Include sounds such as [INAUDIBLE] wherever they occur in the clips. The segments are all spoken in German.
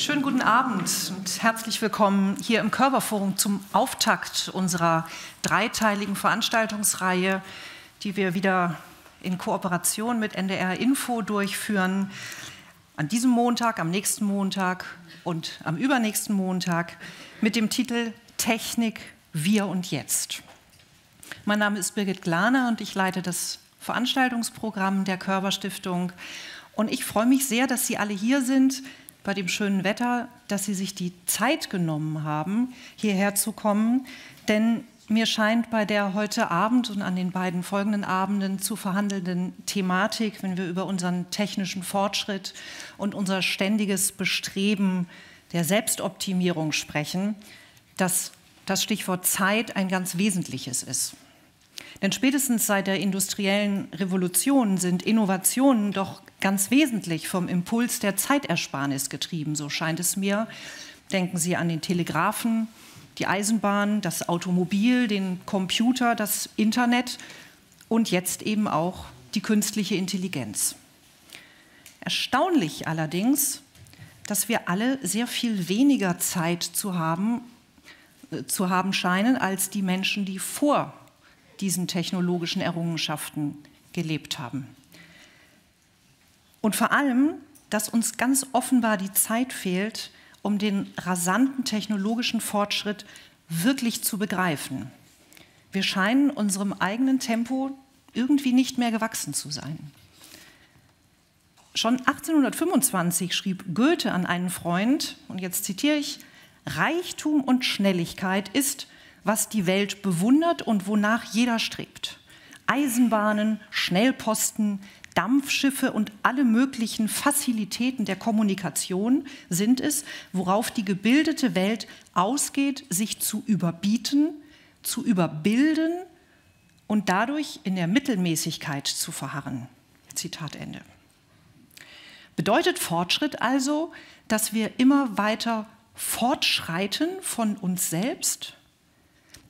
Schönen guten Abend und herzlich willkommen hier im Körperforum zum Auftakt unserer dreiteiligen Veranstaltungsreihe, die wir wieder in Kooperation mit NDR Info durchführen. An diesem Montag, am nächsten Montag und am übernächsten Montag mit dem Titel Technik, wir und jetzt. Mein Name ist Birgit Glane und ich leite das Veranstaltungsprogramm der Körperstiftung. Und ich freue mich sehr, dass Sie alle hier sind bei dem schönen Wetter, dass Sie sich die Zeit genommen haben, hierher zu kommen. Denn mir scheint bei der heute Abend und an den beiden folgenden Abenden zu verhandelnden Thematik, wenn wir über unseren technischen Fortschritt und unser ständiges Bestreben der Selbstoptimierung sprechen, dass das Stichwort Zeit ein ganz wesentliches ist. Denn spätestens seit der industriellen Revolution sind Innovationen doch ganz wesentlich vom Impuls der Zeitersparnis getrieben, so scheint es mir. Denken Sie an den Telegraphen, die Eisenbahn, das Automobil, den Computer, das Internet und jetzt eben auch die künstliche Intelligenz. Erstaunlich allerdings, dass wir alle sehr viel weniger Zeit zu haben, äh, zu haben scheinen als die Menschen, die vor diesen technologischen Errungenschaften gelebt haben. Und vor allem, dass uns ganz offenbar die Zeit fehlt, um den rasanten technologischen Fortschritt wirklich zu begreifen. Wir scheinen unserem eigenen Tempo irgendwie nicht mehr gewachsen zu sein. Schon 1825 schrieb Goethe an einen Freund, und jetzt zitiere ich, Reichtum und Schnelligkeit ist, was die Welt bewundert und wonach jeder strebt. Eisenbahnen, Schnellposten, Dampfschiffe und alle möglichen Fazilitäten der Kommunikation sind es, worauf die gebildete Welt ausgeht, sich zu überbieten, zu überbilden und dadurch in der Mittelmäßigkeit zu verharren. Zitat Ende. Bedeutet Fortschritt also, dass wir immer weiter fortschreiten von uns selbst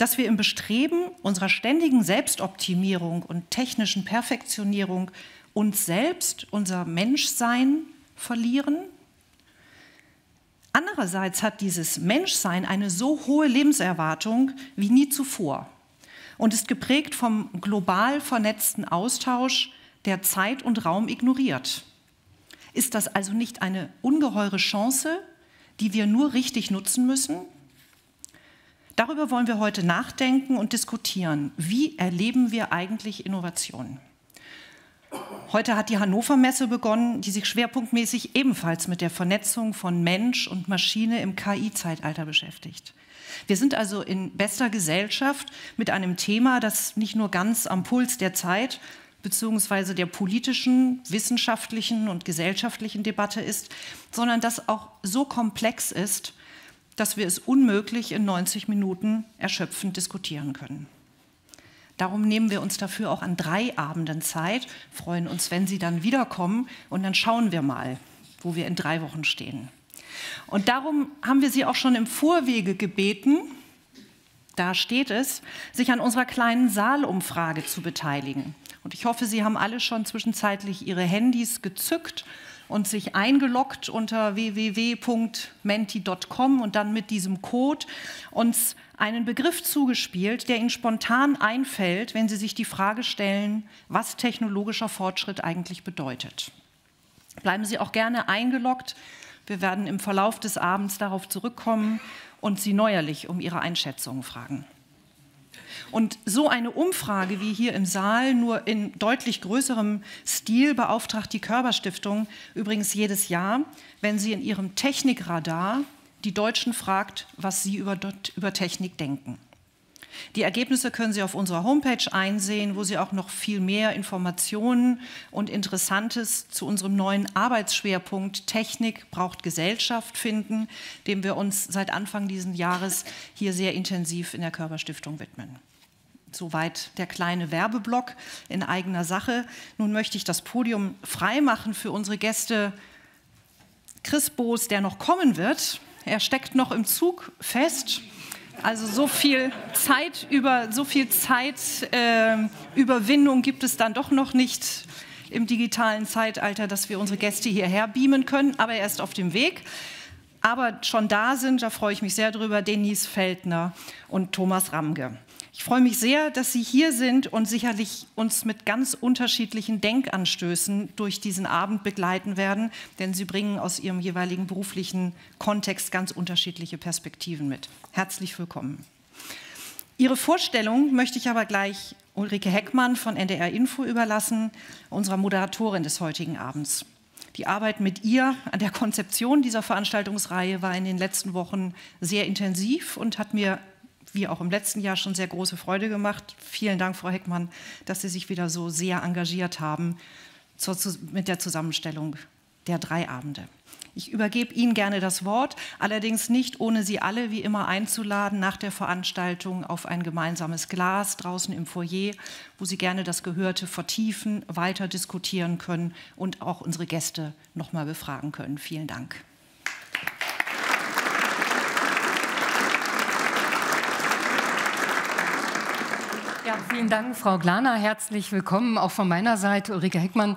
dass wir im Bestreben unserer ständigen Selbstoptimierung und technischen Perfektionierung uns selbst, unser Menschsein verlieren? Andererseits hat dieses Menschsein eine so hohe Lebenserwartung wie nie zuvor und ist geprägt vom global vernetzten Austausch, der Zeit und Raum ignoriert. Ist das also nicht eine ungeheure Chance, die wir nur richtig nutzen müssen? Darüber wollen wir heute nachdenken und diskutieren. Wie erleben wir eigentlich Innovation? Heute hat die Hannover Messe begonnen, die sich schwerpunktmäßig ebenfalls mit der Vernetzung von Mensch und Maschine im KI-Zeitalter beschäftigt. Wir sind also in bester Gesellschaft mit einem Thema, das nicht nur ganz am Puls der Zeit bzw. der politischen, wissenschaftlichen und gesellschaftlichen Debatte ist, sondern das auch so komplex ist, dass wir es unmöglich in 90 Minuten erschöpfend diskutieren können. Darum nehmen wir uns dafür auch an drei Abenden Zeit, freuen uns, wenn Sie dann wiederkommen und dann schauen wir mal, wo wir in drei Wochen stehen. Und darum haben wir Sie auch schon im Vorwege gebeten, da steht es, sich an unserer kleinen Saalumfrage zu beteiligen. Und ich hoffe, Sie haben alle schon zwischenzeitlich Ihre Handys gezückt und sich eingeloggt unter www.menti.com und dann mit diesem Code uns einen Begriff zugespielt, der Ihnen spontan einfällt, wenn Sie sich die Frage stellen, was technologischer Fortschritt eigentlich bedeutet. Bleiben Sie auch gerne eingeloggt. Wir werden im Verlauf des Abends darauf zurückkommen und Sie neuerlich um Ihre Einschätzungen fragen. Und so eine Umfrage wie hier im Saal, nur in deutlich größerem Stil, beauftragt die Körperstiftung übrigens jedes Jahr, wenn sie in ihrem Technikradar die Deutschen fragt, was sie über, über Technik denken. Die Ergebnisse können Sie auf unserer Homepage einsehen, wo Sie auch noch viel mehr Informationen und Interessantes zu unserem neuen Arbeitsschwerpunkt Technik braucht Gesellschaft finden, dem wir uns seit Anfang dieses Jahres hier sehr intensiv in der Körperstiftung widmen. Soweit der kleine Werbeblock in eigener Sache. Nun möchte ich das Podium freimachen für unsere Gäste Chris Boos, der noch kommen wird. Er steckt noch im Zug fest. Also so viel Zeit über so viel Zeitüberwindung äh, gibt es dann doch noch nicht im digitalen Zeitalter, dass wir unsere Gäste hierher beamen können. Aber er ist auf dem Weg. Aber schon da sind, da freue ich mich sehr drüber, Denise Feldner und Thomas Ramge. Ich freue mich sehr, dass Sie hier sind und sicherlich uns mit ganz unterschiedlichen Denkanstößen durch diesen Abend begleiten werden, denn Sie bringen aus Ihrem jeweiligen beruflichen Kontext ganz unterschiedliche Perspektiven mit. Herzlich willkommen. Ihre Vorstellung möchte ich aber gleich Ulrike Heckmann von NDR Info überlassen, unserer Moderatorin des heutigen Abends. Die Arbeit mit ihr an der Konzeption dieser Veranstaltungsreihe war in den letzten Wochen sehr intensiv und hat mir wie auch im letzten Jahr schon sehr große Freude gemacht. Vielen Dank, Frau Heckmann, dass Sie sich wieder so sehr engagiert haben zur, mit der Zusammenstellung der drei Abende. Ich übergebe Ihnen gerne das Wort, allerdings nicht ohne Sie alle wie immer einzuladen nach der Veranstaltung auf ein gemeinsames Glas draußen im Foyer, wo Sie gerne das Gehörte vertiefen, weiter diskutieren können und auch unsere Gäste nochmal befragen können. Vielen Dank. Ja, vielen Dank, Frau Glaner. Herzlich willkommen auch von meiner Seite. Ulrike Heckmann,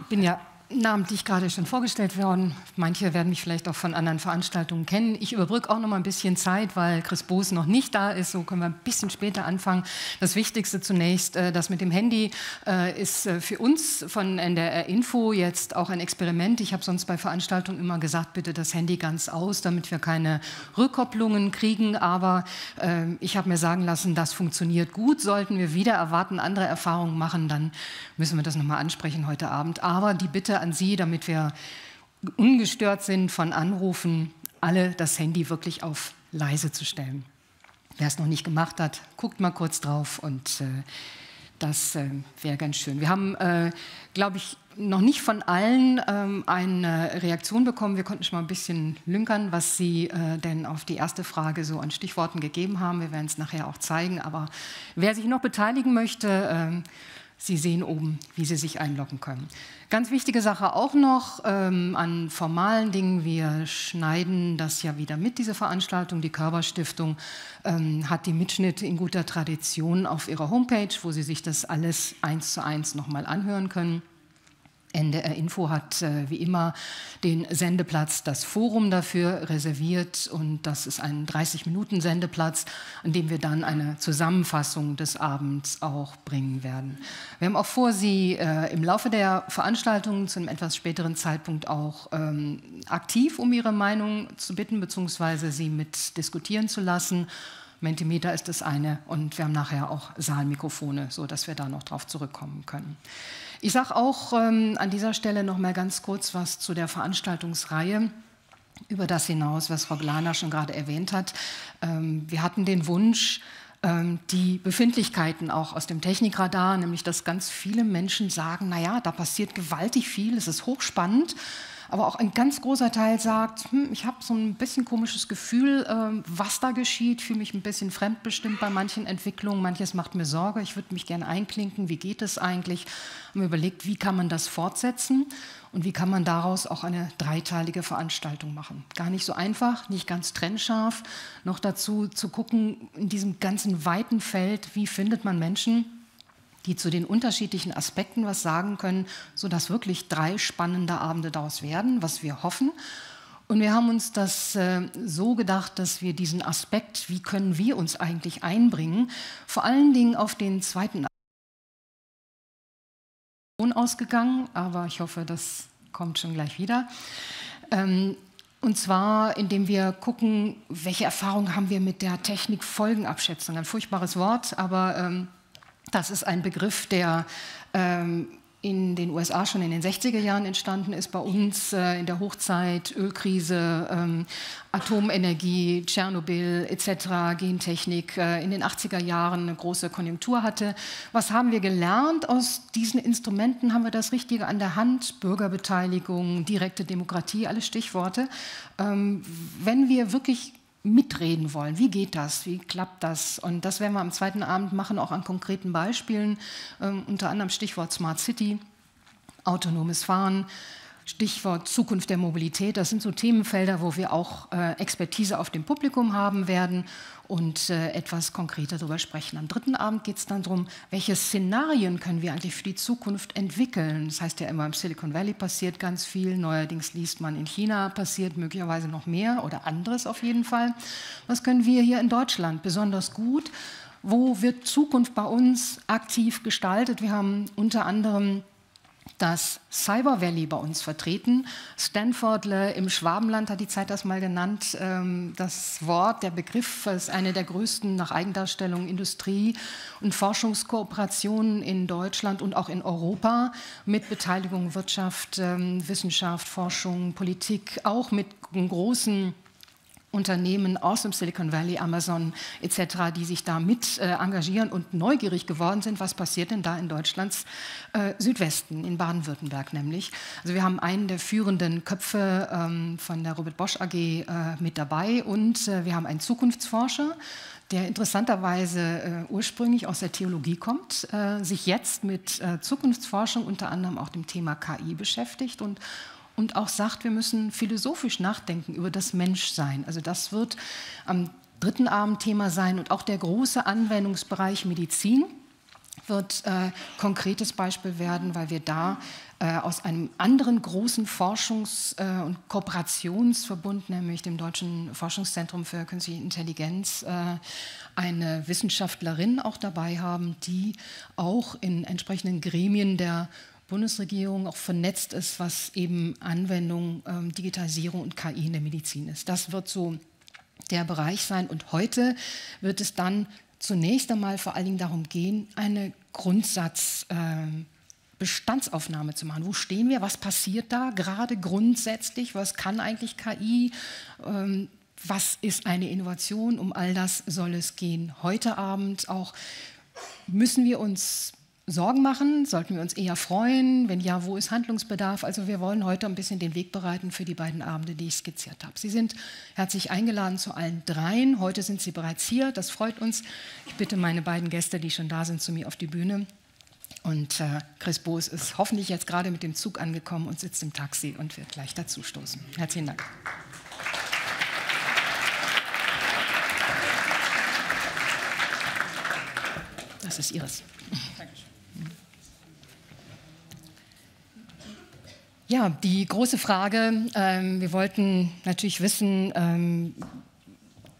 ich bin ja Namen, die ich gerade schon vorgestellt worden. Manche werden mich vielleicht auch von anderen Veranstaltungen kennen. Ich überbrücke auch noch mal ein bisschen Zeit, weil Chris Boos noch nicht da ist. So können wir ein bisschen später anfangen. Das Wichtigste zunächst, äh, das mit dem Handy äh, ist äh, für uns von NDR Info jetzt auch ein Experiment. Ich habe sonst bei Veranstaltungen immer gesagt, bitte das Handy ganz aus, damit wir keine Rückkopplungen kriegen. Aber ich habe mir sagen lassen, das funktioniert gut. Sollten wir wieder erwarten, andere Erfahrungen machen, dann müssen wir das noch mal ansprechen heute Abend. Aber die Bitte an Sie, damit wir ungestört sind von Anrufen, alle das Handy wirklich auf leise zu stellen. Wer es noch nicht gemacht hat, guckt mal kurz drauf und äh, das äh, wäre ganz schön. Wir haben, äh, glaube ich, noch nicht von allen ähm, eine Reaktion bekommen. Wir konnten schon mal ein bisschen lünkern, was Sie äh, denn auf die erste Frage so an Stichworten gegeben haben. Wir werden es nachher auch zeigen. Aber wer sich noch beteiligen möchte, ähm, Sie sehen oben, wie Sie sich einloggen können. Ganz wichtige Sache auch noch ähm, an formalen Dingen. Wir schneiden das ja wieder mit, diese Veranstaltung. Die Körperstiftung ähm, hat die Mitschnitte in guter Tradition auf ihrer Homepage, wo Sie sich das alles eins zu eins nochmal anhören können. NDR äh, Info hat äh, wie immer den Sendeplatz, das Forum dafür reserviert und das ist ein 30-Minuten-Sendeplatz, an dem wir dann eine Zusammenfassung des Abends auch bringen werden. Wir haben auch vor, Sie äh, im Laufe der Veranstaltung zu einem etwas späteren Zeitpunkt auch ähm, aktiv um Ihre Meinung zu bitten, bzw. Sie mit diskutieren zu lassen. Mentimeter ist das eine und wir haben nachher auch Saalmikrofone, sodass wir da noch drauf zurückkommen können. Ich sage auch ähm, an dieser Stelle noch mal ganz kurz was zu der Veranstaltungsreihe über das hinaus, was Frau Glaner schon gerade erwähnt hat. Ähm, wir hatten den Wunsch, ähm, die Befindlichkeiten auch aus dem Technikradar, nämlich dass ganz viele Menschen sagen, naja, da passiert gewaltig viel, es ist hochspannend, aber auch ein ganz großer Teil sagt, hm, ich habe so ein bisschen komisches Gefühl, äh, was da geschieht, fühle mich ein bisschen fremdbestimmt bei manchen Entwicklungen, manches macht mir Sorge, ich würde mich gerne einklinken, wie geht es eigentlich? Haben überlegt, wie kann man das fortsetzen und wie kann man daraus auch eine dreiteilige Veranstaltung machen. Gar nicht so einfach, nicht ganz trennscharf, noch dazu zu gucken, in diesem ganzen weiten Feld, wie findet man Menschen, die zu den unterschiedlichen Aspekten was sagen können, sodass wirklich drei spannende Abende daraus werden, was wir hoffen. Und wir haben uns das äh, so gedacht, dass wir diesen Aspekt, wie können wir uns eigentlich einbringen, vor allen Dingen auf den zweiten Abend ausgegangen, aber ich hoffe, das kommt schon gleich wieder. Ähm, und zwar, indem wir gucken, welche Erfahrungen haben wir mit der Technikfolgenabschätzung. Ein furchtbares Wort, aber ähm, das ist ein Begriff, der ähm, in den USA schon in den 60er Jahren entstanden ist, bei uns äh, in der Hochzeit, Ölkrise, ähm, Atomenergie, Tschernobyl etc., Gentechnik äh, in den 80er Jahren eine große Konjunktur hatte. Was haben wir gelernt? Aus diesen Instrumenten haben wir das Richtige an der Hand, Bürgerbeteiligung, direkte Demokratie, alle Stichworte. Ähm, wenn wir wirklich mitreden wollen. Wie geht das? Wie klappt das? Und das werden wir am zweiten Abend machen, auch an konkreten Beispielen, ähm, unter anderem Stichwort Smart City, autonomes Fahren, Stichwort Zukunft der Mobilität. Das sind so Themenfelder, wo wir auch äh, Expertise auf dem Publikum haben werden und äh, etwas konkreter darüber sprechen. Am dritten Abend geht es dann darum, welche Szenarien können wir eigentlich für die Zukunft entwickeln. Das heißt ja immer, im Silicon Valley passiert ganz viel, neuerdings liest man, in China passiert möglicherweise noch mehr oder anderes auf jeden Fall. Was können wir hier in Deutschland besonders gut? Wo wird Zukunft bei uns aktiv gestaltet? Wir haben unter anderem das Cyber Valley bei uns vertreten. Stanford im Schwabenland hat die Zeit das mal genannt. Ähm, das Wort, der Begriff ist eine der größten nach Eigendarstellung Industrie- und Forschungskooperationen in Deutschland und auch in Europa mit Beteiligung Wirtschaft, ähm, Wissenschaft, Forschung, Politik, auch mit großen Unternehmen aus dem Silicon Valley, Amazon etc., die sich da mit äh, engagieren und neugierig geworden sind, was passiert denn da in Deutschlands äh, Südwesten, in Baden-Württemberg nämlich. Also wir haben einen der führenden Köpfe ähm, von der Robert Bosch AG äh, mit dabei und wir haben einen Zukunftsforscher, der interessanterweise äh, ursprünglich aus der Theologie kommt, äh, sich jetzt mit äh, Zukunftsforschung, unter anderem auch dem Thema KI beschäftigt und und auch sagt, wir müssen philosophisch nachdenken über das Menschsein. Also das wird am dritten Abend Thema sein und auch der große Anwendungsbereich Medizin wird äh, konkretes Beispiel werden, weil wir da äh, aus einem anderen großen Forschungs- äh, und Kooperationsverbund, nämlich dem Deutschen Forschungszentrum für Künstliche Intelligenz, äh, eine Wissenschaftlerin auch dabei haben, die auch in entsprechenden Gremien der Bundesregierung auch vernetzt ist, was eben Anwendung, ähm, Digitalisierung und KI in der Medizin ist. Das wird so der Bereich sein. Und heute wird es dann zunächst einmal vor allen Dingen darum gehen, eine Grundsatzbestandsaufnahme ähm, äh, zu machen. Wo stehen wir? Was passiert da gerade grundsätzlich? Was kann eigentlich KI? Ähm, was ist eine Innovation? Um all das soll es gehen. Heute Abend auch müssen wir uns Sorgen machen? Sollten wir uns eher freuen? Wenn ja, wo ist Handlungsbedarf? Also wir wollen heute ein bisschen den Weg bereiten für die beiden Abende, die ich skizziert habe. Sie sind herzlich eingeladen zu allen dreien. Heute sind Sie bereits hier, das freut uns. Ich bitte meine beiden Gäste, die schon da sind, zu mir auf die Bühne. Und äh, Chris Boos ist hoffentlich jetzt gerade mit dem Zug angekommen und sitzt im Taxi und wird gleich dazu stoßen. Herzlichen Dank. Das ist Ihres. Dankeschön. Ja, die große Frage, ähm, wir wollten natürlich wissen, ähm,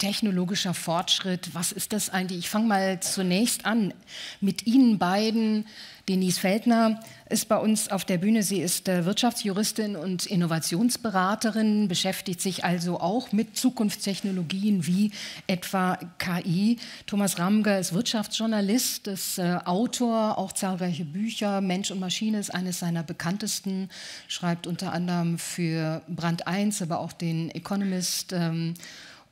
technologischer Fortschritt, was ist das eigentlich? Ich fange mal zunächst an mit Ihnen beiden. Denise Feldner ist bei uns auf der Bühne. Sie ist äh, Wirtschaftsjuristin und Innovationsberaterin, beschäftigt sich also auch mit Zukunftstechnologien wie etwa KI. Thomas Ramger ist Wirtschaftsjournalist, ist äh, Autor, auch zahlreiche Bücher. Mensch und Maschine ist eines seiner bekanntesten, schreibt unter anderem für Brand 1, aber auch den Economist. Ähm,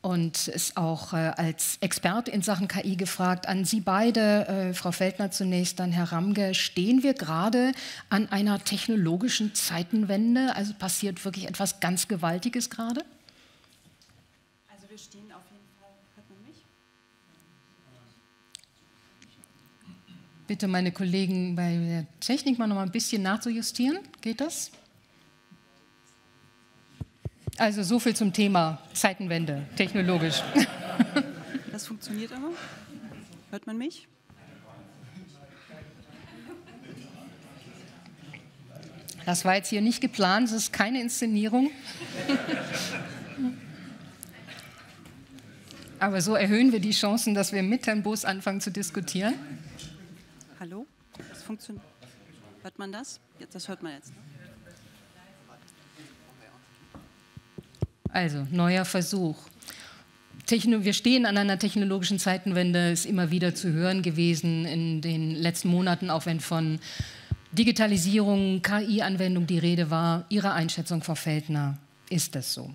und ist auch äh, als Experte in Sachen KI gefragt. An Sie beide, äh, Frau Feldner zunächst, dann Herr Ramge, stehen wir gerade an einer technologischen Zeitenwende? Also passiert wirklich etwas ganz Gewaltiges gerade? Also wir stehen auf jeden Fall. Hört man mich? Bitte meine Kollegen bei der Technik mal noch mal ein bisschen nachzujustieren. Geht das? Also so viel zum Thema Zeitenwende, technologisch. [LAUGHS] Das funktioniert aber? Hört man mich? Das war jetzt hier nicht geplant, es ist keine Inszenierung. Aber so erhöhen wir die Chancen, dass wir mit Herrn Bus anfangen zu diskutieren. Hallo? Das funktioniert. Hört man das? Das hört man jetzt. Ne? Also neuer Versuch. Techno wir stehen an einer technologischen Zeitenwende, ist immer wieder zu hören gewesen in den letzten Monaten, auch wenn von Digitalisierung, KI-Anwendung die Rede war. Ihre Einschätzung, Frau Feldner, ist das so?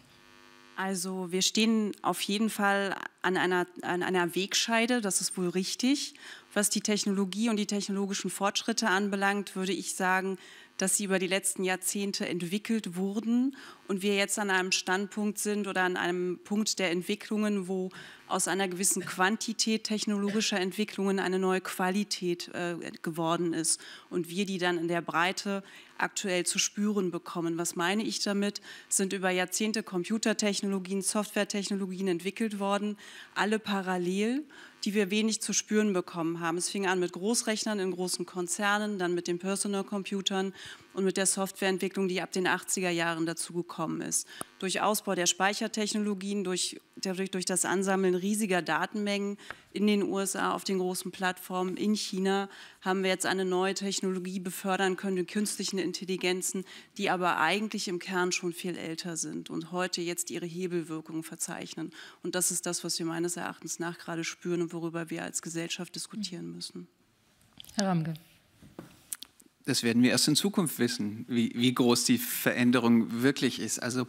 Also wir stehen auf jeden Fall an einer, an einer Wegscheide, das ist wohl richtig. Was die Technologie und die technologischen Fortschritte anbelangt, würde ich sagen, dass sie über die letzten Jahrzehnte entwickelt wurden und wir jetzt an einem Standpunkt sind oder an einem Punkt der Entwicklungen, wo aus einer gewissen Quantität technologischer Entwicklungen eine neue Qualität äh, geworden ist und wir die dann in der Breite aktuell zu spüren bekommen. Was meine ich damit? Es sind über Jahrzehnte Computertechnologien, Softwaretechnologien entwickelt worden, alle parallel, die wir wenig zu spüren bekommen haben. Es fing an mit Großrechnern in großen Konzernen, dann mit den Personal Computern und mit der Softwareentwicklung, die ab den 80er Jahren dazugekommen ist. Durch Ausbau der Speichertechnologien, durch, durch, durch das Ansammeln riesiger Datenmengen in den USA auf den großen Plattformen, in China haben wir jetzt eine neue Technologie befördern können, die künstlichen Intelligenzen, die aber eigentlich im Kern schon viel älter sind und heute jetzt ihre Hebelwirkung verzeichnen. Und das ist das, was wir meines Erachtens nach gerade spüren und worüber wir als Gesellschaft diskutieren müssen. Herr Ramge das werden wir erst in Zukunft wissen, wie, wie, groß die Veränderung wirklich ist. Also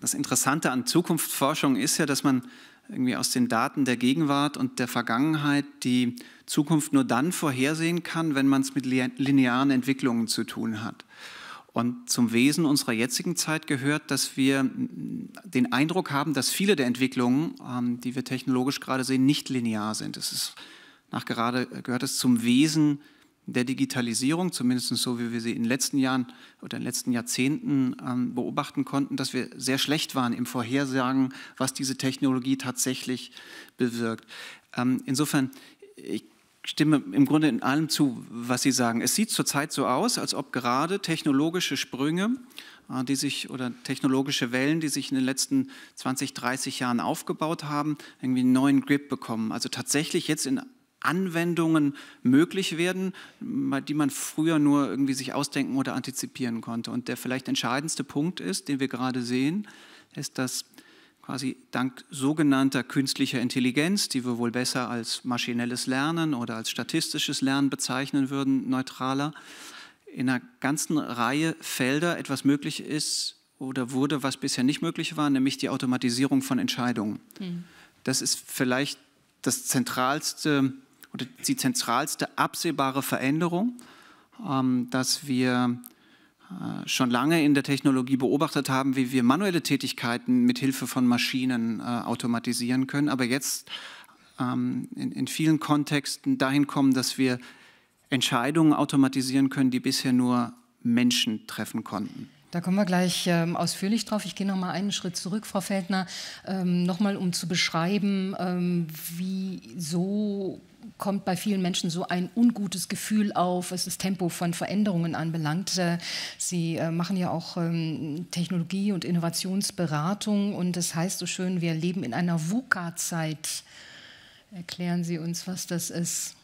das Interessante an Zukunftsforschung ist ja, dass man irgendwie aus den Daten der Gegenwart und der Vergangenheit die Zukunft nur dann vorhersehen kann, wenn man es mit linearen Entwicklungen zu tun hat. Und zum Wesen unserer jetzigen Zeit gehört, dass wir den Eindruck haben, dass viele der Entwicklungen, ähm, die wir technologisch gerade sehen, nicht linear sind. Es ist nachgerade gehört es zum Wesen der Digitalisierung, zumindest so wie wir sie in den letzten Jahren oder in den letzten Jahrzehnten ähm, beobachten konnten, dass wir sehr schlecht waren im Vorhersagen, was diese Technologie tatsächlich bewirkt. Ähm, insofern, ich stimme im Grunde in allem zu, was Sie sagen. Es sieht zurzeit so aus, als ob gerade technologische Sprünge äh, die sich, oder technologische Wellen, die sich in den letzten 20, 30 Jahren aufgebaut haben, irgendwie einen neuen Grip bekommen. Also tatsächlich jetzt in Anwendungen möglich werden, die man früher nur irgendwie sich ausdenken oder antizipieren konnte. Und der vielleicht entscheidendste Punkt ist, den wir gerade sehen, ist, dass quasi dank sogenannter künstlicher Intelligenz, die wir wohl besser als maschinelles Lernen oder als statistisches Lernen bezeichnen würden, neutraler, in einer ganzen Reihe Felder etwas möglich ist oder wurde, was bisher nicht möglich war, nämlich die Automatisierung von Entscheidungen. Hm. Das ist vielleicht das zentralste oder die zentralste absehbare Veränderung, ähm, dass wir äh, schon lange in der Technologie beobachtet haben, wie wir manuelle Tätigkeiten mit Hilfe von Maschinen äh, automatisieren können, aber jetzt ähm, in vielen Kontexten dahin kommen, dass wir Entscheidungen automatisieren können, die bisher nur Menschen treffen konnten. Da kommen wir gleich ähm, ausführlich drauf. Ich gehe noch mal einen Schritt zurück, Frau Feldner, ähm, noch mal um zu beschreiben, ähm, wieso kommt bei vielen Menschen so ein ungutes Gefühl auf, was das Tempo von Veränderungen anbelangt. Äh, Sie äh, machen ja auch ähm, Technologie- und Innovationsberatung und das heißt so schön, wir leben in einer VUCA-Zeit. Erklären Sie uns, was das ist.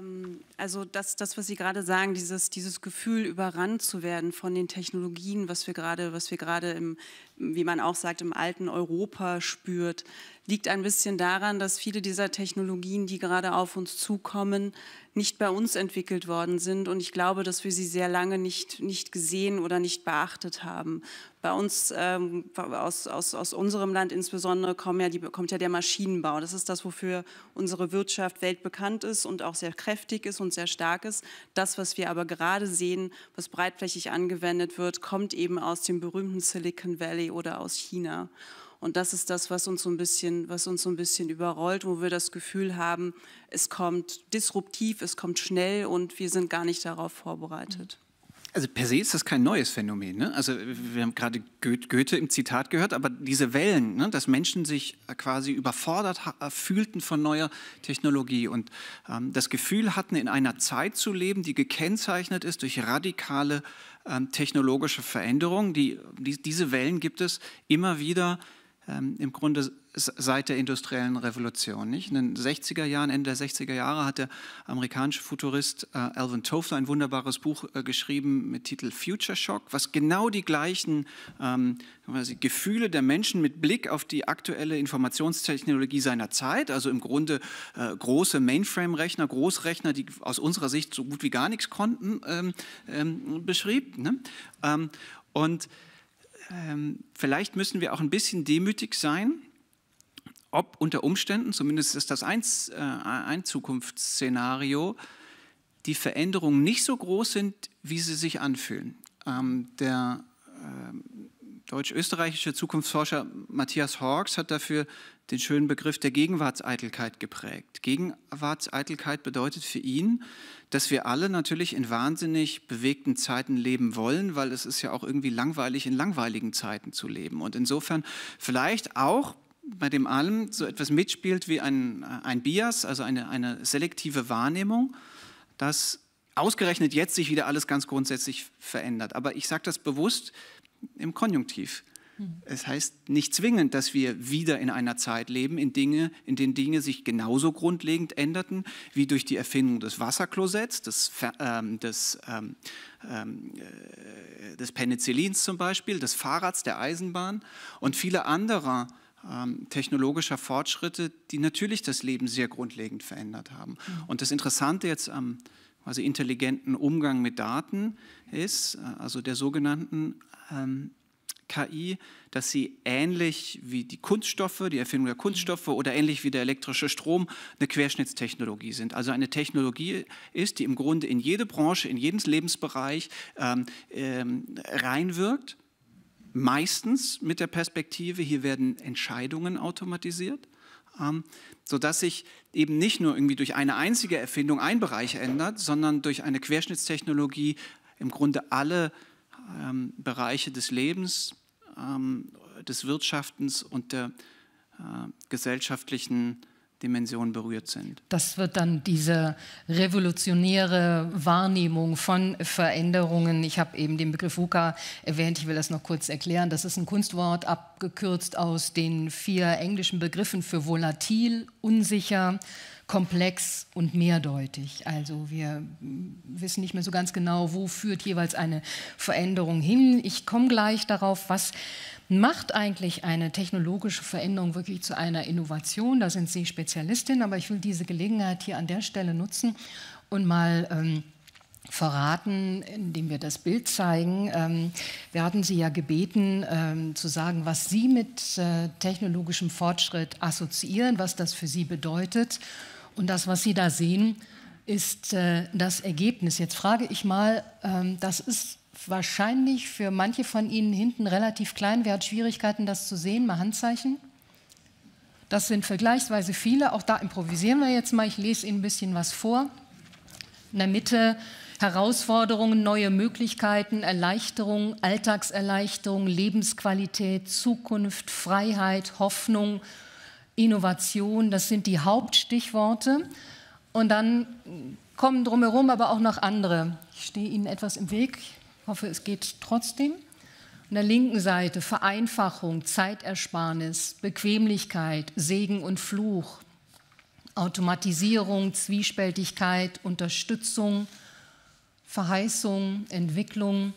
Ähm, also das, das, was Sie gerade sagen, dieses, dieses Gefühl, überrannt zu werden von den Technologien, was wir gerade, was wir gerade im, wie man auch sagt, im alten Europa spürt, liegt ein bisschen daran, dass viele dieser Technologien, die gerade auf uns zukommen, nicht bei uns entwickelt worden sind. Und ich glaube, dass wir sie sehr lange nicht, nicht gesehen oder nicht beachtet haben. Bei uns ähm, aus, aus, aus unserem Land insbesondere kommt ja, die, kommt ja der Maschinenbau. Das ist das, wofür unsere Wirtschaft weltbekannt ist und auch sehr kräftig ist und sehr stark ist. Das, was wir aber gerade sehen, was breitflächig angewendet wird, kommt eben aus dem berühmten Silicon Valley oder aus China. Und das ist das, was uns so ein bisschen, was uns so ein bisschen überrollt, wo wir das Gefühl haben, es kommt disruptiv, es kommt schnell und wir sind gar nicht darauf vorbereitet. Mhm. Also per se ist das kein neues Phänomen. Ne? Also wir haben gerade Goethe im Zitat gehört, aber diese Wellen, ne? dass Menschen sich quasi überfordert äh, fühlten von neuer Technologie und ähm, das Gefühl hatten, in einer Zeit zu leben, die gekennzeichnet ist durch radikale ähm, technologische Veränderungen. Die, die, diese Wellen gibt es immer wieder ähm, im Grunde seit der industriellen Revolution. Nicht? In den 60er Jahren, Ende der 60er Jahre, hat der amerikanische Futurist äh, Alvin Toffler ein wunderbares Buch äh, geschrieben mit Titel Future Shock, was genau die gleichen ähm, Gefühle der Menschen mit Blick auf die aktuelle Informationstechnologie seiner Zeit, also im Grunde äh, große Mainframe-Rechner, Großrechner, die aus unserer Sicht so gut wie gar nichts konnten, ähm, ähm, beschrieb. Ne? Ähm, und ähm, vielleicht müssen wir auch ein bisschen demütig sein, ob unter Umständen, zumindest ist das ein, äh, ein Zukunftsszenario, die Veränderungen nicht so groß sind, wie sie sich anfühlen. Ähm, der ähm, deutsch-österreichische Zukunftsforscher Matthias Hawks hat dafür den schönen Begriff der Gegenwartseitelkeit geprägt. Gegenwartseitelkeit bedeutet für ihn, dass wir alle natürlich in wahnsinnig bewegten Zeiten leben wollen, weil es ist ja auch irgendwie langweilig, in langweiligen Zeiten zu leben. Und insofern vielleicht auch bei dem allem so etwas mitspielt wie ein, äh, ein Bias, also eine, eine selektive Wahrnehmung, dass ausgerechnet jetzt sich wieder alles ganz grundsätzlich verändert. Aber ich sage das bewusst im Konjunktiv. Mhm. Es heißt nicht zwingend, dass wir wieder in einer Zeit leben, in, Dinge, in denen Dinge sich genauso grundlegend änderten wie durch die Erfindung des Wasserklosetts, des, ähm, des, ähm, ähm, äh, des Penicillins zum Beispiel, des Fahrrads, der Eisenbahn und viele anderer ähm, technologischer Fortschritte, die natürlich das Leben sehr grundlegend verändert haben. Mhm. Und das Interessante jetzt am quasi intelligenten Umgang mit Daten ist, äh, also der sogenannten ähm, KI, dass sie ähnlich wie die Kunststoffe, die Erfindung der Kunststoffe mhm. oder ähnlich wie der elektrische Strom eine Querschnittstechnologie sind. Also eine Technologie ist, die im Grunde in jede Branche, in jeden Lebensbereich ähm, ähm, reinwirkt meistens mit der Perspektive, hier werden Entscheidungen automatisiert, ähm, sodass sich eben nicht nur irgendwie durch eine einzige Erfindung ein Bereich ändert, sondern durch eine Querschnittstechnologie im Grunde alle ähm, Bereiche des Lebens, ähm, des Wirtschaftens und der äh, gesellschaftlichen Dimension berührt sind. Das wird dann diese revolutionäre Wahrnehmung von Veränderungen. Ich habe eben den Begriff VUCA erwähnt, ich will das noch kurz erklären. Das ist ein Kunstwort, abgekürzt aus den vier englischen Begriffen für volatil, unsicher, komplex und mehrdeutig. Also wir wissen nicht mehr so ganz genau, wo führt jeweils eine Veränderung hin. Ich komme gleich darauf, was Macht eigentlich eine technologische Veränderung wirklich zu einer Innovation? Da sind Sie Spezialistin, aber ich will diese Gelegenheit hier an der Stelle nutzen und mal ähm, verraten, indem wir das Bild zeigen. Ähm, wir hatten Sie ja gebeten, ähm, zu sagen, was Sie mit äh, technologischem Fortschritt assoziieren, was das für Sie bedeutet. Und das, was Sie da sehen, ist äh, das Ergebnis. Jetzt frage ich mal, ähm, das ist wahrscheinlich für manche von Ihnen hinten relativ klein. Wer hat Schwierigkeiten, das zu sehen? Mal Handzeichen. Das sind vergleichsweise viele. Auch da improvisieren wir jetzt mal. Ich lese Ihnen ein bisschen was vor. In der Mitte Herausforderungen, neue Möglichkeiten, Erleichterung, Alltagserleichterung, Lebensqualität, Zukunft, Freiheit, Hoffnung, Innovation. Das sind die Hauptstichworte. Und dann kommen drumherum aber auch noch andere. Ich stehe Ihnen etwas im Weg hoffe, es geht trotzdem. An der linken Seite Vereinfachung, Zeitersparnis, Bequemlichkeit, Segen und Fluch, Automatisierung, Zwiespältigkeit, Unterstützung, Verheißung, Entwicklung.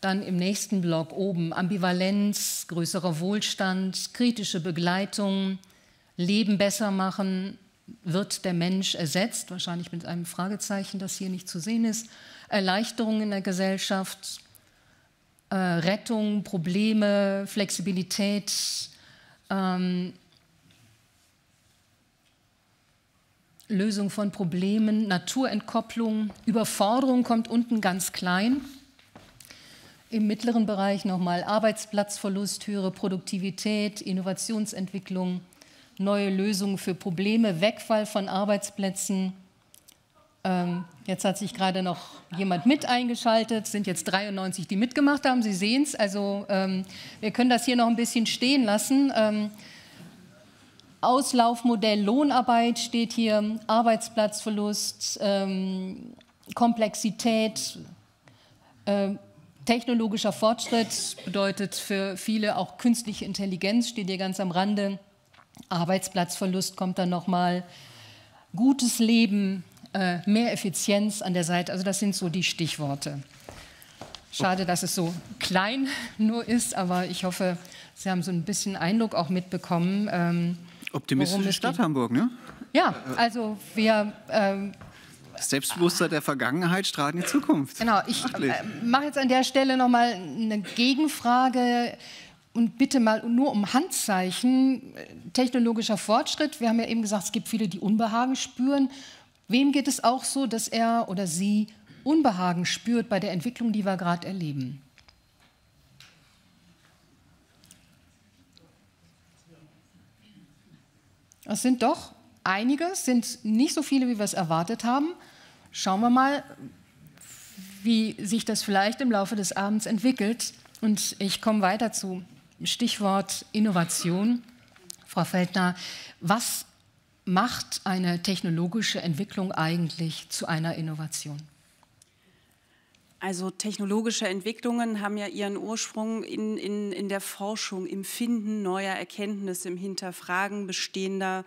Dann im nächsten Block oben Ambivalenz, größerer Wohlstand, kritische Begleitung, Leben besser machen, wird der Mensch ersetzt, wahrscheinlich mit einem Fragezeichen, das hier nicht zu sehen ist, Erleichterung in der Gesellschaft, äh, Rettung, Probleme, Flexibilität. Ähm, Lösung von Problemen, Naturentkopplung, Überforderung kommt unten ganz klein. Im mittleren Bereich nochmal Arbeitsplatzverlust, höhere Produktivität, Innovationsentwicklung, neue Lösungen für Probleme, Wegfall von Arbeitsplätzen, ähm, jetzt hat sich gerade noch jemand mit eingeschaltet, sind jetzt 93, die mitgemacht haben. Sie sehen es, also ähm, wir können das hier noch ein bisschen stehen lassen. Ähm, Auslaufmodell Lohnarbeit steht hier, Arbeitsplatzverlust, ähm, Komplexität, ähm, technologischer Fortschritt bedeutet für viele auch künstliche Intelligenz, steht hier ganz am Rande. Arbeitsplatzverlust kommt dann nochmal. Gutes Leben, äh, mehr Effizienz an der Seite. Also das sind so die Stichworte. Schade, dass es so klein [LAUGHS] nur ist, aber ich hoffe, Sie haben so ein bisschen Eindruck auch mitbekommen. Ähm, Optimistische Stadt geht. Hamburg, ne? Ja, also wir. Ähm, Selbstbewusstsein der Vergangenheit strahlt in die Zukunft. Genau, ich äh, mache jetzt an der Stelle nochmal eine Gegenfrage und bitte mal nur um Handzeichen. Äh, technologischer Fortschritt, wir haben ja eben gesagt, es gibt viele, die Unbehagen spüren. Wem geht es auch so, dass er oder sie Unbehagen spürt bei der Entwicklung, die wir gerade erleben? Es sind doch einige, es sind nicht so viele, wie wir es erwartet haben. Schauen wir mal, wie sich das vielleicht im Laufe des Abends entwickelt. Und ich komme weiter zu Stichwort Innovation. Frau Feldner, was macht eine technologische Entwicklung eigentlich zu einer Innovation? Also technologische Entwicklungen haben ja ihren Ursprung in, in, in der Forschung, im Finden neuer Erkenntnisse, im Hinterfragen bestehender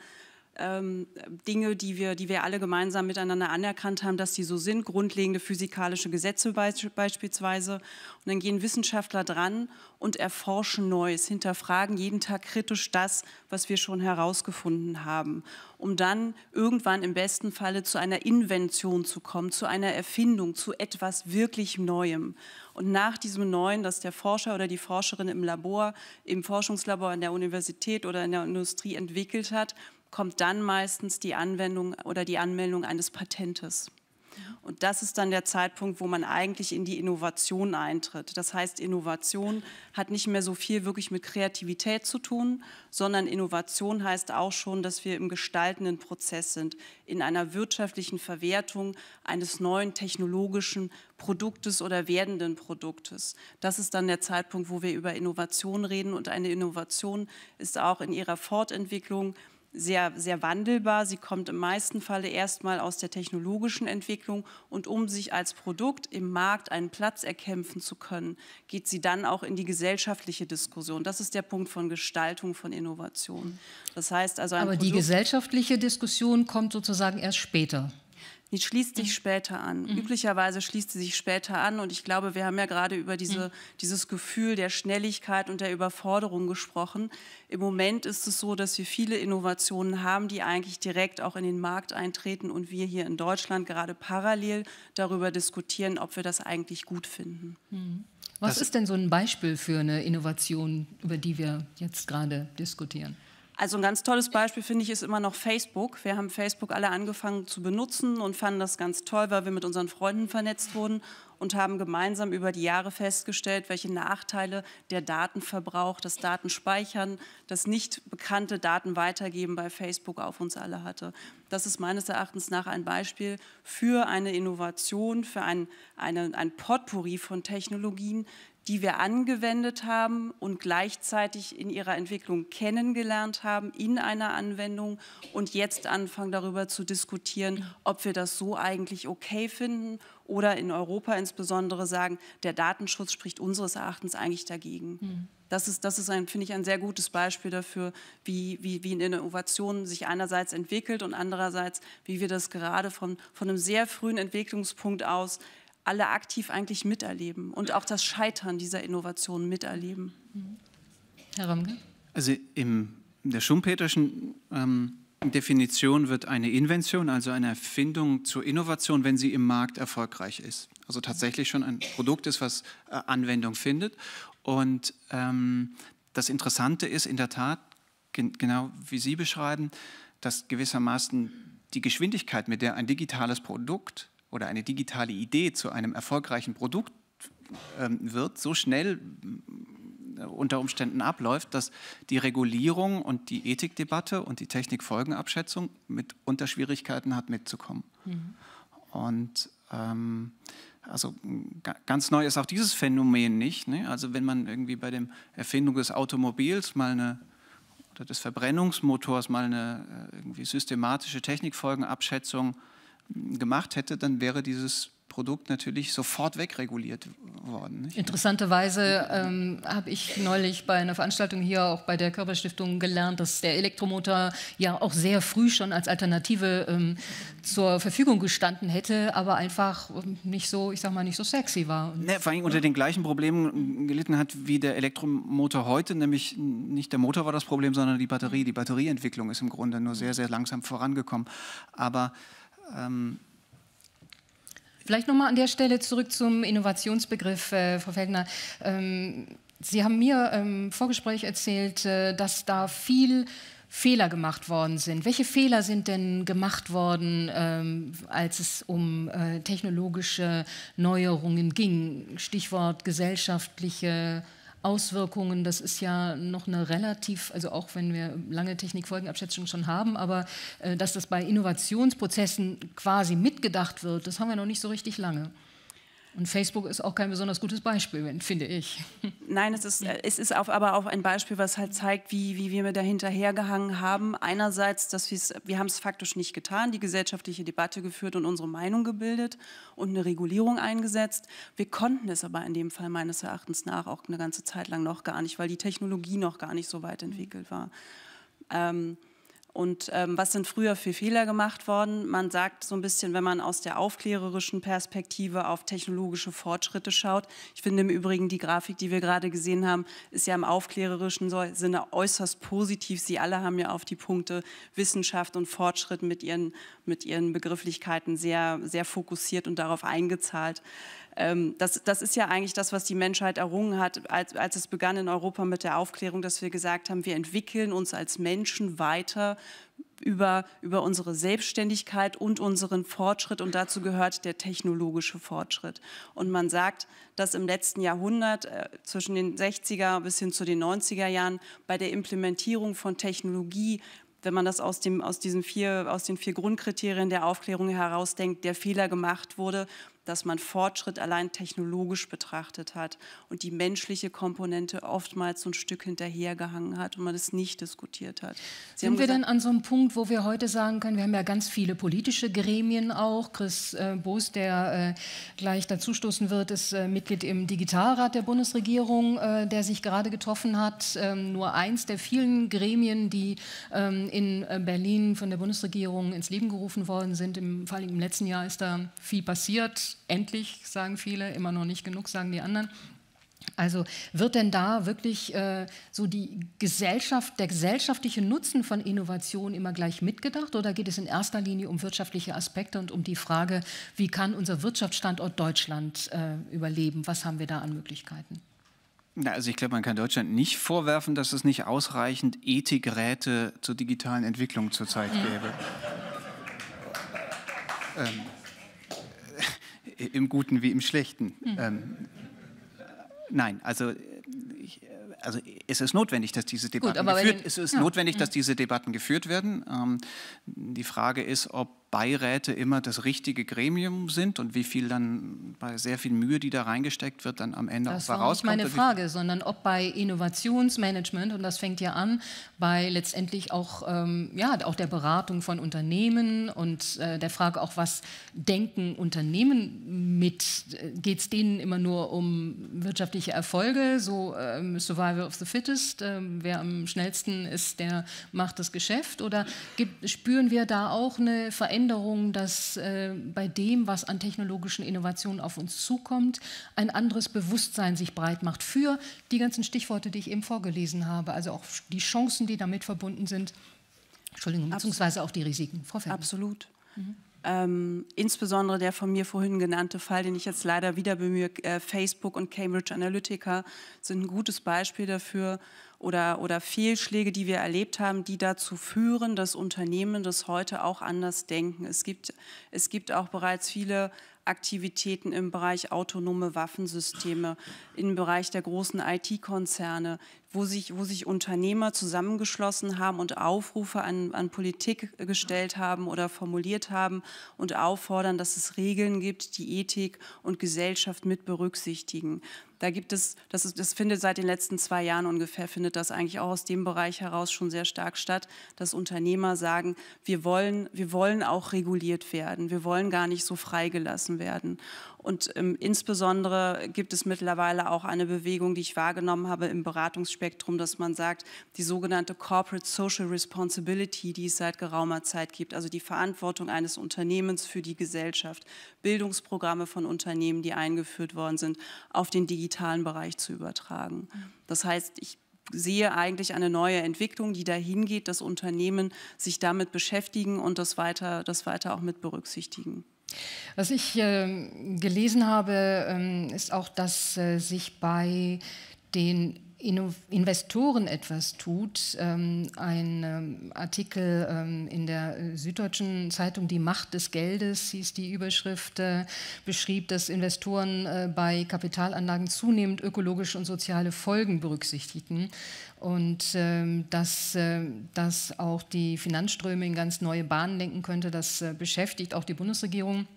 ähm, Dinge, die wir, die wir alle gemeinsam miteinander anerkannt haben, dass sie so sind, grundlegende physikalische Gesetze beisp beispielsweise. Und dann gehen Wissenschaftler dran und erforschen Neues, hinterfragen jeden Tag kritisch das, was wir schon herausgefunden haben, um dann irgendwann im besten Falle zu einer Invention zu kommen, zu einer Erfindung, zu etwas wirklich Neuem. Und nach diesem Neuen, das der Forscher oder die Forscherin im Labor, im Forschungslabor an der Universität oder in der Industrie entwickelt hat, kommt dann meistens die Anwendung oder die Anmeldung eines Patentes. Und das ist dann der Zeitpunkt, wo man eigentlich in die Innovation eintritt. Das heißt, Innovation hat nicht mehr so viel wirklich mit Kreativität zu tun, sondern Innovation heißt auch schon, dass wir im gestaltenden Prozess sind, in einer wirtschaftlichen Verwertung eines neuen technologischen Produktes oder werdenden Produktes. Das ist dann der Zeitpunkt, wo wir über Innovation reden. Und eine Innovation ist auch in ihrer Fortentwicklung sehr, sehr wandelbar. Sie kommt im meisten Falle erstmal aus der technologischen Entwicklung und um sich als Produkt im Markt einen Platz erkämpfen zu können, geht sie dann auch in die gesellschaftliche Diskussion. Das ist der Punkt von Gestaltung von Innovation. Das heißt also Aber Produkt die gesellschaftliche Diskussion kommt sozusagen erst später. Die schließt sich mhm. später an. Mhm. Üblicherweise schließt sie sich später an. Und ich glaube, wir haben ja gerade über diese, mhm. dieses Gefühl der Schnelligkeit und der Überforderung gesprochen. Im Moment ist es so, dass wir viele Innovationen haben, die eigentlich direkt auch in den Markt eintreten und wir hier in Deutschland gerade parallel darüber diskutieren, ob wir das eigentlich gut finden. Mhm. Was das ist denn so ein Beispiel für eine Innovation, über die wir jetzt gerade diskutieren? Also ein ganz tolles Beispiel finde ich ist immer noch Facebook. Wir haben Facebook alle angefangen zu benutzen und fanden das ganz toll, weil wir mit unseren Freunden vernetzt wurden und haben gemeinsam über die Jahre festgestellt, welche Nachteile der Datenverbrauch, das Datenspeichern, das nicht bekannte Daten weitergeben bei Facebook auf uns alle hatte. Das ist meines Erachtens nach ein Beispiel für eine Innovation, für ein, eine, ein Potpourri von Technologien, die wir angewendet haben und gleichzeitig in ihrer Entwicklung kennengelernt haben in einer Anwendung und jetzt anfangen darüber zu diskutieren, ob wir das so eigentlich okay finden oder in Europa insbesondere sagen, der Datenschutz spricht unseres Erachtens eigentlich dagegen. Hm. Das ist, das ist ein, finde ich, ein sehr gutes Beispiel dafür, wie, wie, wie eine Innovation sich einerseits entwickelt und andererseits, wie wir das gerade von, von einem sehr frühen Entwicklungspunkt aus alle aktiv eigentlich miterleben und auch das Scheitern dieser Innovation miterleben. Mhm. Herr Romke? Also in der schumpeterschen ähm, Definition wird eine Invention, also eine Erfindung zur Innovation, wenn sie im Markt erfolgreich ist. Also tatsächlich schon ein Produkt ist, was äh, Anwendung findet. Und ähm, das Interessante ist in der Tat, gen genau wie Sie beschreiben, dass gewissermaßen die Geschwindigkeit, mit der ein digitales Produkt oder eine digitale Idee zu einem erfolgreichen Produkt ähm, wird, so schnell äh, unter Umständen abläuft, dass die Regulierung und die Ethikdebatte und die Technikfolgenabschätzung mit unter Schwierigkeiten hat, mitzukommen. Mhm. Und ähm, also ganz neu ist auch dieses Phänomen nicht. Ne? Also wenn man irgendwie bei der Erfindung des Automobils mal eine oder des Verbrennungsmotors mal eine äh, irgendwie systematische Technikfolgenabschätzung gemacht hätte, dann wäre dieses Produkt natürlich sofort wegreguliert worden. Nicht? Interessanterweise ähm, habe ich neulich bei einer Veranstaltung hier auch bei der Körperstiftung gelernt, dass der Elektromotor ja auch sehr früh schon als Alternative ähm, zur Verfügung gestanden hätte, aber einfach ähm, nicht so, ich sag mal, nicht so sexy war. Und, ne, vor allem unter den gleichen Problemen gelitten hat wie der Elektromotor heute, nämlich nicht der Motor war das Problem, sondern die Batterie. Die Batterieentwicklung ist im Grunde nur sehr, sehr langsam vorangekommen. Aber ähm Vielleicht nochmal an der Stelle zurück zum Innovationsbegriff, äh, Frau Feldner. Ähm, Sie haben mir ähm, im Vorgespräch erzählt, äh, dass da viel Fehler gemacht worden sind. Welche Fehler sind denn gemacht worden, ähm, als es um äh, technologische Neuerungen ging? Stichwort gesellschaftliche Auswirkungen. Das ist ja noch eine relativ, also auch wenn wir lange Technikfolgenabschätzung schon haben, aber äh, dass das bei Innovationsprozessen quasi mitgedacht wird, das haben wir noch nicht so richtig lange. Und Facebook ist auch kein besonders gutes Beispiel, finde ich. [LAUGHS] Nein, es ist, äh, es ist auf, aber auch ein Beispiel, was halt zeigt, wie, wie wir mir da hinterhergehangen haben. Einerseits, dass wir haben es faktisch nicht getan, die gesellschaftliche Debatte geführt und unsere Meinung gebildet und eine Regulierung eingesetzt. Wir konnten es aber in dem Fall meines Erachtens nach auch eine ganze Zeit lang noch gar nicht, weil die Technologie noch gar nicht so weit entwickelt war. Ähm, und ähm, was sind früher für Fehler gemacht worden? Man sagt so ein bisschen, wenn man aus der aufklärerischen Perspektive auf technologische Fortschritte schaut. Ich finde im Übrigen die Grafik, die wir gerade gesehen haben, ist ja im aufklärerischen Sinne äußerst positiv. Sie alle haben ja auf die Punkte Wissenschaft und Fortschritt mit ihren, mit ihren Begrifflichkeiten sehr, sehr fokussiert und darauf eingezahlt. Ähm, das, das ist ja eigentlich das, was die Menschheit errungen hat, als, als es begann in Europa mit der Aufklärung, dass wir gesagt haben, wir entwickeln uns als Menschen weiter über, über unsere Selbstständigkeit und unseren Fortschritt und dazu gehört der technologische Fortschritt. Und man sagt, dass im letzten Jahrhundert äh, zwischen den 60er bis hin zu den 90er Jahren bei der Implementierung von Technologie wenn man das aus, dem, aus, diesen vier, aus den vier Grundkriterien der Aufklärung herausdenkt, der Fehler gemacht wurde, dass man Fortschritt allein technologisch betrachtet hat und die menschliche Komponente oftmals so ein Stück hinterhergehangen hat und man es nicht diskutiert hat. Sie Sind wir denn an so einem Punkt, wo wir heute sagen können, wir haben ja ganz viele politische Gremien auch. Chris äh, Boos, der äh, gleich dazustoßen wird, ist äh, Mitglied im Digitalrat der Bundesregierung, äh, der sich gerade getroffen hat. Ähm, nur eins der vielen Gremien, die ähm, in äh, Berlin von der Bundesregierung ins Leben gerufen worden sind. Im, vor allem im letzten Jahr ist da viel passiert endlich sagen viele, immer noch nicht genug, sagen die anderen. Also wird denn da wirklich äh, so die Gesellschaft, der gesellschaftliche Nutzen von Innovation immer gleich mitgedacht oder geht es in erster Linie um wirtschaftliche Aspekte und um die Frage, wie kann unser Wirtschaftsstandort Deutschland äh, überleben? Was haben wir da an Möglichkeiten? Also ich glaube, man kann Deutschland nicht vorwerfen, dass es nicht ausreichend Ethikräte zur digitalen Entwicklung zurzeit mhm. gäbe. ähm im Guten wie im Schlechten. Hm. Ähm, nein, also ich, äh, also es ist notwendig, dass diese Debatten Gut, geführt, den, es ist ja. notwendig, hm. dass diese Debatten geführt werden. Ähm, die Frage ist, ob Beiräte immer das richtige Gremium sind und wie viel dann bei sehr viel Mühe, die da reingesteckt wird, dann am Ende das auch rauskommt. Das ist nicht meine also Frage, sondern ob bei Innovationsmanagement und das fängt ja an bei letztendlich auch ähm, ja auch der Beratung von Unternehmen und äh, der Frage auch, was denken Unternehmen mit? Äh, Geht es denen immer nur um wirtschaftliche Erfolge, so ähm, Survival Survival of the Fittest, ähm, wer am schnellsten ist, der macht das Geschäft? Oder gibt, spüren wir da auch eine Veränderung, dass äh, bei dem, was an technologischen Innovationen auf uns zukommt, ein anderes Bewusstsein sich breit macht für die ganzen Stichworte, die ich eben vorgelesen habe, also auch die Chancen, die damit verbunden sind? Entschuldigung, beziehungsweise auch die Risiken. Frau Fenn. Absolut. Mhm ähm, insbesondere der von mir vorhin genannte Fall, den ich jetzt leider wieder bemühe, äh, Facebook und Cambridge Analytica sind ein gutes Beispiel dafür oder, oder Fehlschläge, die wir erlebt haben, die dazu führen, dass Unternehmen das heute auch anders denken. Es gibt, es gibt auch bereits viele Aktivitäten im Bereich autonome Waffensysteme, im Bereich der großen IT-Konzerne, wo sich, wo sich Unternehmer zusammengeschlossen haben und Aufrufe an, an Politik gestellt haben oder formuliert haben und auffordern, dass es Regeln gibt, die Ethik und Gesellschaft mit berücksichtigen. Da gibt es, das, ist, das findet seit den letzten zwei Jahren ungefähr, findet das eigentlich auch aus dem Bereich heraus schon sehr stark statt, dass Unternehmer sagen, wir wollen, wir wollen auch reguliert werden, wir wollen gar nicht so freigelassen werden. Und ähm, insbesondere gibt es mittlerweile auch eine Bewegung, die ich wahrgenommen habe im Beratungsspektrum, dass man sagt, die sogenannte Corporate Social Responsibility, die es seit geraumer Zeit gibt, also die Verantwortung eines Unternehmens für die Gesellschaft, Bildungsprogramme von Unternehmen, die eingeführt worden sind, auf den digitalen Bereich zu übertragen. Das heißt, ich sehe eigentlich eine neue Entwicklung, die dahin geht, dass Unternehmen sich damit beschäftigen und das weiter, das weiter auch mit berücksichtigen. Was ich äh, gelesen habe, ähm, ist auch, dass äh, sich bei den Investoren etwas tut. Ähm, ein ähm, Artikel ähm, in der äh, Süddeutschen Zeitung Die Macht des Geldes hieß die Überschrift, äh, beschrieb, dass Investoren äh, bei Kapitalanlagen zunehmend ökologische und soziale Folgen berücksichtigten und dass das auch die Finanzströme in ganz neue Bahnen lenken könnte. Das beschäftigt auch die Bundesregierung.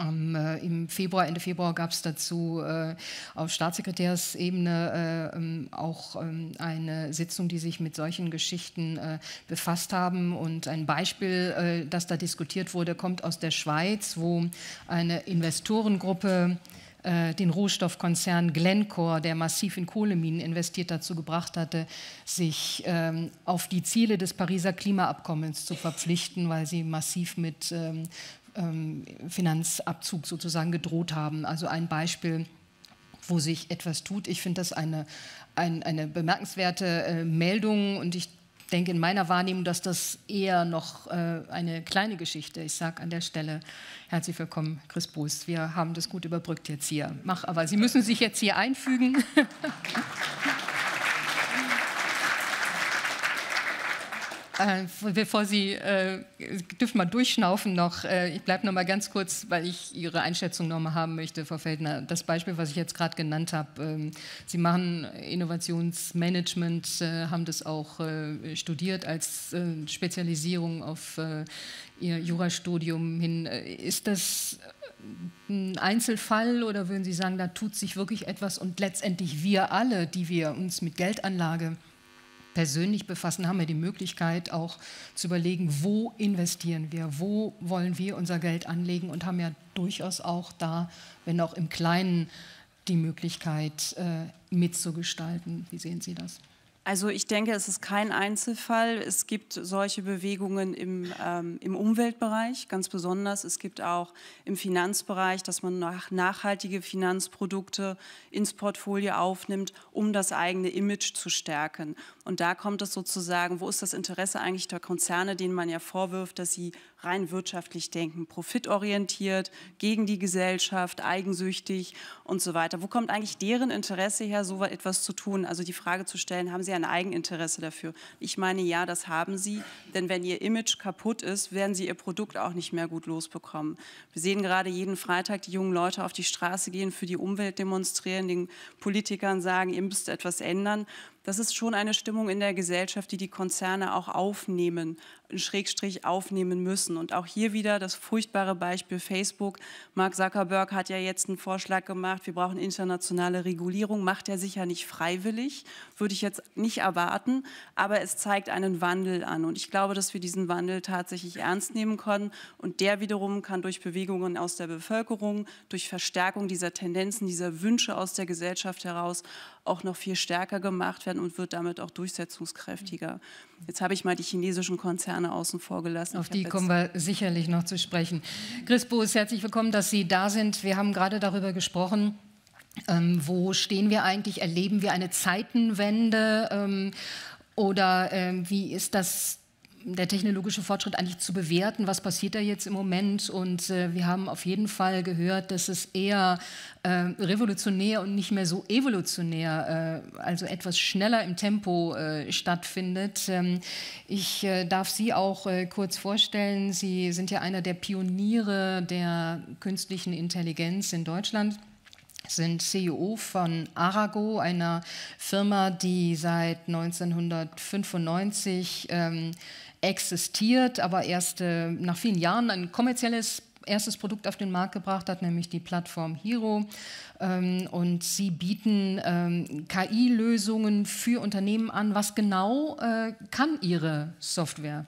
Ähm, Im Februar, Ende Februar gab es dazu äh, auf Staatssekretärsebene äh, ähm, auch ähm, eine Sitzung, die sich mit solchen Geschichten äh, befasst haben. Und ein Beispiel, äh, das da diskutiert wurde, kommt aus der Schweiz, wo eine Investorengruppe äh, den Rohstoffkonzern Glencore, der massiv in Kohleminen investiert, dazu gebracht hatte, sich ähm, auf die Ziele des Pariser Klimaabkommens zu verpflichten, weil sie massiv mit ähm, ähm, Finanzabzug sozusagen gedroht haben. Also ein Beispiel wo sich etwas tut. Ich finde das eine, ein, eine bemerkenswerte äh, Meldung und ich denke in meiner Wahrnehmung, dass das eher noch äh, eine kleine Geschichte. ist. Ich sage an der Stelle herzlich willkommen, Chris Boos. Wir haben das gut überbrückt jetzt hier. Mach aber, Sie müssen sich jetzt hier einfügen. [LAUGHS] Äh, bevor Sie, äh, dürfen mal durchschnaufen noch. Äh, ich bleibe noch mal ganz kurz, weil ich Ihre Einschätzung noch mal haben möchte, Frau Feldner. Das Beispiel, was ich jetzt gerade genannt habe, ähm, Sie machen Innovationsmanagement, äh, haben das auch äh, studiert als äh, Spezialisierung auf Ihr Jurastudium hin. Ist das ein Einzelfall oder würden Sie sagen, da tut sich wirklich etwas und letztendlich wir alle, die wir uns mit Geldanlage persönlich befassen, haben wir die Möglichkeit auch zu überlegen, wo investieren wir, wo wollen wir unser Geld anlegen und haben ja durchaus auch da, wenn auch im Kleinen, die Möglichkeit äh, mitzugestalten. Wie sehen Sie das? Also ich denke, es ist kein Einzelfall. Es gibt solche Bewegungen im, ähm, im Umweltbereich ganz besonders. Es gibt auch im Finanzbereich, dass man nach, nachhaltige Finanzprodukte ins Portfolio aufnimmt, um das eigene Image zu stärken. Und da kommt es sozusagen, wo ist das Interesse eigentlich der Konzerne, denen man ja vorwirft, dass sie rein wirtschaftlich denken, profitorientiert, gegen die Gesellschaft, eigensüchtig und so weiter. Wo kommt eigentlich deren Interesse her, so etwas zu tun? Also die Frage zu stellen, haben sie ein Eigeninteresse dafür? Ich meine, ja, das haben sie, denn wenn ihr Image kaputt ist, werden sie ihr Produkt auch nicht mehr gut losbekommen. Wir sehen gerade jeden Freitag die jungen Leute auf die Straße gehen, für die Umwelt demonstrieren, den Politikern sagen, ihr müsst etwas ändern das ist schon eine Stimmung in der Gesellschaft, die die Konzerne auch aufnehmen, in Schrägstrich aufnehmen müssen. Und auch hier wieder das furchtbare Beispiel Facebook. Mark Zuckerberg hat ja jetzt einen Vorschlag gemacht, wir brauchen internationale Regulierung. Macht er sicher nicht freiwillig, würde ich jetzt nicht erwarten, aber es zeigt einen Wandel an. Und ich glaube, dass wir diesen Wandel tatsächlich ernst nehmen können. Und der wiederum kann durch Bewegungen aus der Bevölkerung, durch Verstärkung dieser Tendenzen, dieser Wünsche aus der Gesellschaft heraus auch noch viel stärker gemacht werden und wird damit auch durchsetzungskräftiger. Jetzt habe ich mal die chinesischen Konzerne außen vor gelassen. Auf die kommen wir sicherlich noch zu sprechen. Chris Boos, herzlich willkommen, dass Sie da sind. Wir haben gerade darüber gesprochen, ähm, wo stehen wir eigentlich? Erleben wir eine Zeitenwende? Ähm, oder ähm, wie ist das der technologische Fortschritt eigentlich zu bewerten, was passiert da jetzt im Moment. Und äh, wir haben auf jeden Fall gehört, dass es eher äh, revolutionär und nicht mehr so evolutionär, äh, also etwas schneller im Tempo äh, stattfindet. Ähm, ich äh, darf Sie auch äh, kurz vorstellen. Sie sind ja einer der Pioniere der künstlichen Intelligenz in Deutschland sind CEO von Arago, einer Firma, die seit 1995 ähm, existiert, aber erst äh, nach vielen Jahren ein kommerzielles erstes Produkt auf den Markt gebracht hat, nämlich die Plattform Hero. Ähm, und sie bieten ähm, KI-Lösungen für Unternehmen an. Was genau äh, kann Ihre Software?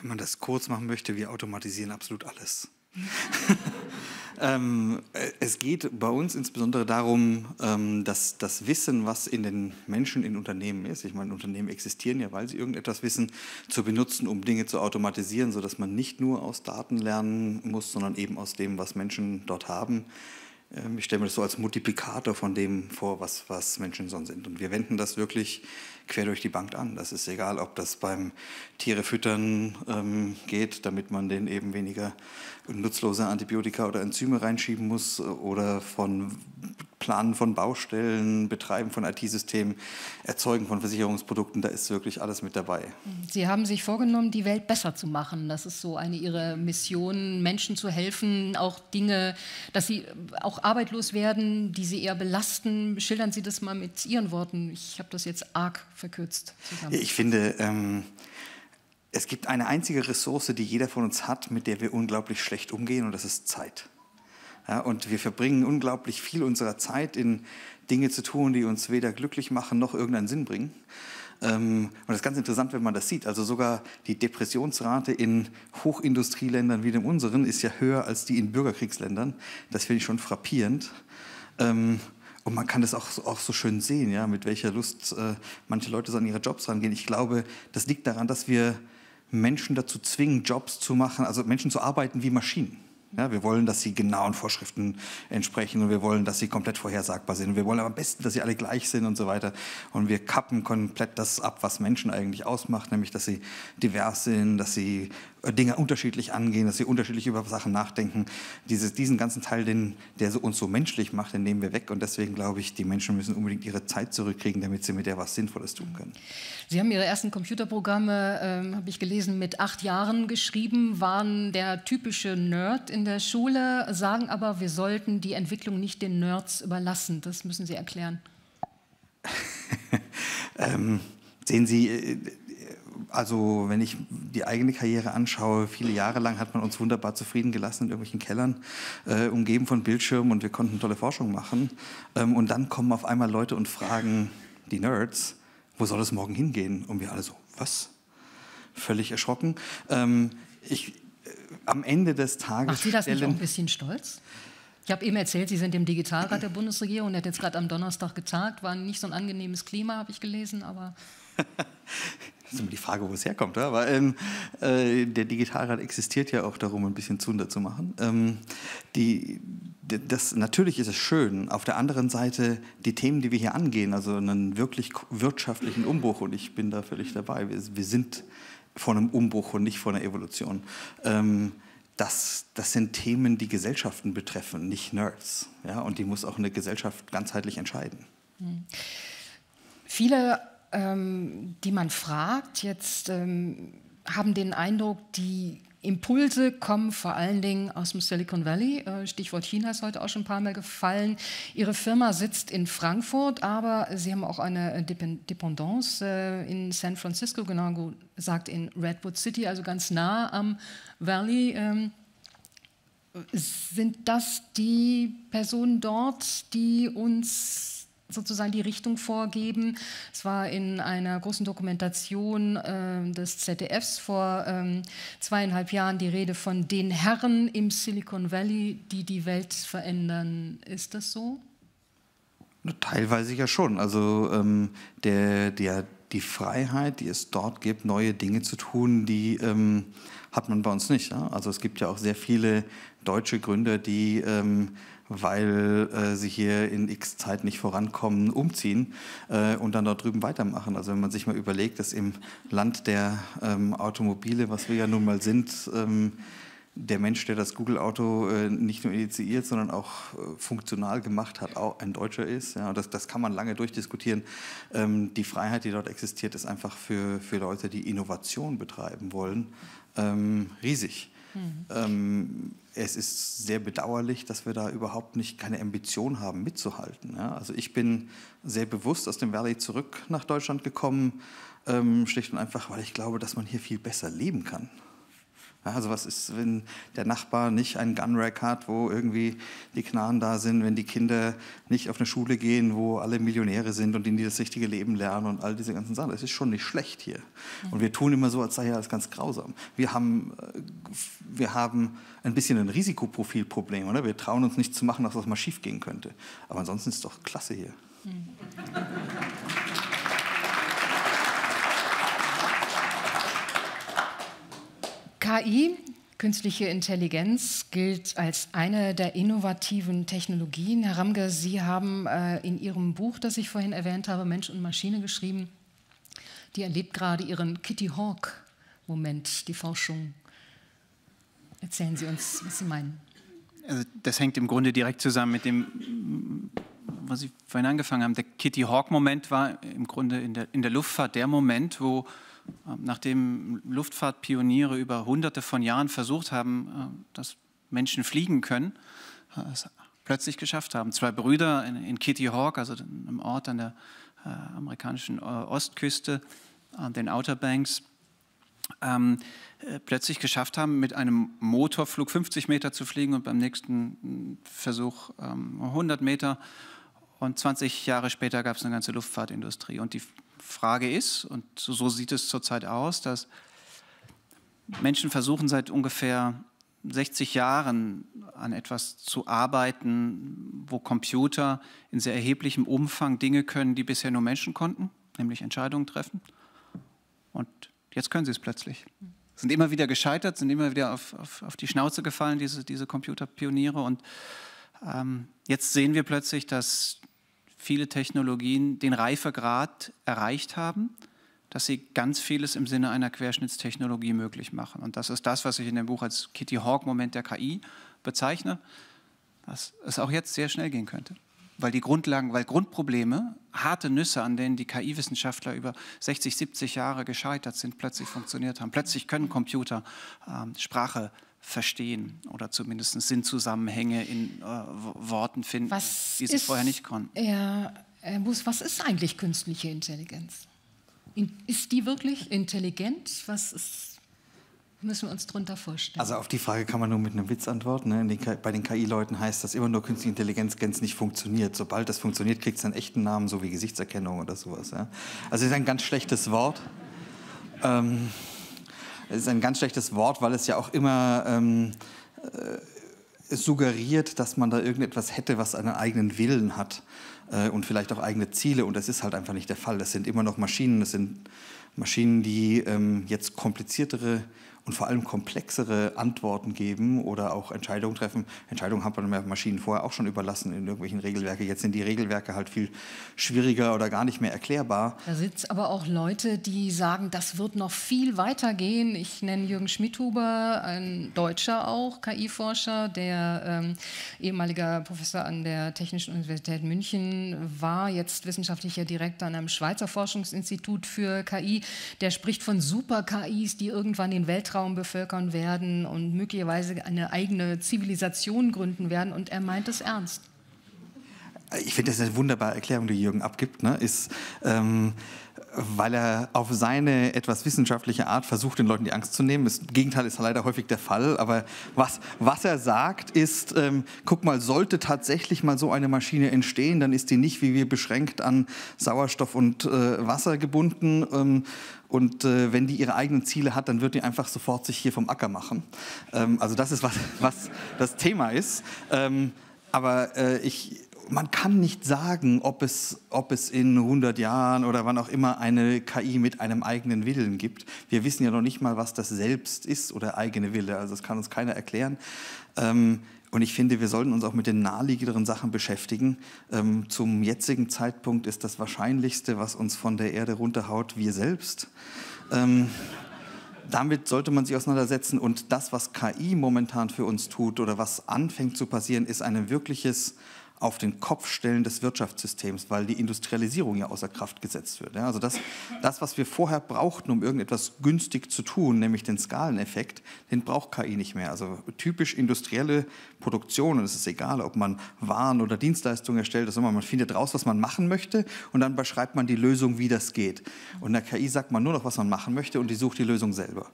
Wenn man das kurz machen möchte, wir automatisieren absolut alles. [LAUGHS] Ähm, äh, es geht bei uns insbesondere darum, ähm, dass das Wissen, was in den Menschen in Unternehmen ist, ich meine, Unternehmen existieren ja, weil sie irgendetwas wissen, zu benutzen, um Dinge zu automatisieren, sodass man nicht nur aus Daten lernen muss, sondern eben aus dem, was Menschen dort haben. Ähm, ich stelle mir das so als Multiplikator von dem vor, was, was Menschen sonst sind. Und wir wenden das wirklich quer durch die Bank an. Das ist egal, ob das beim Tierefüttern ähm, geht, damit man den eben weniger nutzlose Antibiotika oder Enzyme reinschieben muss oder von Planen von Baustellen, Betreiben von IT-Systemen, Erzeugen von Versicherungsprodukten, da ist wirklich alles mit dabei. Sie haben sich vorgenommen, die Welt besser zu machen. Das ist so eine Ihrer Missionen, Menschen zu helfen, auch Dinge, dass sie auch arbeitlos werden, die sie eher belasten. Schildern Sie das mal mit Ihren Worten. Ich habe das jetzt arg verkürzt. Zusammen. Ich finde, ähm, es gibt eine einzige Ressource, die jeder von uns hat, mit der wir unglaublich schlecht umgehen, und das ist Zeit. Ja, und wir verbringen unglaublich viel unserer Zeit in Dinge zu tun, die uns weder glücklich machen noch irgendeinen Sinn bringen. Ähm, und das ist ganz interessant, wenn man das sieht. Also sogar die Depressionsrate in Hochindustrieländern wie dem unseren ist ja höher als die in Bürgerkriegsländern. Das finde ich schon frappierend. Ähm, und man kann das auch, auch so schön sehen, ja, mit welcher Lust äh, manche Leute so an ihre Jobs rangehen. Ich glaube, das liegt daran, dass wir Menschen dazu zwingen, Jobs zu machen, also Menschen zu arbeiten wie Maschinen. Ja, wir wollen, dass sie genauen Vorschriften entsprechen und wir wollen, dass sie komplett vorhersagbar sind. wir wollen am besten, dass sie alle gleich sind und so weiter. Und wir kappen komplett das ab, was Menschen eigentlich ausmacht, nämlich dass sie divers sind, dass sie äh, Dinge unterschiedlich angehen, dass sie unterschiedlich über Sachen nachdenken. Dieses, diesen ganzen Teil, den, der so uns so menschlich macht, den nehmen wir weg. Und deswegen glaube ich, die Menschen müssen unbedingt ihre Zeit zurückkriegen, damit sie mit der was Sinnvolles tun können. Sie haben Ihre ersten Computerprogramme, ähm, habe ich gelesen, mit acht Jahren geschrieben, waren der typische Nerd in der Schule, sagen aber, wir sollten die Entwicklung nicht den Nerds überlassen. Das müssen Sie erklären. [LAUGHS] ähm, sehen Sie, äh, also wenn ich die eigene Karriere anschaue, viele Jahre lang hat man uns wunderbar zufrieden gelassen in irgendwelchen Kellern, äh, umgeben von Bildschirmen und wir konnten tolle Forschung machen. Ähm, und dann kommen auf einmal Leute und fragen, die Nerds, wo soll es morgen hingehen? Und wir alle so, was? Völlig erschrocken. Ähm, ich, äh, am Ende des Tages. Macht Sie das stellen, nicht ein bisschen stolz? Ich habe eben erzählt, Sie sind im Digitalrat der Bundesregierung, der hat jetzt gerade am Donnerstag getagt, war nicht so ein angenehmes Klima, habe ich gelesen, aber. [LAUGHS] Das ist immer die Frage, wo es herkommt. Ja? Aber ähm, äh, der Digitalrat existiert ja auch darum, ein bisschen Zunder zu machen. Ähm, die, das, natürlich ist es schön. Auf der anderen Seite die Themen, die wir hier angehen, also einen wirklich wirtschaftlichen Umbruch, und ich bin da völlig dabei, wir, wir sind vor einem Umbruch und nicht vor einer Evolution. Ähm, das, das sind Themen, die Gesellschaften betreffen, nicht Nerds. Ja? Und die muss auch eine Gesellschaft ganzheitlich entscheiden. Mhm. Viele ähm, die man fragt, jetzt ähm, haben den Eindruck, die Impulse kommen vor allen Dingen aus dem Silicon Valley. Äh, Stichwort China ist heute auch schon ein paar Mal gefallen. Ihre Firma sitzt in Frankfurt, aber Sie haben auch eine äh, Dependance äh, in San Francisco, genau gesagt in Redwood City, also ganz nah am Valley. Ähm, sind das die Personen dort, die uns sozusagen die Richtung vorgeben. Es war in einer großen Dokumentation äh, des ZDFs vor ähm, zweieinhalb Jahren die Rede von den Herren im Silicon Valley, die die Welt verändern. Ist das so? Teilweise ja schon. Also ähm, der, der, die Freiheit, die es dort gibt, neue Dinge zu tun, die ähm, hat man bei uns nicht. Ja? Also es gibt ja auch sehr viele deutsche Gründer, die ähm, weil äh, sie hier in x Zeit nicht vorankommen, umziehen äh, und dann dort drüben weitermachen. Also wenn man sich mal überlegt, dass im Land der ähm, Automobile, was wir ja nun mal sind, ähm, der Mensch, der das Google-Auto äh, nicht nur initiiert, sondern auch äh, funktional gemacht hat, auch ein Deutscher ist. Ja, das, das kann man lange durchdiskutieren. Ähm, die Freiheit, die dort existiert, ist einfach für, für Leute, die Innovation betreiben wollen, ähm, riesig. Mhm. Ähm, es ist sehr bedauerlich, dass wir da überhaupt nicht keine Ambition haben, mitzuhalten. Ja? Also ich bin sehr bewusst aus dem Valley zurück nach Deutschland gekommen, ähm, schlicht und einfach, weil ich glaube, dass man hier viel besser leben kann also was ist, wenn der Nachbar nicht einen Gunrack hat, wo irgendwie die Knarren da sind, wenn die Kinder nicht auf eine Schule gehen, wo alle Millionäre sind und die nie das richtige Leben lernen und all diese ganzen Sachen. Es ist schon nicht schlecht hier. Und wir tun immer so, als sei alles ganz grausam. Wir haben, äh, wir haben ein bisschen ein Risikoprofilproblem, oder? Wir trauen uns nicht zu machen, dass das mal schief gehen könnte. Aber ansonsten ist es doch klasse hier. Mhm. KI, künstliche Intelligenz, gilt als eine der innovativen Technologien. Herr Ramge, Sie haben äh, in Ihrem Buch, das ich vorhin erwähnt habe, Mensch und Maschine geschrieben, die erlebt gerade ihren Kitty Hawk-Moment, die Forschung. Erzählen Sie uns, was Sie meinen. Also das hängt im Grunde direkt zusammen mit dem, was Sie vorhin angefangen haben. Der Kitty Hawk-Moment war im Grunde in der, in der Luftfahrt der Moment, wo ähm, nachdem Luftfahrtpioniere über hunderte von Jahren versucht haben, äh, dass Menschen fliegen können, äh, es plötzlich geschafft haben. Zwei Brüder in, Kitty Hawk, also einem Ort an der äh, amerikanischen Ostküste, an den Outer Banks, ähm, plötzlich geschafft haben, mit einem Motorflug 50 Meter zu fliegen und beim nächsten Versuch ähm, 100 Meter. Und 20 Jahre später gab es eine ganze Luftfahrtindustrie. Und die Frage ist, und so sieht es zurzeit aus, dass Menschen versuchen seit ungefähr 60 Jahren an etwas zu arbeiten, wo Computer in sehr erheblichem Umfang Dinge können, die bisher nur Menschen konnten, nämlich Entscheidungen treffen. Und jetzt können sie es plötzlich. Sind immer wieder gescheitert, sind immer wieder auf, auf, auf die Schnauze gefallen, diese, diese Computerpioniere. Und ähm, jetzt sehen wir plötzlich, dass viele Technologien den Reifegrad erreicht haben, dass sie ganz vieles im Sinne einer Querschnittstechnologie möglich machen. Und das ist das, was ich in dem Buch als Kitty Hawk-Moment der KI bezeichne, dass es auch jetzt sehr schnell gehen könnte. Weil die Grundlagen, weil Grundprobleme, harte Nüsse, an denen die KI-Wissenschaftler über 60, 70 Jahre gescheitert sind, plötzlich funktioniert haben. Plötzlich können Computer ähm, Sprache verstehen oder zumindest Sinnzusammenhänge in äh, Worten finden, was die sie ist, vorher nicht konnten. Ja, Herr äh, Bus, was ist eigentlich künstliche Intelligenz? In, ist die wirklich intelligent? Was ist, müssen wir uns darunter vorstellen? Also auf die Frage kann man nur mit einem Witz antworten. Ne? Den, bei den KI-Leuten heißt das immer nur, künstliche Intelligenz ganz nicht funktioniert. Sobald das funktioniert, kriegt es einen echten Namen, so wie Gesichtserkennung oder sowas. Ja? Also es ist ein ganz schlechtes Wort. Ähm, es ist ein ganz schlechtes Wort, weil es ja auch immer ähm, äh, suggeriert, dass man da irgendetwas hätte, was einen eigenen Willen hat äh, und vielleicht auch eigene Ziele. Und das ist halt einfach nicht der Fall. Das sind immer noch Maschinen. Das sind Maschinen, die ähm, jetzt kompliziertere und vor allem komplexere Antworten geben oder auch Entscheidungen treffen. Entscheidungen hat man Maschinen vorher auch schon überlassen in irgendwelchen Regelwerken. Jetzt sind die Regelwerke halt viel schwieriger oder gar nicht mehr erklärbar. Da sitzt aber auch Leute, die sagen, das wird noch viel weiter gehen. Ich nenne Jürgen Schmidhuber, ein Deutscher auch, KI-Forscher, der ähm, ehemaliger Professor an der Technischen Universität München war, jetzt wissenschaftlicher Direktor an einem Schweizer Forschungsinstitut für KI. Der spricht von Super-KIs, die irgendwann den Weltraum Weltraum bevölkern werden und möglicherweise eine eigene Zivilisation gründen werden. Und er meint es ernst. Ich finde, das eine wunderbare Erklärung, die Jürgen abgibt. Ne? Ist, ähm, weil er auf seine etwas wissenschaftliche Art versucht, den Leuten die Angst zu nehmen. Das Gegenteil ist leider häufig der Fall. Aber was, was er sagt, ist, ähm, guck mal, sollte tatsächlich mal so eine Maschine entstehen, dann ist die nicht, wie wir, beschränkt an Sauerstoff und äh, Wasser gebunden, ähm, und äh, wenn die ihre eigenen Ziele hat, dann wird die einfach sofort sich hier vom Acker machen. Ähm, also das ist, was, [LAUGHS] was das Thema ist. Ähm, aber äh, ich, man kann nicht sagen, ob es, ob es in 100 Jahren oder wann auch immer eine KI mit einem eigenen Willen gibt. Wir wissen ja noch nicht mal, was das Selbst ist oder eigene Wille. Also das kann uns keiner erklären. Ähm, und ich finde, wir sollten uns auch mit den naheliegenderen Sachen beschäftigen. Ähm, zum jetzigen Zeitpunkt ist das Wahrscheinlichste, was uns von der Erde runterhaut, wir selbst. Ähm, damit sollte man sich auseinandersetzen. Und das, was KI momentan für uns tut oder was anfängt zu passieren, ist ein wirkliches auf den Kopf stellen des Wirtschaftssystems, weil die Industrialisierung ja außer Kraft gesetzt wird. Also das, das, was wir vorher brauchten, um irgendetwas günstig zu tun, nämlich den Skaleneffekt, den braucht KI nicht mehr. Also typisch industrielle Produktion, und es ist egal, ob man Waren oder Dienstleistungen erstellt, also man findet raus, was man machen möchte und dann beschreibt man die Lösung, wie das geht. Und der KI sagt man nur noch, was man machen möchte und die sucht die Lösung selber.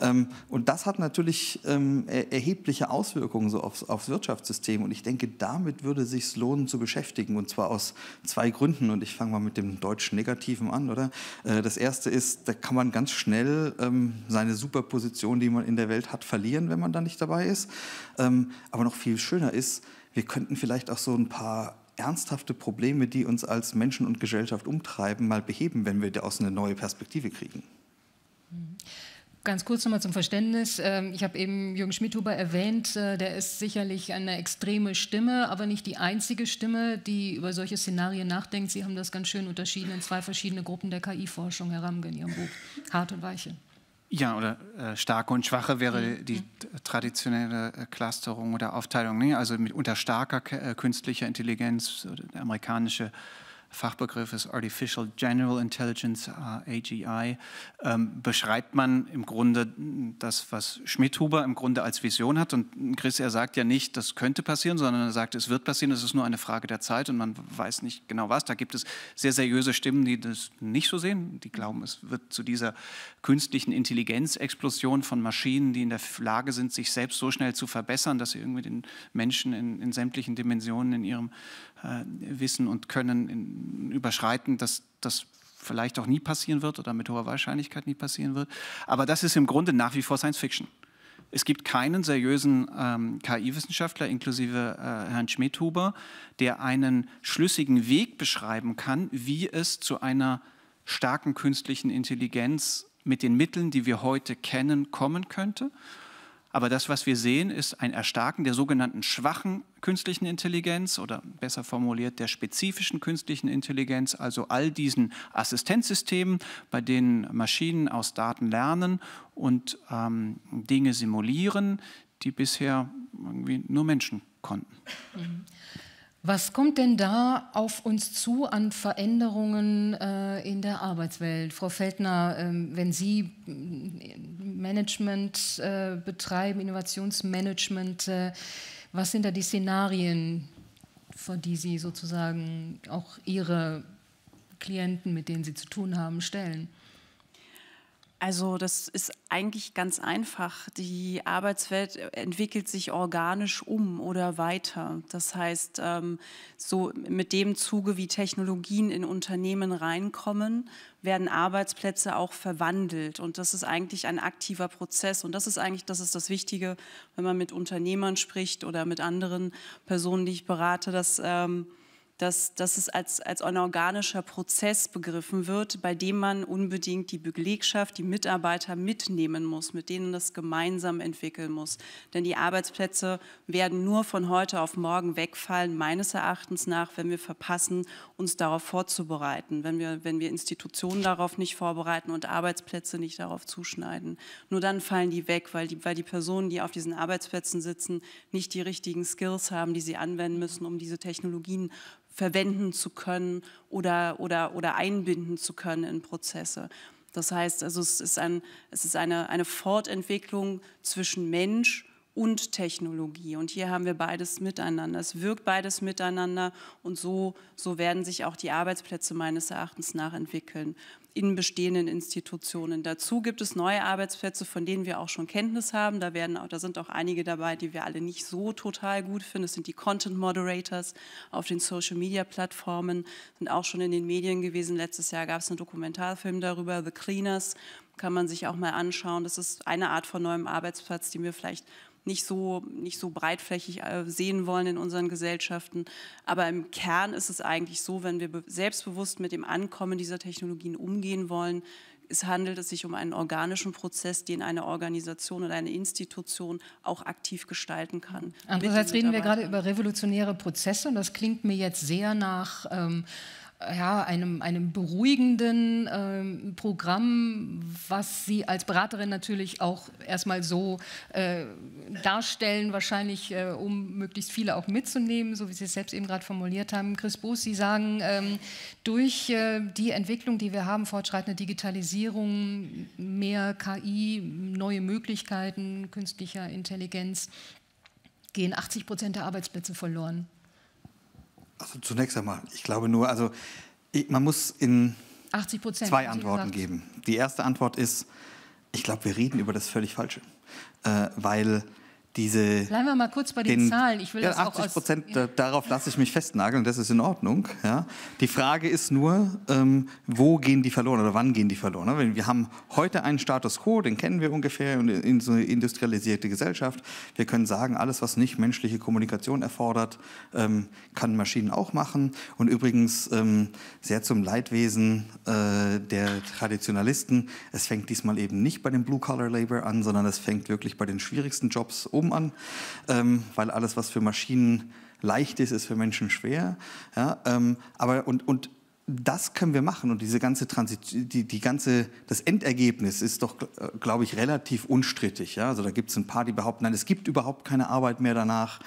Ähm, und das hat natürlich ähm, erhebliche Auswirkungen so aufs, aufs Wirtschaftssystem und ich denke, damit würde sich lohnen zu beschäftigen. Und zwar aus zwei Gründen. Und ich fange mal mit dem deutschen Negativen an, oder? Äh, das erste ist, da kann man ganz schnell ähm, seine Superposition, die man in der Welt hat, verlieren, wenn man da nicht dabei ist. Ähm, aber noch viel schöner ist, wir könnten vielleicht auch so ein paar ernsthafte Probleme, die uns als Menschen und Gesellschaft umtreiben, mal beheben, wenn wir aus eine neue Perspektive kriegen. Mhm. Ganz kurz nochmal zum Verständnis. Ähm, ich habe eben Jürgen Schmidhuber erwähnt, äh, der ist sicherlich eine extreme Stimme, aber nicht die einzige Stimme, die über solche Szenarien nachdenkt. Sie haben das ganz schön unterschieden in zwei verschiedene Gruppen der KI-Forschung, Herr Ramge, in Ihrem Buch, Hart und Weiche. Ja, oder äh, starke und schwache wäre mhm. die mhm. traditionelle äh, Clusterung oder Aufteilung. Ne? Also mit, unter starker äh, künstlicher Intelligenz, der amerikanische äh, Fachbegriff ist Artificial General Intelligence, äh, AGI, ähm, beschreibt man im Grunde das, was Schmidhuber im Grunde als Vision hat. Und Chris, er sagt ja nicht, das könnte passieren, sondern er sagt, es wird passieren, es ist nur eine Frage der Zeit und man weiß nicht genau was. Da gibt es sehr seriöse Stimmen, die das nicht so sehen, die glauben, es wird zu dieser künstlichen Intelligenzexplosion von Maschinen, die in der Lage sind, sich selbst so schnell zu verbessern, dass sie irgendwie den Menschen in, in sämtlichen Dimensionen in ihrem äh, wissen und Können überschreiten, dass das vielleicht auch nie passieren wird oder mit hoher Wahrscheinlichkeit nie passieren wird. Aber das ist im Grunde nach wie vor Science Fiction. Es gibt keinen seriösen ähm, KI-Wissenschaftler, inklusive äh, Herrn Schmidhuber, der einen schlüssigen Weg beschreiben kann, wie es zu einer starken künstlichen Intelligenz mit den Mitteln, die wir heute kennen, kommen könnte. Aber das, was wir sehen, ist ein Erstarken der sogenannten schwachen künstlichen Intelligenz oder besser formuliert der spezifischen künstlichen Intelligenz, also all diesen Assistenzsystemen, bei denen Maschinen aus Daten lernen und ähm, Dinge simulieren, die bisher nur Menschen konnten. Mhm. Was kommt denn da auf uns zu an Veränderungen äh, in der Arbeitswelt? Frau Feldner, ähm, wenn Sie mm, Management äh, betreiben, Innovationsmanagement, äh, was sind da die Szenarien, vor die Sie sozusagen auch Ihre Klienten, mit denen Sie zu tun haben, stellen? Also das ist eigentlich ganz einfach. Die Arbeitswelt äh, entwickelt sich organisch um oder weiter. Das heißt, ähm, so mit dem Zuge, wie Technologien in Unternehmen reinkommen, werden Arbeitsplätze auch verwandelt. Und das ist eigentlich ein aktiver Prozess. Und das ist eigentlich, das ist das Wichtige, wenn man mit Unternehmern spricht oder mit anderen Personen, die ich berate, dass ähm, dass, dass es als, als ein organischer Prozess begriffen wird, bei dem man unbedingt die Belegschaft, die Mitarbeiter mitnehmen muss, mit denen das gemeinsam entwickeln muss. Denn die Arbeitsplätze werden nur von heute auf morgen wegfallen, meines Erachtens nach, wenn wir verpassen, uns darauf vorzubereiten, wenn wir, wenn wir Institutionen darauf nicht vorbereiten und Arbeitsplätze nicht darauf zuschneiden. Nur dann fallen die weg, weil die, weil die Personen, die auf diesen Arbeitsplätzen sitzen, nicht die richtigen Skills haben, die sie anwenden müssen, um diese Technologien verwenden zu können oder, oder, oder einbinden zu können in Prozesse. Das heißt, also es ist, ein, es ist eine, eine Fortentwicklung zwischen Mensch und Technologie. Und hier haben wir beides miteinander. Es wirkt beides miteinander und so, so werden sich auch die Arbeitsplätze meines Erachtens nach entwickeln in bestehenden Institutionen. Dazu gibt es neue Arbeitsplätze, von denen wir auch schon Kenntnis haben. Da, werden da sind auch einige dabei, die wir alle nicht so total gut finden. Das sind die Content Moderators auf den Social Media Plattformen, sind auch schon in den Medien gewesen. Letztes Jahr gab es einen Dokumentarfilm darüber, The Cleaners, kann man sich auch mal anschauen. Das ist eine Art von neuem Arbeitsplatz, den wir vielleicht nicht so, nicht so breitflächig äh, sehen wollen in unseren Gesellschaften. Aber im Kern ist es eigentlich so, wenn wir selbstbewusst mit dem Ankommen dieser Technologien umgehen wollen, es handelt es sich um einen organischen Prozess, den eine Organisation oder eine Institution auch aktiv gestalten kann. Andererseits reden wir gerade über revolutionäre Prozesse und das klingt mir jetzt sehr nach ähm, ja, einem, einem beruhigenden ähm, Programm, was Sie als Beraterin natürlich auch erstmal so äh, darstellen, wahrscheinlich, äh, um möglichst viele auch mitzunehmen, so wie Sie es selbst eben gerade formuliert haben. Chris Boos, Sie sagen, ähm, durch äh, die Entwicklung, die wir haben, fortschreitende Digitalisierung, mehr KI, neue Möglichkeiten künstlicher Intelligenz, gehen 80 Prozent der Arbeitsplätze verloren. Also zunächst einmal, ich glaube nur, also ich, man muss in zwei Antworten geben. Die erste Antwort ist, ich glaube, wir reden über das völlig Falsche, äh, weil diese. Bleiben wir mal kurz bei den, den Zahlen. Ich will ja, das 80 Prozent, ja. darauf lasse ich mich festnageln, das ist in Ordnung. Ja. Die Frage ist nur, ähm, wo gehen die verloren oder wann gehen die verloren? Ne? Wir haben heute einen Status quo, den kennen wir ungefähr in so eine industrialisierte Gesellschaft. Wir können sagen, alles, was nicht menschliche Kommunikation erfordert, ähm, kann Maschinen auch machen. Und übrigens ähm, sehr zum Leidwesen äh, der Traditionalisten, es fängt diesmal eben nicht bei dem Blue-Collar-Labor an, sondern es fängt wirklich bei den schwierigsten Jobs oben oben an, ähm, weil alles, was für Maschinen leicht ist, ist für Menschen schwer. Ja, ähm, aber und, und das können wir machen und diese ganze Transit, die, die ganze, das Endergebnis ist doch, äh, glaube ich, relativ unstrittig. Ja? Also da gibt es ein paar, die behaupten, nein, es gibt überhaupt keine Arbeit mehr danach.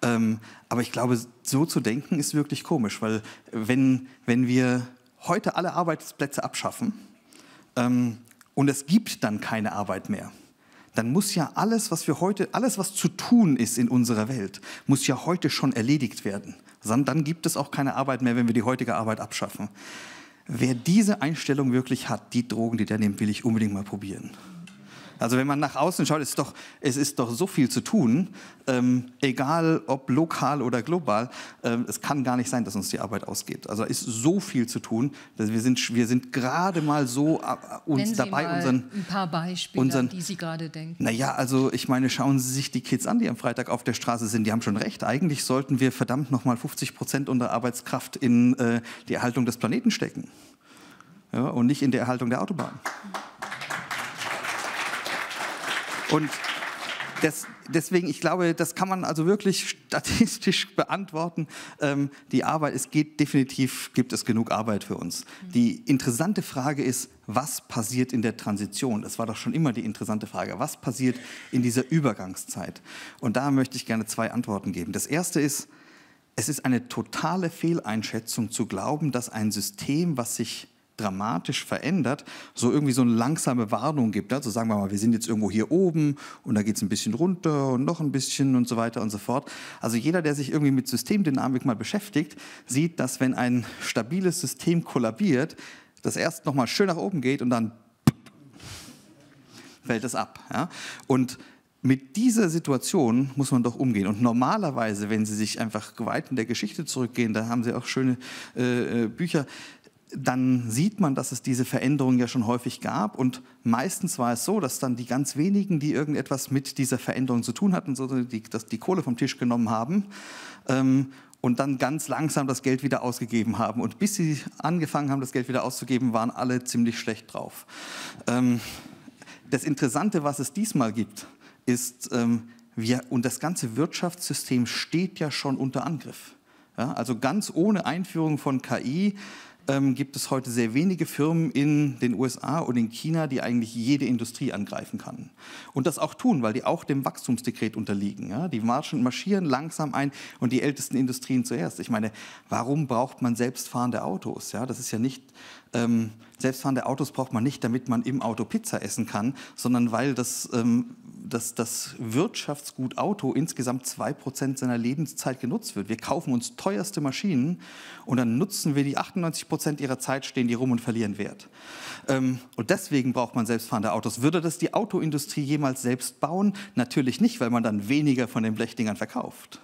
Ähm, aber ich glaube, so zu denken ist wirklich komisch, weil äh, wenn, wenn wir heute alle Arbeitsplätze abschaffen ähm, und es gibt dann keine Arbeit mehr, dann muss ja alles, was wir heute, alles, was zu tun ist in unserer Welt, muss ja heute schon erledigt werden. Dann gibt es auch keine Arbeit mehr, wenn wir die heutige Arbeit abschaffen. Wer diese Einstellung wirklich hat, die Drogen, die der nimmt, will ich unbedingt mal probieren. Also wenn man nach außen schaut, ist doch, es ist doch so viel zu tun, ähm, egal ob lokal oder global. Ähm, es kann gar nicht sein, dass uns die Arbeit ausgeht. Also ist so viel zu tun, dass wir sind, wir sind gerade mal so äh, äh uns dabei, unseren ein paar Beispiele, unseren, die Sie gerade denken. Naja, also ich meine, schauen Sie sich die Kids an, die am Freitag auf der Straße sind. Die haben schon recht. Eigentlich sollten wir verdammt noch mal 50 Prozent unserer Arbeitskraft in äh, die Erhaltung des Planeten stecken ja, und nicht in die Erhaltung der Autobahn. Mhm. Und das, deswegen, ich glaube, das kann man also wirklich statistisch [LAUGHS] beantworten. Ähm, die Arbeit, es geht definitiv, gibt es genug Arbeit für uns. Mhm. Die interessante Frage ist, was passiert in der Transition? Das war doch schon immer die interessante Frage. Was passiert in dieser Übergangszeit? Und da möchte ich gerne zwei Antworten geben. Das erste ist, es ist eine totale Fehleinschätzung zu glauben, dass ein System, was sich dramatisch verändert, so irgendwie so eine langsame Warnung gibt. Also sagen wir mal, wir sind jetzt irgendwo hier oben und da geht es ein bisschen runter und noch ein bisschen und so weiter und so fort. Also jeder, der sich irgendwie mit Systemdynamik mal beschäftigt, sieht, dass wenn ein stabiles System kollabiert, das erst nochmal schön nach oben geht und dann fällt es ab. Ja? Und mit dieser Situation muss man doch umgehen. Und normalerweise, wenn Sie sich einfach weit in der Geschichte zurückgehen, da haben Sie auch schöne äh, äh Bücher, dann sieht man, dass es diese Veränderungen ja schon häufig gab. Und meistens war es so, dass dann die ganz wenigen, die irgendetwas mit dieser Veränderung zu tun hatten, so die, dass die Kohle vom Tisch genommen haben ähm, und dann ganz langsam das Geld wieder ausgegeben haben. Und bis sie angefangen haben, das Geld wieder auszugeben, waren alle ziemlich schlecht drauf. Ähm, das Interessante, was es diesmal gibt, ist, ähm, wir, und das ganze Wirtschaftssystem steht ja schon unter Angriff. Ja, also ganz ohne Einführung von KI ähm, gibt es heute sehr wenige Firmen in den USA und in China, die eigentlich jede Industrie angreifen kann. Und das auch tun, weil die auch dem Wachstumsdekret unterliegen. Ja? Die marschen, marschieren langsam ein und die ältesten Industrien zuerst. Ich meine, warum braucht man selbstfahrende Autos? Ja? Das ist ja nicht ähm, selbstfahrende Autos braucht man nicht, damit man im Auto Pizza essen kann, sondern weil das ähm, dass das Wirtschaftsgut Auto insgesamt 2% seiner Lebenszeit genutzt wird. Wir kaufen uns teuerste Maschinen und dann nutzen wir die 98% ihrer Zeit, stehen die rum und verlieren Wert. Ähm, und deswegen braucht man selbstfahrende Autos. Würde das die Autoindustrie jemals selbst bauen? Natürlich nicht, weil man dann weniger von den Blechdingern verkauft.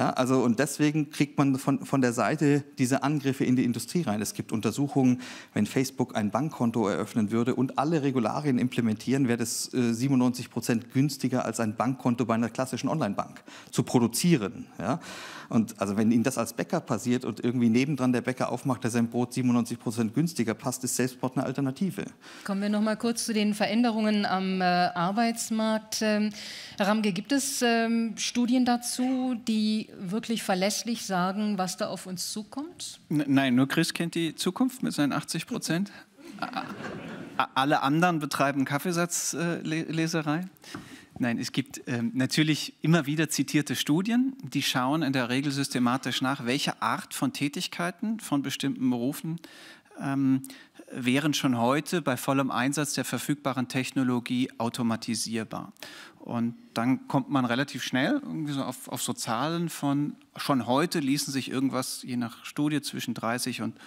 Ja, also und deswegen kriegt man von, von der Seite diese Angriffe in die Industrie rein. Es gibt Untersuchungen, wenn Facebook ein Bankkonto eröffnen würde und alle Regularien implementieren, wäre das äh, 97 Prozent günstiger als ein Bankkonto bei einer klassischen Online-Bank zu produzieren. Ja? Und also wenn Ihnen das als Bäcker passiert und irgendwie nebendran der Bäcker aufmacht, der sein Brot 97 Prozent günstiger passt, ist Selbstmord eine Alternative. Kommen wir noch mal kurz zu den Veränderungen am äh, Arbeitsmarkt. Ähm, Ramge, gibt es ähm, Studien dazu, die wirklich verlässlich sagen, was da auf uns zukommt? Nein, nur Chris kennt die Zukunft mit seinen 80 Prozent. Alle anderen betreiben Kaffeesatzleserei. Nein, es gibt ähm, natürlich immer wieder zitierte Studien, die schauen in der Regel systematisch nach, welche Art von Tätigkeiten, von bestimmten Berufen ähm, wären schon heute bei vollem Einsatz der verfügbaren Technologie automatisierbar. Und dann kommt man relativ schnell irgendwie so auf, auf so Zahlen von, schon heute ließen sich irgendwas, je nach Studie, zwischen 30 und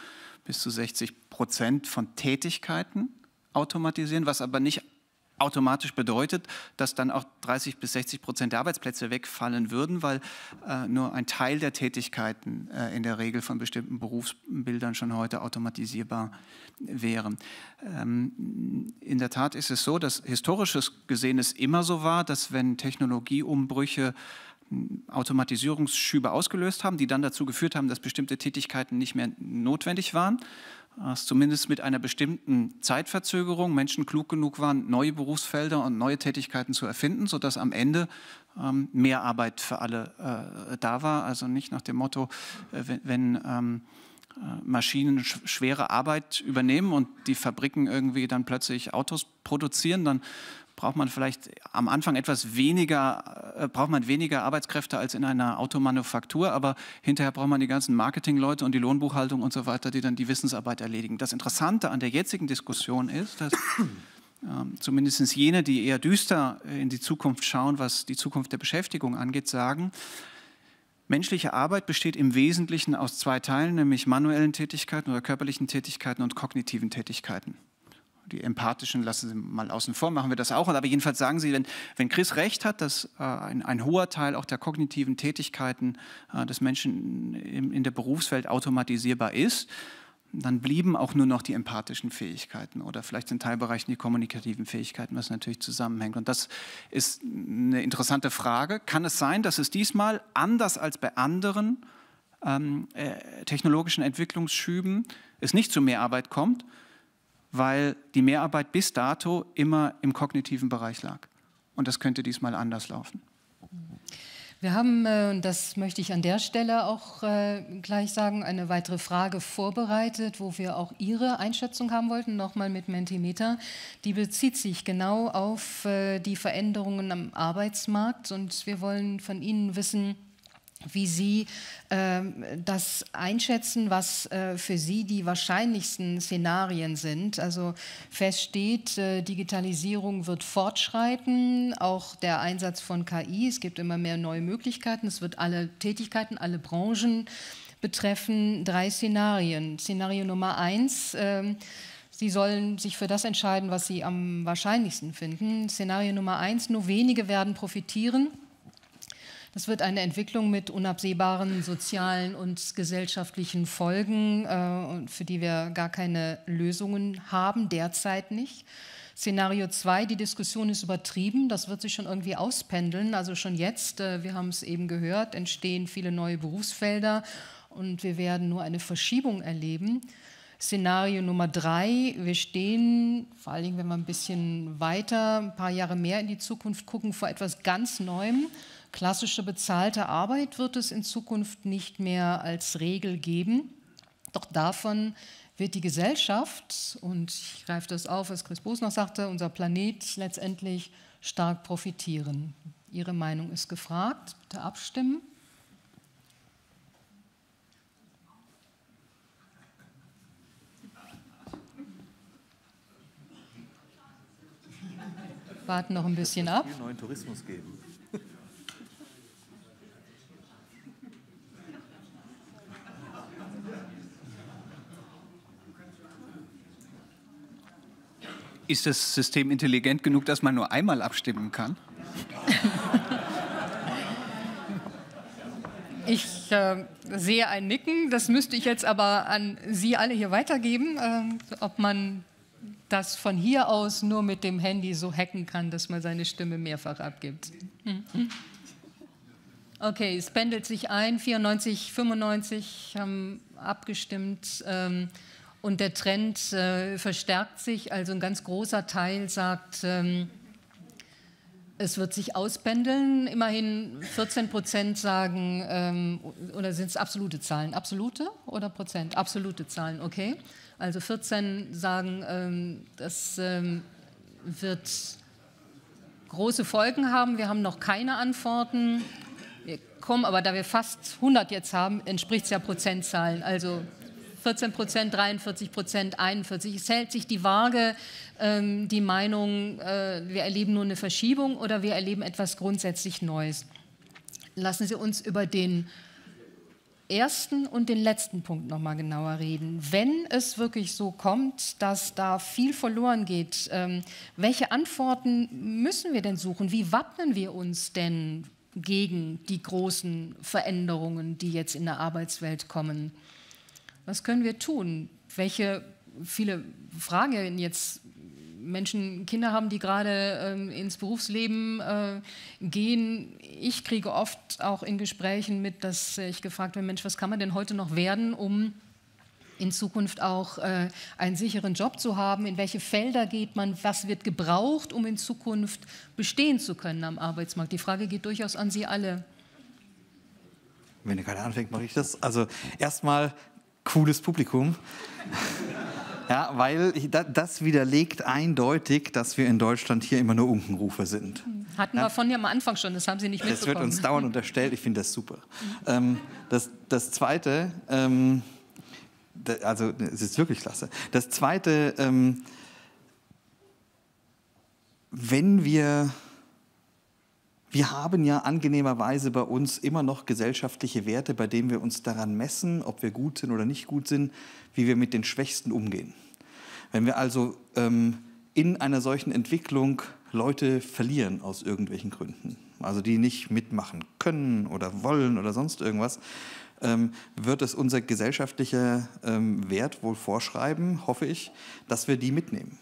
bis zu 60 Prozent von Tätigkeiten automatisieren, was aber nicht automatisch bedeutet, dass dann auch 30 bis 60 Prozent der Arbeitsplätze wegfallen würden, weil äh, nur ein Teil der Tätigkeiten äh, in der Regel von bestimmten Berufsbildern schon heute automatisierbar wären. Ähm, in der Tat ist es so, dass historisches gesehen es immer so war, dass wenn Technologieumbrüche hm, Automatisierungsschübe ausgelöst haben, die dann dazu geführt haben, dass bestimmte Tätigkeiten nicht mehr notwendig waren dass äh, zumindest mit einer bestimmten Zeitverzögerung Menschen klug genug waren, neue Berufsfelder und neue Tätigkeiten zu erfinden, sodass am Ende ähm, mehr Arbeit für alle äh, da war. Also nicht nach dem Motto, äh, wenn, wenn ähm, äh, Maschinen sch schwere Arbeit übernehmen und die Fabriken irgendwie dann plötzlich Autos produzieren, dann braucht man vielleicht am Anfang etwas weniger, äh, braucht man weniger Arbeitskräfte als in einer Automanufaktur, aber hinterher braucht man die ganzen Marketingleute und die Lohnbuchhaltung und so weiter, die dann die Wissensarbeit erledigen. Das Interessante an der jetzigen Diskussion ist, dass ähm, zumindest jene, die eher düster in die Zukunft schauen, was die Zukunft der Beschäftigung angeht, sagen, Menschliche Arbeit besteht im Wesentlichen aus zwei Teilen, nämlich manuellen Tätigkeiten oder körperlichen Tätigkeiten und kognitiven Tätigkeiten. Die empathischen lassen Sie mal außen vor, machen wir das auch. Aber jedenfalls sagen Sie, wenn, wenn Chris recht hat, dass äh, ein, ein, hoher Teil auch der kognitiven Tätigkeiten äh, des Menschen in, in der Berufswelt automatisierbar ist, dann blieben auch nur noch die empathischen Fähigkeiten oder vielleicht in Teilbereichen die kommunikativen Fähigkeiten, was natürlich zusammenhängt. Und das ist eine interessante Frage. Kann es sein, dass es diesmal anders als bei anderen ähm, äh, technologischen Entwicklungsschüben es nicht zu mehr Arbeit kommt, weil die Mehrarbeit bis dato immer im kognitiven Bereich lag. Und das könnte diesmal anders laufen. Wir haben, äh, und das möchte ich an der Stelle auch äh, gleich sagen, eine weitere Frage vorbereitet, wo wir auch Ihre Einschätzung haben wollten, nochmal mit Mentimeter. Die bezieht sich genau auf äh, die Veränderungen am Arbeitsmarkt und wir wollen von Ihnen wissen, wie Sie äh, das einschätzen, was äh, für Sie die wahrscheinlichsten Szenarien sind. Also feststeht, äh, Digitalisierung wird fortschreiten, auch der Einsatz von KI. Es gibt immer mehr neue Möglichkeiten. Es wird alle Tätigkeiten, alle Branchen betreffen. Drei Szenarien. Szenario Nummer eins. Ähm, Sie sollen sich für das entscheiden, was Sie am wahrscheinlichsten finden. Szenario Nummer eins, nur wenige werden profitieren. Das wird eine Entwicklung mit unabsehbaren sozialen und gesellschaftlichen Folgen, äh, für die wir gar keine Lösungen haben, derzeit nicht. Szenario 2, die Diskussion ist übertrieben, das wird sich schon irgendwie auspendeln. Also schon jetzt, äh, wir haben es eben gehört, entstehen viele neue Berufsfelder und wir werden nur eine Verschiebung erleben. Szenario Nummer drei, wir stehen, vor allen Dingen, wenn wir ein bisschen weiter, ein paar Jahre mehr in die Zukunft gucken, vor etwas ganz Neuem. Klassische bezahlte Arbeit wird es in Zukunft nicht mehr als Regel geben. Doch davon wird die Gesellschaft, und ich greife das auf, was Chris Boos noch sagte, unser Planet letztendlich stark profitieren. Ihre Meinung ist gefragt. Bitte abstimmen. Warten noch ein bisschen ab. Es wird viel neuen Tourismus geben. Ist das System intelligent genug, dass man nur einmal abstimmen kann? Ich äh, sehe ein Nicken. Das müsste ich jetzt aber an Sie alle hier weitergeben, äh, ob man das von hier aus nur mit dem Handy so hacken kann, dass man seine Stimme mehrfach abgibt. Mhm. Okay, es pendelt sich ein. 94, 95 haben abgestimmt. Ähm, und der Trend äh, verstärkt sich. Also ein ganz großer Teil sagt, ähm, es wird sich auspendeln. Immerhin 14 Prozent sagen, ähm, oder sind es absolute Zahlen? Absolute oder Prozent? Absolute Zahlen, okay. Also 14 sagen, ähm, das ähm, wird große Folgen haben. Wir haben noch keine Antworten. Wir kommen, aber da wir fast 100 jetzt haben, entspricht es ja Prozentzahlen. Also 14 Prozent, 43 Prozent, 41. Es hält sich die Waage, ähm, die Meinung, äh, wir erleben nur eine Verschiebung oder wir erleben etwas grundsätzlich Neues. Lassen Sie uns über den ersten und den letzten Punkt noch mal genauer reden. Wenn es wirklich so kommt, dass da viel verloren geht, ähm, welche Antworten müssen wir denn suchen? Wie wappnen wir uns denn gegen die großen Veränderungen, die jetzt in der Arbeitswelt kommen? Was können wir tun? Welche, viele fragen jetzt Menschen, Kinder haben, die gerade ähm, ins Berufsleben äh, gehen. Ich kriege oft auch in Gesprächen mit, dass ich gefragt werde, Mensch, was kann man denn heute noch werden, um in Zukunft auch äh, einen sicheren Job zu haben? In welche Felder geht man? Was wird gebraucht, um in Zukunft bestehen zu können am Arbeitsmarkt? Die Frage geht durchaus an Sie alle. Wenn ihr gerade anfängt, mache ich das. Also erstmal cooles Publikum. [LAUGHS] Ja, weil das widerlegt eindeutig, dass wir in Deutschland hier immer nur Unkenrufe sind. Hm. Hatten ja. wir von hier am Anfang schon, das haben Sie nicht mitbekommen. Das wird uns dauernd unterstellt, ich finde das super. ähm, das, das Zweite, ähm, also es ist wirklich klasse. Das Zweite, ähm, wenn wir wir haben ja angenehmerweise bei uns immer noch gesellschaftliche Werte, bei denen wir uns daran messen, ob wir gut sind oder nicht gut sind, wie wir mit den Schwächsten umgehen. Wenn wir also ähm, in einer solchen Entwicklung Leute verlieren aus irgendwelchen Gründen, also die nicht mitmachen können oder wollen oder sonst irgendwas, ähm, wird es unser gesellschaftlicher ähm, Wert wohl vorschreiben, hoffe ich, dass wir die mitnehmen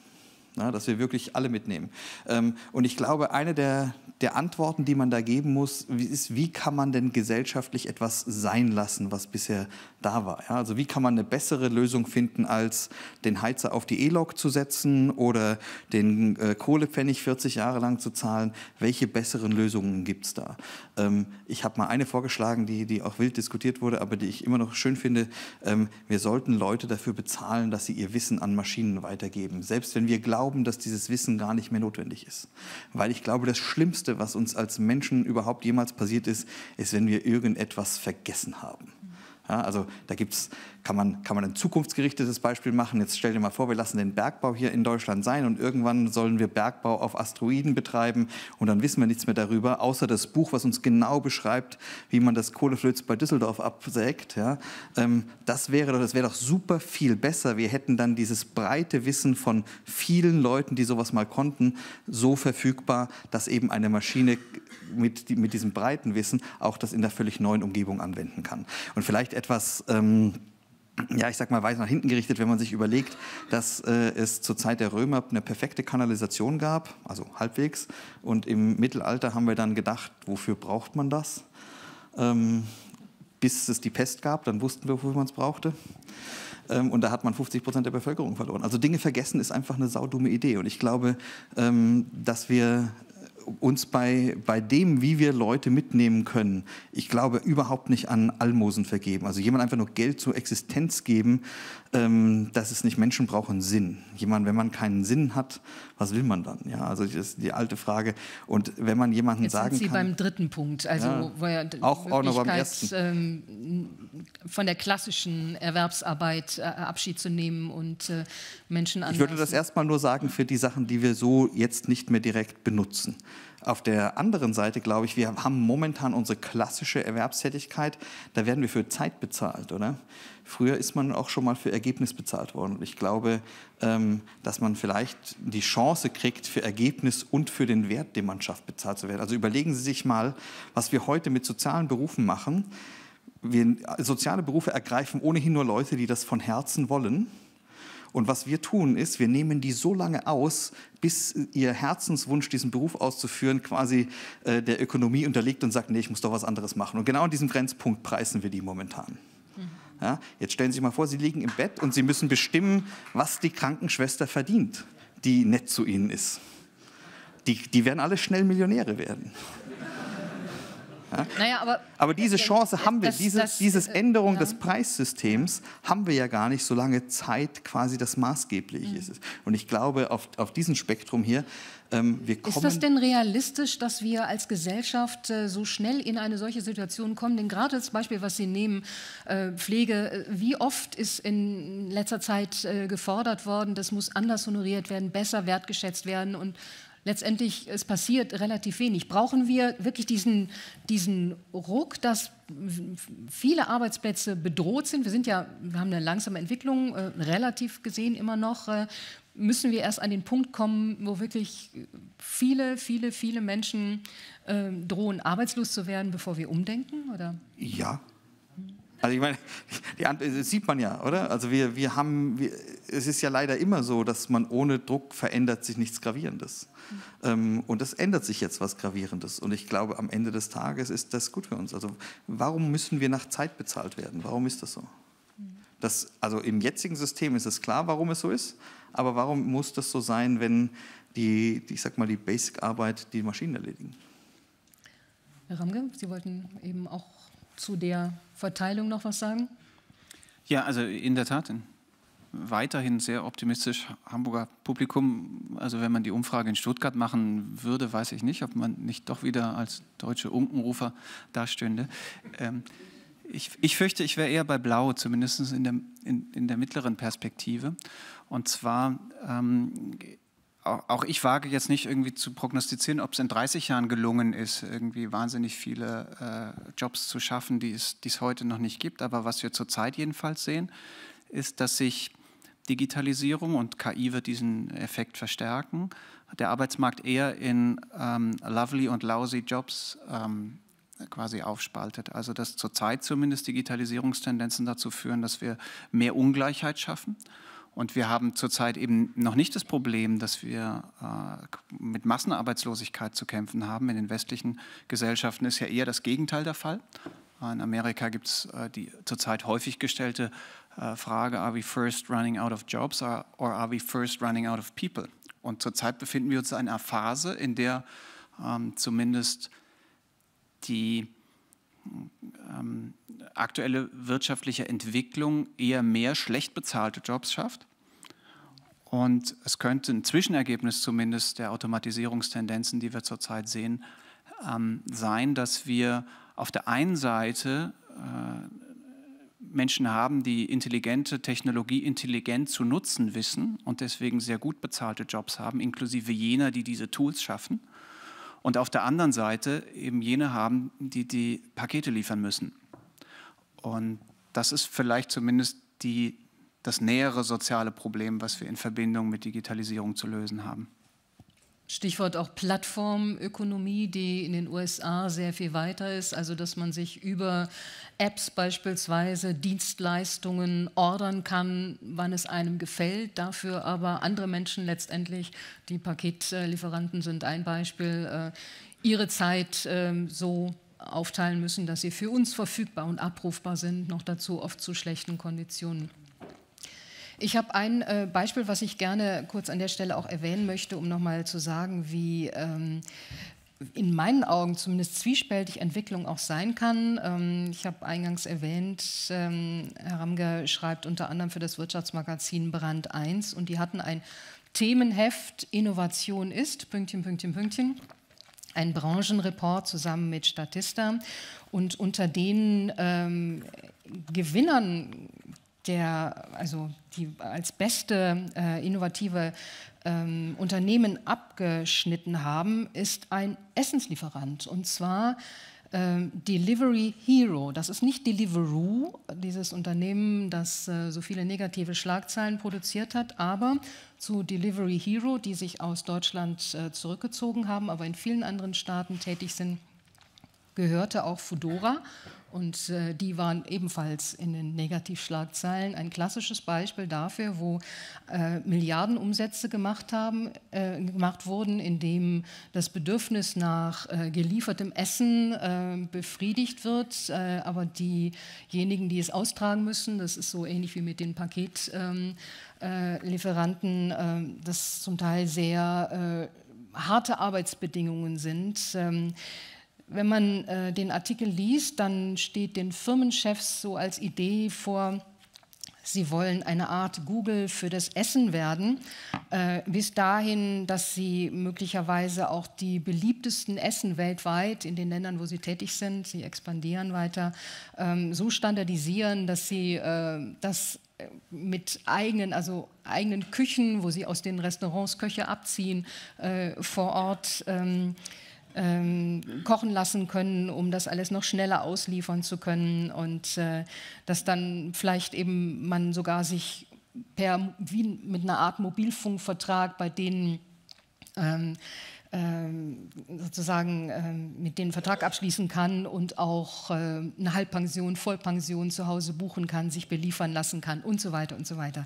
ja, ne, dass wir wirklich alle mitnehmen. Ähm, und ich glaube, eine der, der Antworten, die man da geben muss, ist, wie kann man denn gesellschaftlich etwas sein lassen, was bisher da war. Ja, also wie kann man eine bessere Lösung finden, als den Heizer auf die e log zu setzen oder den äh, Kohlepfennig 40 Jahre lang zu zahlen? Welche besseren Lösungen gibt es da? Ähm, ich habe mal eine vorgeschlagen, die, die auch wild diskutiert wurde, aber die ich immer noch schön finde. Ähm, wir sollten Leute dafür bezahlen, dass sie ihr Wissen an Maschinen weitergeben, selbst wenn wir glauben, dass dieses Wissen gar nicht mehr notwendig ist. Weil ich glaube, das Schlimmste, was uns als Menschen überhaupt jemals passiert ist, ist, wenn wir irgendetwas vergessen haben. Ja, also da gibt's, kann, man, kann man ein zukunftsgerichtetes Beispiel machen. Jetzt stell dir mal vor, wir lassen den Bergbau hier in Deutschland sein und irgendwann sollen wir Bergbau auf Asteroiden betreiben und dann wissen wir nichts mehr darüber, außer das Buch, was uns genau beschreibt, wie man das Kohleflöz bei Düsseldorf absägt. Ja, ähm, das wäre doch, das wäre doch super viel besser. Wir hätten dann dieses breite Wissen von vielen Leuten, die sowas mal konnten, so verfügbar, dass eben eine Maschine mit, die, mit diesem breiten Wissen auch das in der völlig neuen Umgebung anwenden kann. Und vielleicht etwas... Ähm, ja, ich sag mal, weiter nach hinten gerichtet, wenn man sich überlegt, dass äh, es zur Zeit der Römer eine perfekte Kanalisation gab, also halbwegs. Und im Mittelalter haben wir dann gedacht, wofür braucht man das? Ähm, bis es die Pest gab, dann wussten wir, wofür man es brauchte. Ähm, und da hat man 50 Prozent der Bevölkerung verloren. Also Dinge vergessen ist einfach eine saudumme Idee. Und ich glaube, ähm, dass wir uns bei, bei dem, wie wir Leute mitnehmen können, ich glaube überhaupt nicht an Almosen vergeben. Also jemand einfach nur Geld zur Existenz geben, ähm, dass es nicht Menschen brauchen Sinn. Jemand, wenn man keinen Sinn hat, was will man dann? Ja, also das ist die alte Frage. Und wenn man jemanden Jetzt sagen sind Sie kann, beim dritten Punkt, also ja, wo ja auch, auch noch beim ersten. Ähm, von der klassischen Erwerbsarbeit äh, Abschied zu nehmen und äh, Menschen anzunehmen. Ich würde das erstmal nur sagen für die Sachen, die wir so jetzt nicht mehr direkt benutzen. Auf der anderen Seite glaube ich, wir haben momentan unsere klassische Erwerbstätigkeit, da werden wir für Zeit bezahlt, oder? Früher ist man auch schon mal für Ergebnis bezahlt worden. Und ich glaube, ähm, dass man vielleicht die Chance kriegt, für Ergebnis und für den Wert der Mannschaft bezahlt zu werden. Also überlegen Sie sich mal, was wir heute mit sozialen Berufen machen. Wir, soziale Berufe ergreifen ohnehin nur Leute, die das von Herzen wollen. Und was wir tun, ist, wir nehmen die so lange aus, bis ihr Herzenswunsch, diesen Beruf auszuführen, quasi äh, der Ökonomie unterliegt und sagt, nee, ich muss doch was anderes machen. Und genau an diesem Grenzpunkt preisen wir die momentan. Ja, jetzt stellen Sie sich mal vor, Sie liegen im Bett und Sie müssen bestimmen, was die Krankenschwester verdient, die nett zu Ihnen ist. Die, die werden alle schnell Millionäre werden. Ja? Naja, aber, aber, diese Chance haben wir, das, dieses, das, dieses äh, Änderung ja. des Preissystems haben wir ja gar nicht, solange Zeit quasi das Maßgebliche mhm. ist. Und ich glaube, auf, auf diesem Spektrum hier ähm, ist das denn realistisch, dass wir als Gesellschaft äh, so schnell in eine solche Situation kommen? Denn gerade das Beispiel, was Sie nehmen, äh, Pflege, äh, wie oft ist in letzter Zeit gefordert worden, das muss anders honoriert werden, besser wertgeschätzt werden und letztendlich es passiert relativ wenig. Brauchen wir wirklich diesen, diesen Ruck, dass viele Arbeitsplätze bedroht sind? Wir sind ja, wir haben eine langsame Entwicklung, äh, relativ gesehen immer noch. Äh, müssen wir erst an den Punkt kommen, wo wirklich viele, viele, viele Menschen äh, drohen, arbeitslos zu werden, bevor wir umdenken? Oder? Ja. Also ich meine, [LAUGHS] die Antwort, das sieht man ja, oder? Also wir, wir haben, wir, es ist ja leider immer so, dass man ohne Druck verändert sich nichts Gravierendes. Mhm. Ähm, und es ändert sich jetzt was Gravierendes. Und ich glaube, am Ende des Tages ist das gut für uns. Also warum müssen wir nach Zeit bezahlt werden? Warum ist das so? Das, also im jetzigen System ist es klar, warum es so ist aber warum muss das so sein, wenn die, die ich sag mal, die Basic-Arbeit die Maschinen erledigen? Herr Ramge, Sie wollten eben auch zu der Verteilung noch was sagen? Ja, also in der Tat, weiterhin sehr optimistisch Hamburger Publikum. Also wenn man die Umfrage in Stuttgart machen würde, weiß ich nicht, ob man nicht doch wieder als deutsche Unkenrufer dastünde. Ähm, ich, ich fürchte, ich wäre eher bei Blau, zumindest in der, in, in der mittleren Perspektive. Und zwar, ähm, auch ich wage jetzt nicht irgendwie zu prognostizieren, ob es in 30 Jahren gelungen ist, irgendwie wahnsinnig viele äh, Jobs zu schaffen, die es, die es heute noch nicht gibt. Aber was wir zurzeit jedenfalls sehen, ist, dass sich Digitalisierung und KI wird diesen Effekt verstärken, der Arbeitsmarkt eher in ähm, lovely und lousy Jobs ähm, quasi aufspaltet. Also dass zurzeit zumindest Digitalisierungstendenzen dazu führen, dass wir mehr Ungleichheit schaffen und wir haben zurzeit eben noch nicht das Problem, dass wir äh, mit Massenarbeitslosigkeit zu kämpfen haben. In den westlichen Gesellschaften ist ja eher das Gegenteil der Fall. In Amerika gibt es äh, die zurzeit häufig gestellte äh, Frage, are we first running out of jobs or, or are we first running out of people? Und zurzeit befinden wir uns in einer Phase, in der ähm, zumindest die ähm, aktuelle wirtschaftliche Entwicklung eher mehr schlecht bezahlte Jobs schafft. Und es könnte ein Zwischenergebnis zumindest der Automatisierungstendenzen, die wir zurzeit sehen, ähm, sein, dass wir auf der einen Seite äh, Menschen haben, die intelligente Technologie intelligent zu nutzen wissen und deswegen sehr gut bezahlte Jobs haben, inklusive jener, die diese Tools schaffen und auf der anderen Seite eben jene haben, die die Pakete liefern müssen. Und das ist vielleicht zumindest die, das nähere soziale Problem, was wir in Verbindung mit Digitalisierung zu lösen haben. Stichwort auch Plattformökonomie, die in den USA sehr viel weiter ist, also dass man sich über Apps beispielsweise Dienstleistungen ordern kann, wann es einem gefällt, dafür aber andere Menschen letztendlich, die Paketlieferanten sind ein Beispiel, äh, ihre Zeit ähm, so aufteilen müssen, dass sie für uns verfügbar und abrufbar sind, noch dazu oft zu schlechten Konditionen. Ich habe ein äh, Beispiel, was ich gerne kurz an der Stelle auch erwähnen möchte, um nochmal zu sagen, wie ähm, in meinen Augen zumindest zwiespältig Entwicklung auch sein kann. Ähm, ich habe eingangs erwähnt, ähm, Herr Ramger schreibt unter anderem für das Wirtschaftsmagazin Brand 1 und die hatten ein Themenheft Innovation ist, Pünktchen, Pünktchen, Pünktchen ein Branchenreport zusammen mit Statista. Und unter den ähm, Gewinnern der, also die als beste äh, innovative ähm, Unternehmen abgeschnitten haben, ist ein Essenslieferant. Und zwar ähm, Delivery Hero. Das ist nicht Deliveroo, dieses Unternehmen, das äh, so viele negative Schlagzeilen produziert hat, aber zu Delivery Hero, die sich aus Deutschland äh, zurückgezogen haben, aber in vielen anderen Staaten tätig sind, gehörte auch Fudora und äh, die waren ebenfalls in den Negativschlagzeilen. Ein klassisches Beispiel dafür, wo äh, Milliardenumsätze gemacht, haben, äh, gemacht wurden, indem das Bedürfnis nach äh, geliefertem Essen äh, befriedigt wird, äh, aber diejenigen, die es austragen müssen, das ist so ähnlich wie mit den Paketlieferanten, ähm, ähm, das zum Teil sehr harte Arbeitsbedingungen sind. Ähm, wenn man äh, den Artikel liest, dann steht den Firmenchefs so als Idee vor, Sie wollen eine Art Google für das Essen werden, äh, bis dahin, dass sie möglicherweise auch die beliebtesten Essen weltweit in den Ländern, wo sie tätig sind, sie expandieren weiter, ähm, so standardisieren, dass sie äh, das äh, mit eigenen, also eigenen Küchen, wo sie aus den Restaurants Köche abziehen, äh, vor Ort. Ähm, ähm, kochen lassen können, um das alles noch schneller ausliefern zu können und äh, dass dann vielleicht eben man sogar sich per wie mit einer Art Mobilfunkvertrag bei denen ähm, ähm sozusagen ähm, mit denen Vertrag abschließen kann und auch äh, eine Halbpension, Vollpension zu Hause buchen kann, sich beliefern lassen kann und so weiter und so weiter.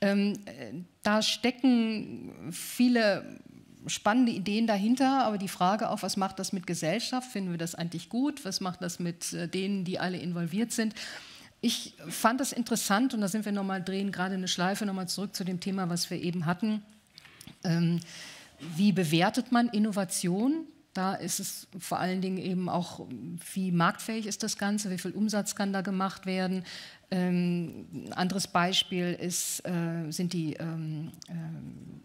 Ähm, äh, da stecken viele spannende Ideen dahinter, aber die Frage auch, was macht das mit Gesellschaft? Finden wir das eigentlich gut? Was macht das mit äh, denen, die alle involviert sind? Ich fand das interessant und da sind wir nochmal drehen, gerade eine Schleife nochmal zurück zu dem Thema, was wir eben hatten. Ähm, wie bewertet man Innovation? Da ist es vor allen Dingen eben auch, wie marktfähig ist das Ganze, wie viel Umsatz kann da gemacht werden. Ähm, ein anderes Beispiel ist, äh, sind die ähm, ähm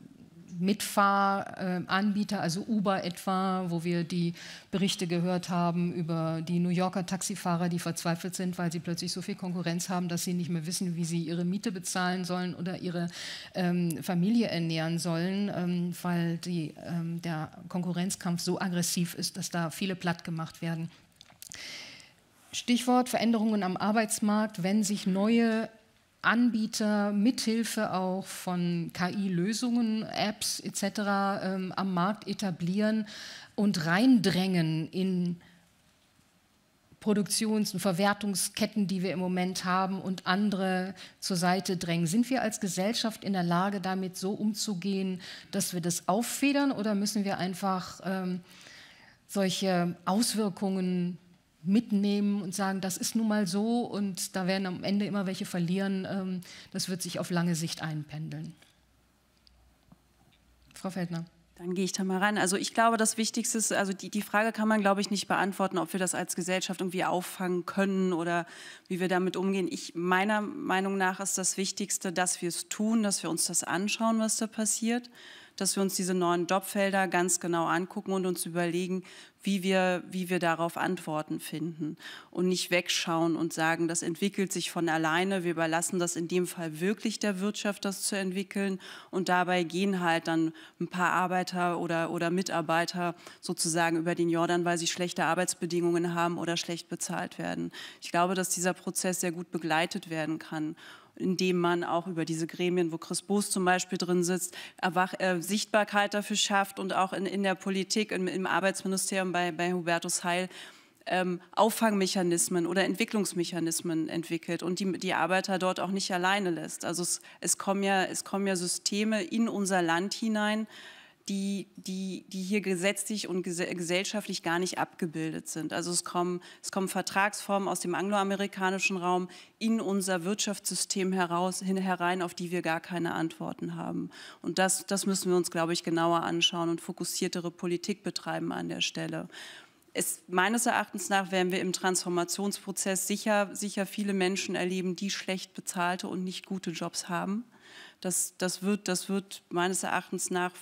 Mitfahranbieter, also Uber etwa, wo wir die Berichte gehört haben über die New Yorker Taxifahrer, die verzweifelt sind, weil sie plötzlich so viel Konkurrenz haben, dass sie nicht mehr wissen, wie sie ihre Miete bezahlen sollen oder ihre ähm, Familie ernähren sollen, ähm, weil die, ähm, der Konkurrenzkampf so aggressiv ist, dass da viele platt gemacht werden. Stichwort Veränderungen am Arbeitsmarkt, wenn sich neue Anbieter mithilfe auch von KI-Lösungen, Apps etc. Ähm, am Markt etablieren und reindrängen in Produktions- und Verwertungsketten, die wir im Moment haben und andere zur Seite drängen. Sind wir als Gesellschaft in der Lage, damit so umzugehen, dass wir das auffedern oder müssen wir einfach ähm, solche Auswirkungen mitnehmen und sagen, das ist nun mal so und da werden am Ende immer welche verlieren. Ähm, das wird sich auf lange Sicht einpendeln. Frau Feldner. Dann gehe ich da mal ran. Also ich glaube, das Wichtigste ist, also die, die Frage kann man, glaube ich, nicht beantworten, ob wir das als Gesellschaft irgendwie auffangen können oder wie wir damit umgehen. Ich, meiner Meinung nach ist das Wichtigste, dass wir es tun, dass wir uns das anschauen, was da passiert, dass wir uns diese neuen Jobfelder ganz genau angucken und uns überlegen, wie wir, wie wir darauf Antworten finden und nicht wegschauen und sagen, das entwickelt sich von alleine. Wir überlassen das in dem Fall wirklich der Wirtschaft, das zu entwickeln. Und dabei gehen halt dann ein paar Arbeiter oder, oder Mitarbeiter sozusagen über den Jordan, weil sie schlechte Arbeitsbedingungen haben oder schlecht bezahlt werden. Ich glaube, dass dieser Prozess sehr gut begleitet werden kann indem man auch über diese Gremien, wo Chris Boos zum Beispiel drin sitzt, Erwach äh, Sichtbarkeit dafür schafft und auch in, in der Politik, im, im Arbeitsministerium bei, bei Hubertus Heil ähm, Auffangmechanismen oder Entwicklungsmechanismen entwickelt und die, die Arbeiter dort auch nicht alleine lässt. Also es, es, kommen ja, es kommen ja Systeme in unser Land hinein, die, die, die hier gesetzlich und gesellschaftlich gar nicht abgebildet sind. Also es kommen, es kommen Vertragsformen aus dem angloamerikanischen Raum in unser Wirtschaftssystem heraus, hin, herein, auf die wir gar keine Antworten haben. Und das, das müssen wir uns, glaube ich, genauer anschauen und fokussiertere Politik betreiben an der Stelle. Es, meines Erachtens nach werden wir im Transformationsprozess sicher, sicher viele Menschen erleben, die schlecht bezahlte und nicht gute Jobs haben. Das, das, wird, das wird meines Erachtens nach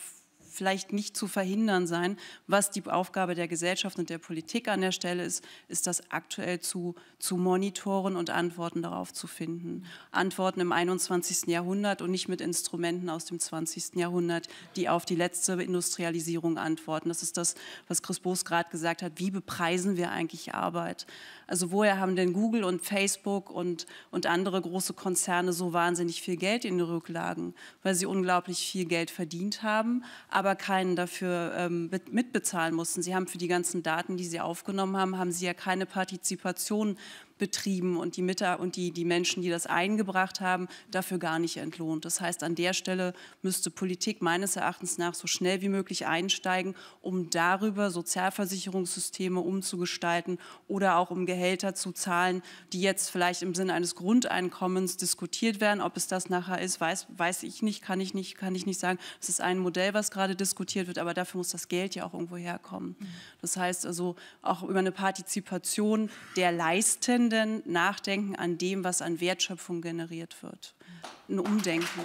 vielleicht nicht zu verhindern sein. Was die Aufgabe der Gesellschaft und der Politik an der Stelle ist, ist das aktuell zu, zu monitoren und Antworten darauf zu finden. Antworten im 21. Jahrhundert und nicht mit Instrumenten aus dem 20. Jahrhundert, die auf die letzte Industrialisierung antworten. Das ist das, was Chris Boos gerade gesagt hat. Wie bepreisen wir eigentlich Arbeit? Also woher haben denn Google und Facebook und, und andere große Konzerne so wahnsinnig viel Geld in den Rücklagen? Weil sie unglaublich viel Geld verdient haben, aber keinen dafür ähm, mitbezahlen mussten. Sie haben für die ganzen Daten, die sie aufgenommen haben, haben sie ja keine Partizipation betrieben und die Mitar und die, die Menschen, die das eingebracht haben, dafür gar nicht entlohnt. Das heißt, an der Stelle müsste Politik meines Erachtens nach so schnell wie möglich einsteigen, um darüber Sozialversicherungssysteme umzugestalten oder auch um Gehälter zu zahlen, die jetzt vielleicht im Sinne eines Grundeinkommens diskutiert werden. Ob es das nachher ist, weiß, weiß ich nicht, kann ich nicht, kann ich nicht sagen. Es ist ein Modell, was gerade diskutiert wird, aber dafür muss das Geld ja auch irgendwo herkommen. Mhm. Das heißt also auch über eine Partizipation der Leistenden dringenden Nachdenken an dem, was an Wertschöpfung generiert wird. Ein Umdenken.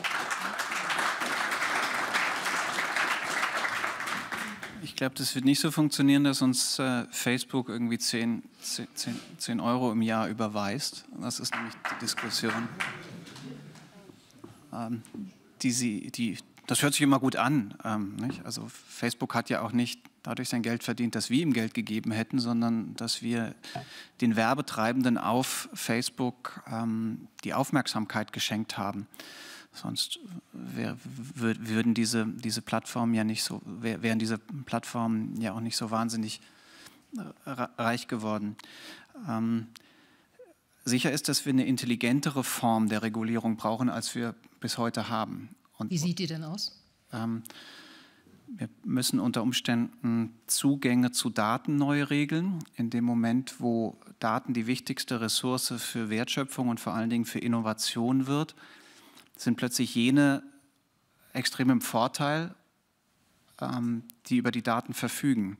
Ich glaube, das wird nicht so funktionieren, dass uns äh, Facebook irgendwie 10, 10, 10 Euro im Jahr überweist. Das ist nämlich die Diskussion. Ähm, die die, das hört sich immer gut an. Ähm, also Facebook hat ja auch nicht dadurch sein Geld verdient, dass wir ihm Geld gegeben hätten, sondern dass wir den Werbetreibenden auf Facebook ähm, die Aufmerksamkeit geschenkt haben. Sonst wär, würd, würden diese, diese Plattformen ja nicht so, wär, wären diese Plattformen ja auch nicht so wahnsinnig äh, reich geworden. Ähm, sicher ist, dass wir eine intelligentere Form der Regulierung brauchen, als wir bis heute haben. Und, Wie sieht die denn aus? Ähm, wir müssen unter Umständen Zugänge zu Daten neu regeln. In dem Moment, wo Daten die wichtigste Ressource für Wertschöpfung und vor allen Dingen für Innovation wird, sind plötzlich jene extrem im Vorteil, ähm, die über die Daten verfügen.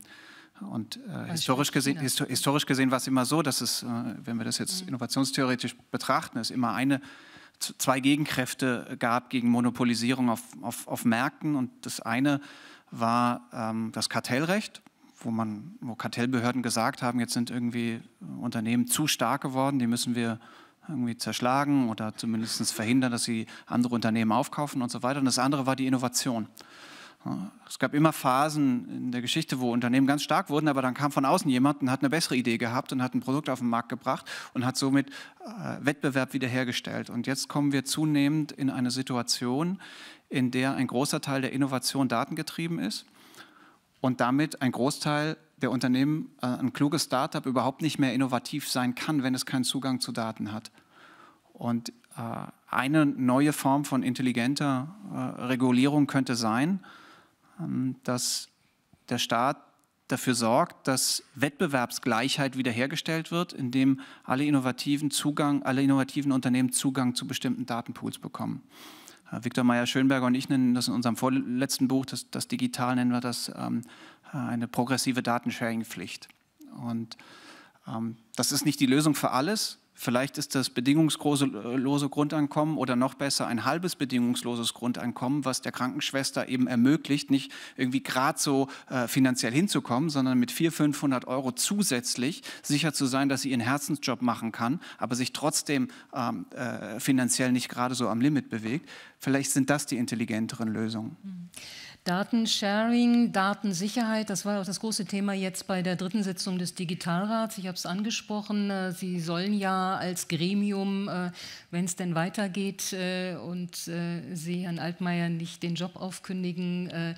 Und äh, also historisch, gesehen, histor historisch gesehen war es immer so, dass es, äh, wenn wir das jetzt mhm. innovationstheoretisch betrachten, es immer eine, zwei Gegenkräfte gab gegen Monopolisierung auf, auf, auf Märkten. Und das eine war ähm, das Kartellrecht, wo, man, wo Kartellbehörden gesagt haben, jetzt sind irgendwie äh, Unternehmen zu stark geworden, die müssen wir irgendwie zerschlagen oder zumindest verhindern, dass sie andere Unternehmen aufkaufen und so weiter. Und das andere war die Innovation. Es gab immer Phasen in der Geschichte, wo Unternehmen ganz stark wurden, aber dann kam von außen jemand und hat eine bessere Idee gehabt und hat ein Produkt auf den Markt gebracht und hat somit äh, Wettbewerb wiederhergestellt. Und jetzt kommen wir zunehmend in eine Situation, in der ein großer Teil der Innovation datengetrieben ist und damit ein Großteil der Unternehmen, äh, ein kluges Startup überhaupt nicht mehr innovativ sein kann, wenn es keinen Zugang zu Daten hat. Und äh, eine neue Form von intelligenter äh, Regulierung könnte sein, ähm, dass der Staat dafür sorgt, dass Wettbewerbsgleichheit wiederhergestellt wird, indem alle innovativen Zugang, alle innovativen Unternehmen Zugang zu bestimmten Datenpools bekommen. Äh, Viktor Meyer-Schönberger und ich nennen das in unserem vorletzten Buch, das, das digital nennen wir das, ähm, äh, eine progressive Datensharing-Pflicht. Und ähm, das ist nicht die Lösung für alles, Vielleicht ist das bedingungslose äh, Grundeinkommen oder noch besser ein halbes bedingungsloses Grundeinkommen, was der Krankenschwester eben ermöglicht, nicht irgendwie gerade so äh, finanziell hinzukommen, sondern mit 400, 500 Euro zusätzlich sicher zu sein, dass sie ihren Herzensjob machen kann, aber sich trotzdem ähm, äh, finanziell nicht gerade so am Limit bewegt. Vielleicht sind das die intelligenteren Lösungen. Mhm. Datensharing, Datensicherheit, das war auch das große Thema jetzt bei der dritten Sitzung des Digitalrats. Ich habe es angesprochen. Äh, Sie sollen ja als Gremium, äh, wenn es denn weitergeht äh, und Sie, Herrn Altmaier, nicht den Job aufkündigen,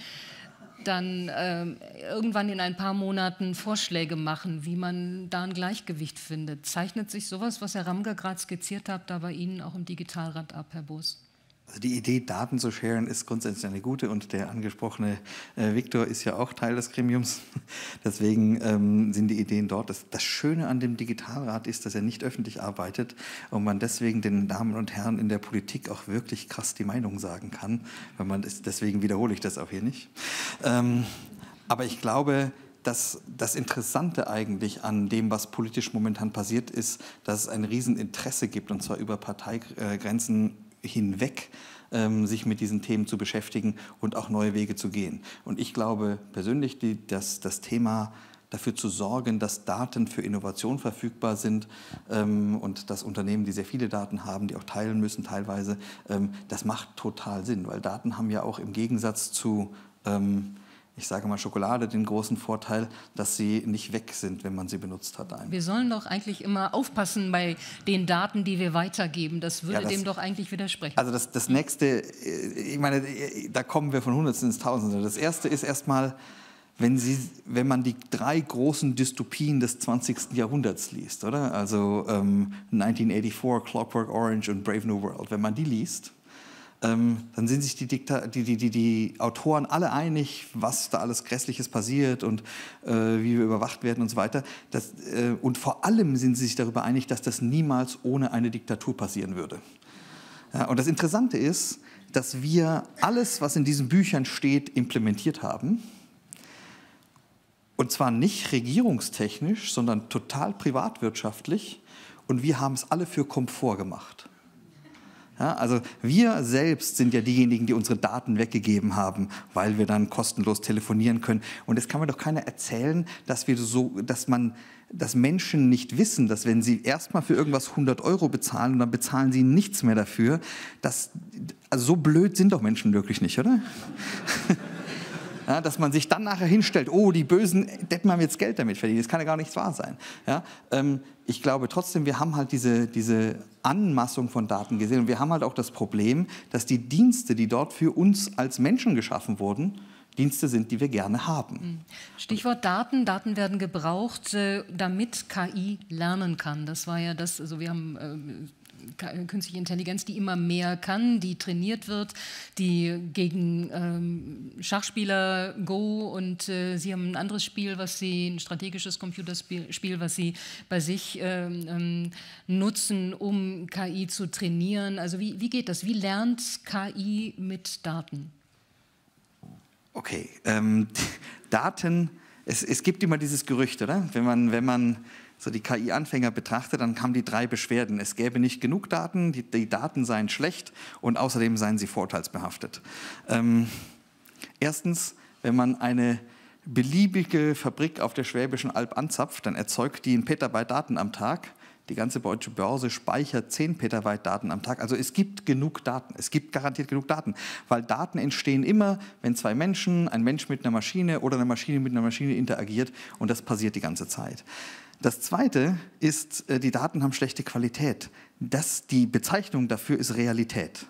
dann ähm, irgendwann in ein paar Monaten Vorschläge machen, wie man da ein Gleichgewicht findet. Zeichnet sich sowas, was Herr Ramge gerade skizziert hat, da bei Ihnen auch im Digitalrat ab, Herr Boos? Also die Idee, Daten zu sharen, ist grundsätzlich eine gute und der angesprochene äh, Viktor ist ja auch Teil des Gremiums. [LAUGHS] Deswegen ähm, sind die Ideen dort. Das, das, Schöne an dem Digitalrat ist, dass er nicht öffentlich arbeitet und man deswegen den Damen und Herren in der Politik auch wirklich krass die Meinung sagen kann. Weil man ist, deswegen wiederhole ich das auch hier nicht. Ähm, aber ich glaube, dass das Interessante eigentlich an dem, was politisch momentan passiert, ist, dass es ein Rieseninteresse gibt, und zwar über Parteigrenzen hinweg ähm, sich mit diesen Themen zu beschäftigen und auch neue Wege zu gehen. Und ich glaube persönlich, die, dass das Thema dafür zu sorgen, dass Daten für Innovation verfügbar sind ähm, und dass Unternehmen, die sehr viele Daten haben, die auch teilen müssen teilweise, ähm, das macht total Sinn, weil Daten haben ja auch im Gegensatz zu ähm, ich sage mal Schokolade, den großen Vorteil, dass sie nicht weg sind, wenn man sie benutzt hat. Wir sollen doch eigentlich immer aufpassen bei den Daten, die wir weitergeben. Das würde ja, das, dem doch eigentlich widersprechen. Also das, das Nächste, äh, ich meine, da kommen wir von Hundertsten ins Tausendste. Das Erste ist erstmal, wenn, sie, wenn man die drei großen Dystopien des 20. Jahrhunderts liest, oder? Also ähm, 1984, Clockwork Orange und Brave New World. Wenn man die liest, ähm, dann sind sich die, Dikta die, die, die, die Autoren alle einig, was da alles Grässliches passiert und äh, wie wir überwacht werden und so weiter. Das, äh, und vor allem sind sie sich darüber einig, dass das niemals ohne eine Diktatur passieren würde. Ja, und das Interessante ist, dass wir alles, was in diesen Büchern steht, implementiert haben. Und zwar nicht regierungstechnisch, sondern total privatwirtschaftlich. Und wir haben es alle für Komfort gemacht. Ja, also wir selbst sind ja diejenigen, die unsere Daten weggegeben haben, weil wir dann kostenlos telefonieren können. Und es kann mir doch keiner erzählen, dass wir so, dass man, dass Menschen nicht wissen, dass wenn sie erstmal für irgendwas 100 Euro bezahlen und dann bezahlen sie nichts mehr dafür, dass, also so blöd sind doch Menschen wirklich nicht, oder? [LAUGHS] ja, dass man sich dann nachher hinstellt, oh, die Bösen, Deppen haben jetzt Geld damit verdient, das kann ja gar nichts wahr sein. Ja, ähm, ich glaube trotzdem, wir haben halt diese, diese Anmassung von Daten gesehen und wir haben halt auch das Problem, dass die Dienste, die dort für uns als Menschen geschaffen wurden, Dienste sind, die wir gerne haben. Mhm. Stichwort Daten. Daten werden gebraucht, äh, damit KI lernen kann. Das war ja das, also wir haben ähm, künstliche Intelligenz, die immer mehr kann, die trainiert wird, die gegen ähm, Schachspieler Go und äh, sie haben ein anderes Spiel, was sie, ein strategisches Computerspiel, was sie bei sich ähm, ähm nutzen, um KI zu trainieren. Also wie, wie geht das? Wie lernt KI mit Daten? Okay, ähm, [LAUGHS] Daten, es, es, gibt immer dieses Gerücht, oder? Wenn man, wenn man so die KI-Anfänger betrachtet, dann kamen die drei Beschwerden. Es gäbe nicht genug Daten, die, die Daten seien schlecht und außerdem seien sie vorteilsbehaftet. Ähm, erstens, wenn man eine beliebige Fabrik auf der Schwäbischen Alb anzapft, dann erzeugt die ein Petabyte Daten am Tag. Die ganze deutsche Börse speichert 10 Petabyte Daten am Tag. Also es gibt genug Daten. Es gibt garantiert genug Daten. Weil Daten entstehen immer, wenn zwei Menschen, ein Mensch mit einer Maschine oder eine Maschine mit einer Maschine interagiert. Und das passiert die ganze Zeit. Das zweite ist, äh, die Daten haben schlechte Qualität. Das, die Bezeichnung dafür ist Realität.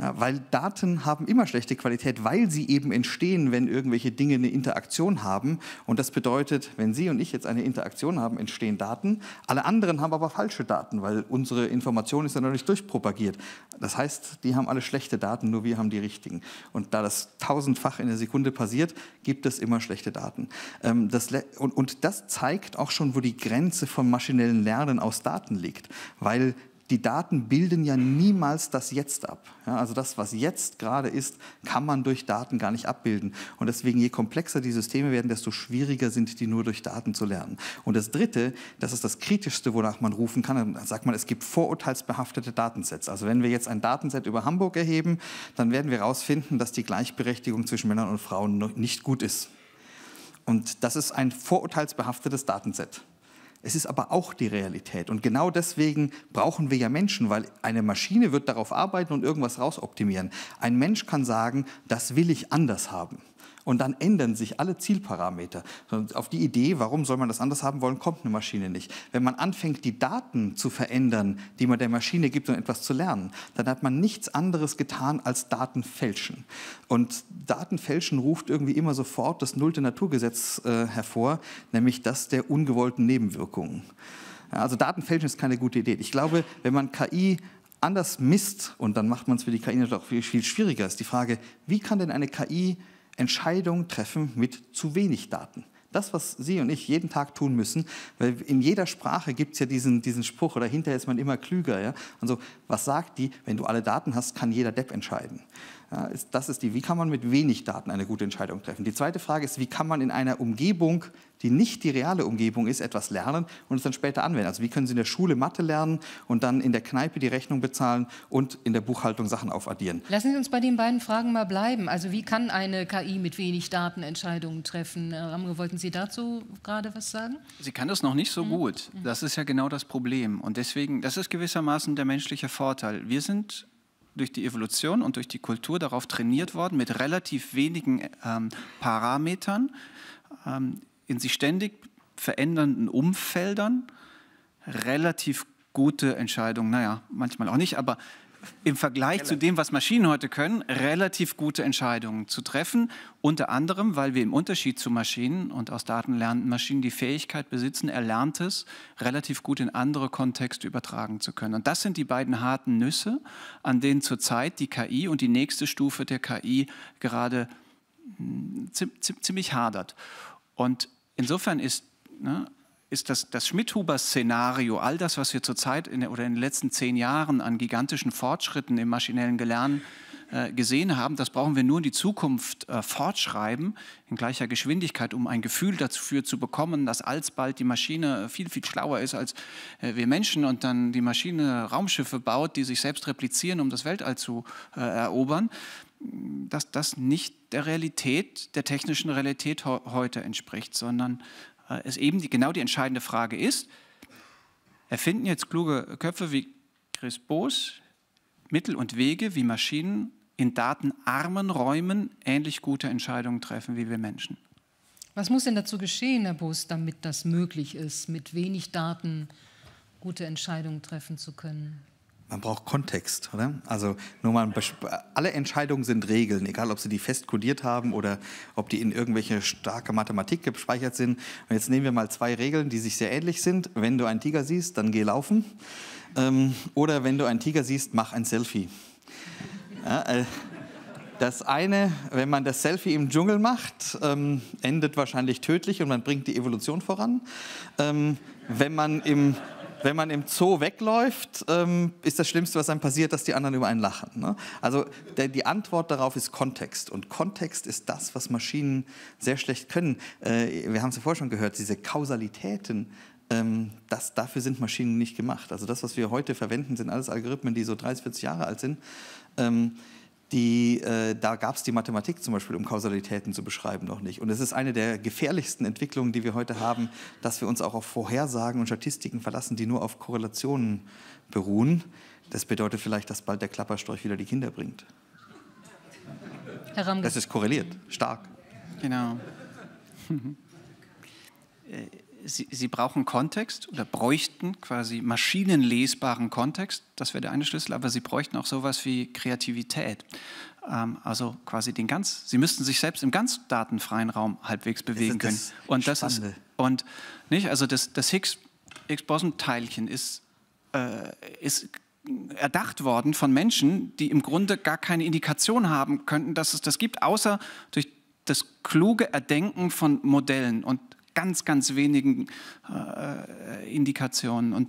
Ja, weil Daten haben immer schlechte Qualität, weil sie eben entstehen, wenn irgendwelche Dinge eine Interaktion haben. Und das bedeutet, wenn Sie und ich jetzt eine Interaktion haben, entstehen Daten. Alle anderen haben aber falsche Daten, weil unsere Information ist ja noch nicht durchpropagiert. Das heißt, die haben alle schlechte Daten, nur wir haben die richtigen. Und da das tausendfach in der Sekunde passiert, gibt es immer schlechte Daten. Ähm, das, und, und das zeigt auch schon, wo die Grenze von maschinellen Lernen aus Daten liegt, weil die Daten bilden ja niemals das Jetzt ab. Ja, also das, was jetzt gerade ist, kann man durch Daten gar nicht abbilden. Und deswegen, je komplexer die Systeme werden, desto schwieriger sind die nur durch Daten zu lernen. Und das Dritte, das ist das Kritischste, wonach man rufen kann, dann sagt man, es gibt vorurteilsbehaftete Datensets. Also wenn wir jetzt ein Datenset über Hamburg erheben, dann werden wir herausfinden, dass die Gleichberechtigung zwischen Männern und Frauen nicht gut ist. Und das ist ein vorurteilsbehaftetes Datenset. Es ist aber auch die Realität. Und genau deswegen brauchen wir ja Menschen, weil eine Maschine wird darauf arbeiten und irgendwas rausoptimieren. Ein Mensch kann sagen, das will ich anders haben und dann ändern sich alle Zielparameter. Und auf die Idee, warum soll man das anders haben wollen, kommt eine Maschine nicht. Wenn man anfängt, die Daten zu verändern, die man der Maschine gibt, um etwas zu lernen, dann hat man nichts anderes getan als Daten fälschen. Und Daten fälschen ruft irgendwie immer sofort das nullte Naturgesetz äh, hervor, nämlich das der ungewollten Nebenwirkungen. Ja, also Datenfälschen ist keine gute Idee. Ich glaube, wenn man KI anders misst, und dann macht man es für die KI natürlich auch viel, viel schwieriger, ist die Frage, wie kann denn eine KI Entscheidungen treffen mit zu wenig Daten. Das, was Sie und ich jeden Tag tun müssen, weil in jeder Sprache gibt es ja diesen, diesen Spruch, oder hinterher ist man immer klüger. Ja? Also, was sagt die? Wenn du alle Daten hast, kann jeder Depp entscheiden. Ja, ist, das ist die, wie kann man mit wenig Daten eine gute Entscheidung treffen? Die zweite Frage ist, wie kann man in einer Umgebung, die nicht die reale Umgebung ist, etwas lernen und es dann später anwenden? Also wie können Sie in der Schule Mathe lernen und dann in der Kneipe die Rechnung bezahlen und in der Buchhaltung Sachen aufaddieren? Lassen Sie uns bei den beiden Fragen mal bleiben. Also wie kann eine KI mit wenig Daten Entscheidungen treffen? Herr äh, Ramge, wollten Sie dazu gerade was sagen? Sie kann das noch nicht so mhm. gut. Mhm. Das ist ja genau das Problem. Und deswegen, das ist gewissermaßen der menschliche Vorteil. Wir sind durch die Evolution und durch die Kultur darauf trainiert worden, mit relativ wenigen ähm, Parametern ähm, in sich ständig verändernden Umfeldern relativ gute Entscheidungen, naja, manchmal auch nicht, aber im Vergleich zu dem, was Maschinen heute können, relativ gute Entscheidungen zu treffen. Unter anderem, weil wir im Unterschied zu Maschinen und aus Daten lernenden Maschinen die Fähigkeit besitzen, Erlerntes relativ gut in andere Kontexte übertragen zu können. Und das sind die beiden harten Nüsse, an denen zurzeit die KI und die nächste Stufe der KI gerade hm, ziemlich hadert. Und insofern ist ne, ist das, das Schmidhuber-Szenario, all das, was wir zurzeit in, oder in den letzten zehn Jahren an gigantischen Fortschritten im maschinellen Gelernen äh, gesehen haben, das brauchen wir nur in die Zukunft äh, fortschreiben, in gleicher Geschwindigkeit, um ein Gefühl dafür zu bekommen, dass alsbald die Maschine viel, viel schlauer ist als äh, wir Menschen und dann die Maschine Raumschiffe baut, die sich selbst replizieren, um das Weltall zu äh, erobern dass das nicht der Realität, der technischen Realität heute entspricht, sondern äh, es eben die, genau die entscheidende Frage ist, erfinden jetzt kluge Köpfe wie Chris Boos Mittel und Wege, wie Maschinen in datenarmen Räumen ähnlich gute Entscheidungen treffen wie wir Menschen. Was muss denn dazu geschehen, Herr Boos, damit das möglich ist, mit wenig Daten gute Entscheidungen treffen zu können? Man braucht Kontext, oder? Also nur mal alle Entscheidungen sind Regeln, egal ob sie die fest kodiert haben oder ob die in irgendwelche starke Mathematik gespeichert sind. Und jetzt nehmen wir mal zwei Regeln, die sich sehr ähnlich sind. Wenn du einen Tiger siehst, dann geh laufen. Ähm, oder wenn du einen Tiger siehst, mach ein Selfie. Ja, äh, das eine, wenn man das Selfie im Dschungel macht, ähm, endet wahrscheinlich tödlich und man bringt die Evolution voran. Ähm, wenn man im wenn man im Zoo wegläuft, ähm, ist das Schlimmste, was einem passiert, dass die anderen über einen lachen. Ne? Also der, die Antwort darauf ist Kontext. Und Kontext ist das, was Maschinen sehr schlecht können. Äh, wir haben es ja vorher schon gehört, diese Kausalitäten, ähm, das, dafür sind Maschinen nicht gemacht. Also das, was wir heute verwenden, sind alles Algorithmen, die so 30, 40 Jahre alt sind. Ähm, die, äh, da gab es die Mathematik zum Beispiel, um Kausalitäten zu beschreiben, noch nicht. Und es ist eine der gefährlichsten Entwicklungen, die wir heute haben, dass wir uns auch auf Vorhersagen und Statistiken verlassen, die nur auf Korrelationen beruhen. Das bedeutet vielleicht, dass bald der Klapperstorch wieder die Kinder bringt. Herr Das ist korreliert, stark. Genau. [LAUGHS] [LAUGHS] Äh, Sie, sie, brauchen Kontext oder bräuchten quasi maschinenlesbaren Kontext, das wäre der eine Schlüssel, aber sie bräuchten auch sowas wie Kreativität. Ähm, also quasi den ganz, sie müssten sich selbst im ganz datenfreien Raum halbwegs bewegen können. und das ist, und nicht, also das, das Higgs, Higgs-Boson-Teilchen ist, äh, ist erdacht worden von Menschen, die im Grunde gar keine Indikation haben könnten, dass es das gibt, außer durch das kluge Erdenken von Modellen. Und ganz, ganz wenigen äh, äh, Indikationen. Und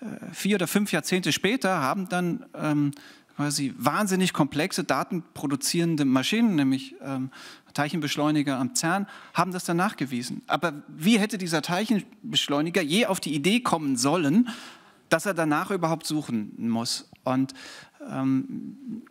äh, vier oder fünf Jahrzehnte später haben dann ähm, quasi wahnsinnig komplexe datenproduzierende Maschinen, nämlich ähm, Teilchenbeschleuniger am CERN, haben das dann nachgewiesen. Aber wie hätte dieser Teilchenbeschleuniger je auf die Idee kommen sollen, dass er danach überhaupt suchen muss? Und ähm,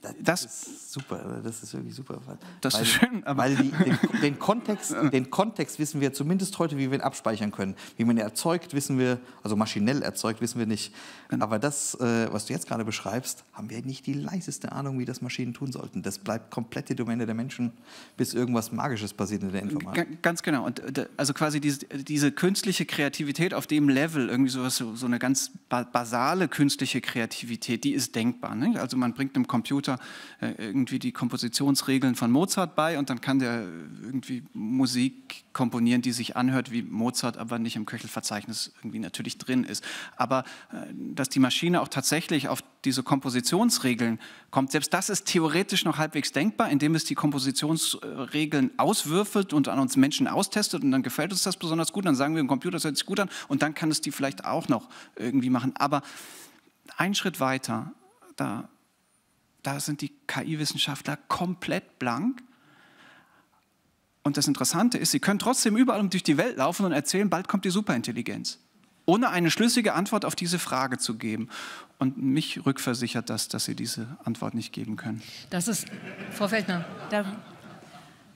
das, das, ist super, ne? das ist wirklich super. Das ist schön. weil die, den, den, Kontext, [LAUGHS] den Kontext wissen wir zumindest heute, wie wir ihn abspeichern können. Wie man ihn erzeugt, wissen wir, also maschinell erzeugt, wissen wir nicht. Genau. Aber das, äh, was du jetzt gerade beschreibst, haben wir nicht die leiseste Ahnung, wie das Maschinen tun sollten. Das bleibt komplett die Domäne der Menschen, bis irgendwas Magisches passiert in der Informatik. Ganz genau. Und äh, also quasi diese, diese künstliche Kreativität auf dem Level, irgendwie sowas, so, so eine ganz basale künstliche Kreativität, die ist denkbar. Ne? Also man bringt einem Computer Computer äh, irgendwie die Kompositionsregeln von Mozart bei und dann kann der irgendwie Musik komponieren, die sich anhört wie Mozart, aber nicht im Köchelverzeichnis irgendwie natürlich drin ist. Aber äh, dass die Maschine auch tatsächlich auf diese Kompositionsregeln kommt, selbst das ist theoretisch noch halbwegs denkbar, indem es die Kompositionsregeln auswürfelt und an uns Menschen austestet und dann gefällt uns das besonders gut, dann sagen wir im Computer, das hört sich gut an und dann kann es die vielleicht auch noch irgendwie machen. Aber einen Schritt weiter, da da sind die KI-Wissenschaftler komplett blank. Und das Interessante ist, sie können trotzdem überall durch die Welt laufen und erzählen, bald kommt die Superintelligenz, ohne eine schlüssige Antwort auf diese Frage zu geben. Und mich rückversichert das, dass sie diese Antwort nicht geben können. Das ist, Frau Feldner. Da,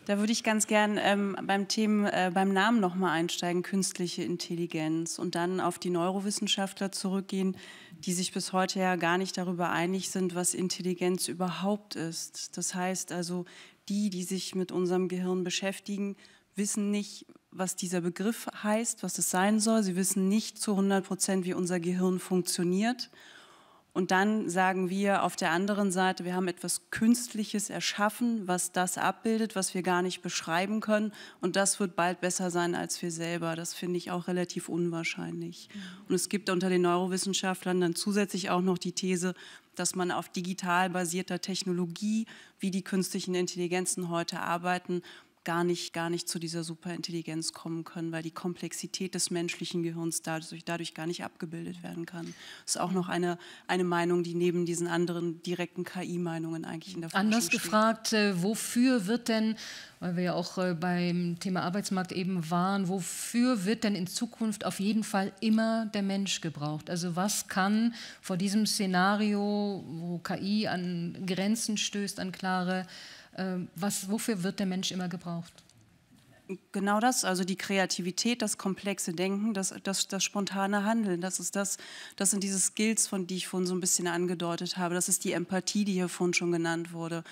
da würde ich ganz gern ähm, beim, Thema, äh, beim Namen nochmal einsteigen, künstliche Intelligenz, und dann auf die Neurowissenschaftler zurückgehen, die sich bis heute ja gar nicht darüber einig sind, was Intelligenz überhaupt ist. Das heißt also, die, die sich mit unserem Gehirn beschäftigen, wissen nicht, was dieser Begriff heißt, was es sein soll. Sie wissen nicht zu 100 Prozent, wie unser Gehirn funktioniert und dann sagen wir auf der anderen Seite, wir haben etwas Künstliches erschaffen, was das abbildet, was wir gar nicht beschreiben können. Und das wird bald besser sein als wir selber. Das finde ich auch relativ unwahrscheinlich. Mhm. Und es gibt unter den Neurowissenschaftlern dann zusätzlich auch noch die These, dass man auf digital basierter Technologie, wie die künstlichen Intelligenzen heute arbeiten, gar nicht, gar nicht zu dieser Superintelligenz kommen können, weil die Komplexität des menschlichen Gehirns dadurch, dadurch gar nicht abgebildet werden kann. Das ist auch noch eine, eine Meinung, die neben diesen anderen direkten KI-Meinungen eigentlich in der Forschung Anders steht. gefragt, äh, wofür wird denn, weil wir ja auch äh, beim Thema Arbeitsmarkt eben waren, wofür wird denn in Zukunft auf jeden Fall immer der Mensch gebraucht? Also was kann vor diesem Szenario, wo KI an Grenzen stößt, an klare ähm, was, wofür wird der Mensch immer gebraucht? Genau das, also die Kreativität, das komplexe Denken, das, das, das spontane Handeln, das ist das, das sind diese Skills, von die ich vorhin so ein bisschen angedeutet habe. Das ist die Empathie, die hier vorhin schon genannt wurde.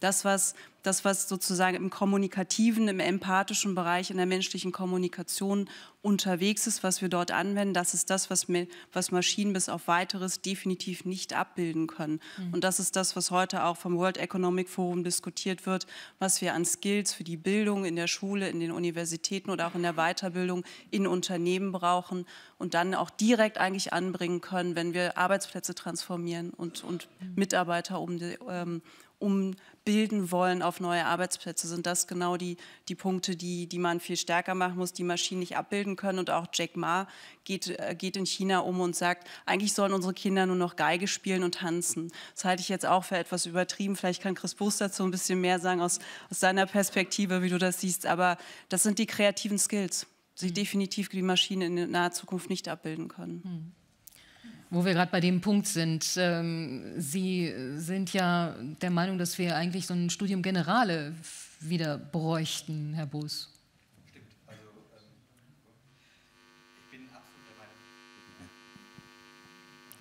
Das, was das, was sozusagen im kommunikativen, im empathischen Bereich, in der menschlichen Kommunikation unterwegs ist, was wir dort anwenden, das ist das, was, was Maschinen bis auf weiteres definitiv nicht abbilden können. Mhm. Und das ist das, was heute auch vom World Economic Forum diskutiert wird, was wir an Skills für die Bildung in der Schule, in den Universitäten oder auch in der Weiterbildung in Unternehmen brauchen und dann auch direkt eigentlich anbringen können, wenn wir Arbeitsplätze transformieren und, und mhm. Mitarbeiter um die, ähm, um bilden wollen auf neue Arbeitsplätze, sind das genau die, die Punkte, die, die man viel stärker machen muss, die Maschinen nicht abbilden können. Und auch Jack Ma geht, äh, geht in China um und sagt, eigentlich sollen unsere Kinder nur noch Geige spielen und tanzen. Das halte ich jetzt auch für etwas übertrieben. Vielleicht kann Chris Bus dazu ein bisschen mehr sagen aus, aus seiner Perspektive, wie du das siehst. Aber das sind die kreativen Skills, die mhm. definitiv die Maschinen in naher Zukunft nicht abbilden können. Mhm wo wir gerade bei dem Punkt sind. Ähm, Sie sind ja der Meinung, dass wir eigentlich so ein Studium Generale wieder bräuchten, Herr Boos.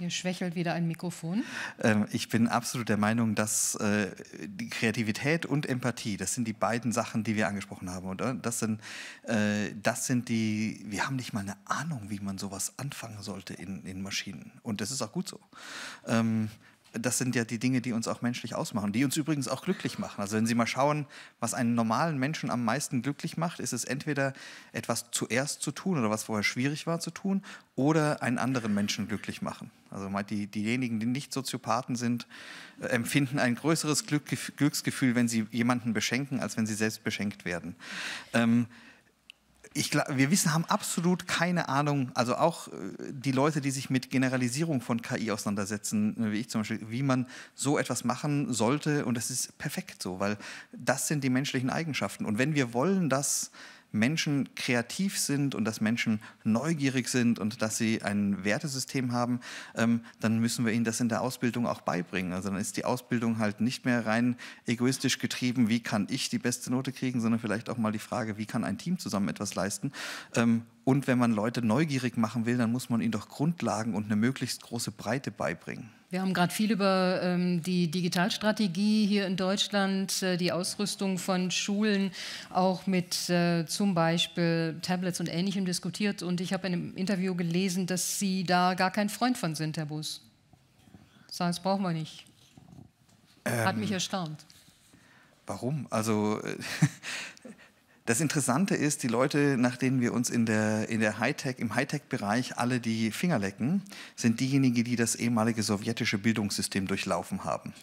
Hier schwächelt wieder ein Mikrofon. Ähm, ich bin absolut der Meinung, dass äh, die Kreativität und Empathie, das sind die beiden Sachen, die wir angesprochen haben, oder? Das sind, äh, das sind die, wir haben nicht mal eine Ahnung, wie man sowas anfangen sollte in, in Maschinen. Und das ist auch gut so. Ähm, das sind ja die Dinge, die uns auch menschlich ausmachen, die uns übrigens auch glücklich machen. Also wenn Sie mal schauen, was einen normalen Menschen am meisten glücklich macht, ist es entweder etwas zuerst zu tun oder was vorher schwierig war zu tun oder einen anderen Menschen glücklich machen. Also die, diejenigen, die nicht Soziopathen sind, äh, empfinden ein größeres Glück, Glücksgefühl, wenn sie jemanden beschenken, als wenn sie selbst beschenkt werden. Ähm, ich, wir wissen, haben absolut keine Ahnung, also auch äh, die Leute, die sich mit Generalisierung von KI auseinandersetzen, äh, wie ich zum Beispiel, wie man so etwas machen sollte. Und das ist perfekt so, weil das sind die menschlichen Eigenschaften. Und wenn wir wollen, dass Menschen kreativ sind und dass Menschen neugierig sind und dass sie ein Wertesystem haben, ähm, dann müssen wir ihnen das in der Ausbildung auch beibringen. Also dann ist die Ausbildung halt nicht mehr rein egoistisch getrieben, wie kann ich die beste Note kriegen, sondern vielleicht auch mal die Frage, wie kann ein Team zusammen etwas leisten. Ähm, und wenn man Leute neugierig machen will, dann muss man ihnen doch Grundlagen und eine möglichst große Breite beibringen. Wir haben gerade viel über ähm, die Digitalstrategie hier in Deutschland, äh, die Ausrüstung von Schulen auch mit äh, zum Beispiel Tablets und Ähnlichem diskutiert. Und ich habe in einem Interview gelesen, dass Sie da gar kein Freund von sind, Herr Bus. Sagen, das brauchen wir nicht. Hat ähm, mich erstaunt. Warum? Also äh, [LAUGHS] Das Interessante ist, die Leute, nach denen wir uns in der, in der Hightech, im Hightech-Bereich alle die Finger lecken, sind diejenigen, die das ehemalige sowjetische Bildungssystem durchlaufen haben.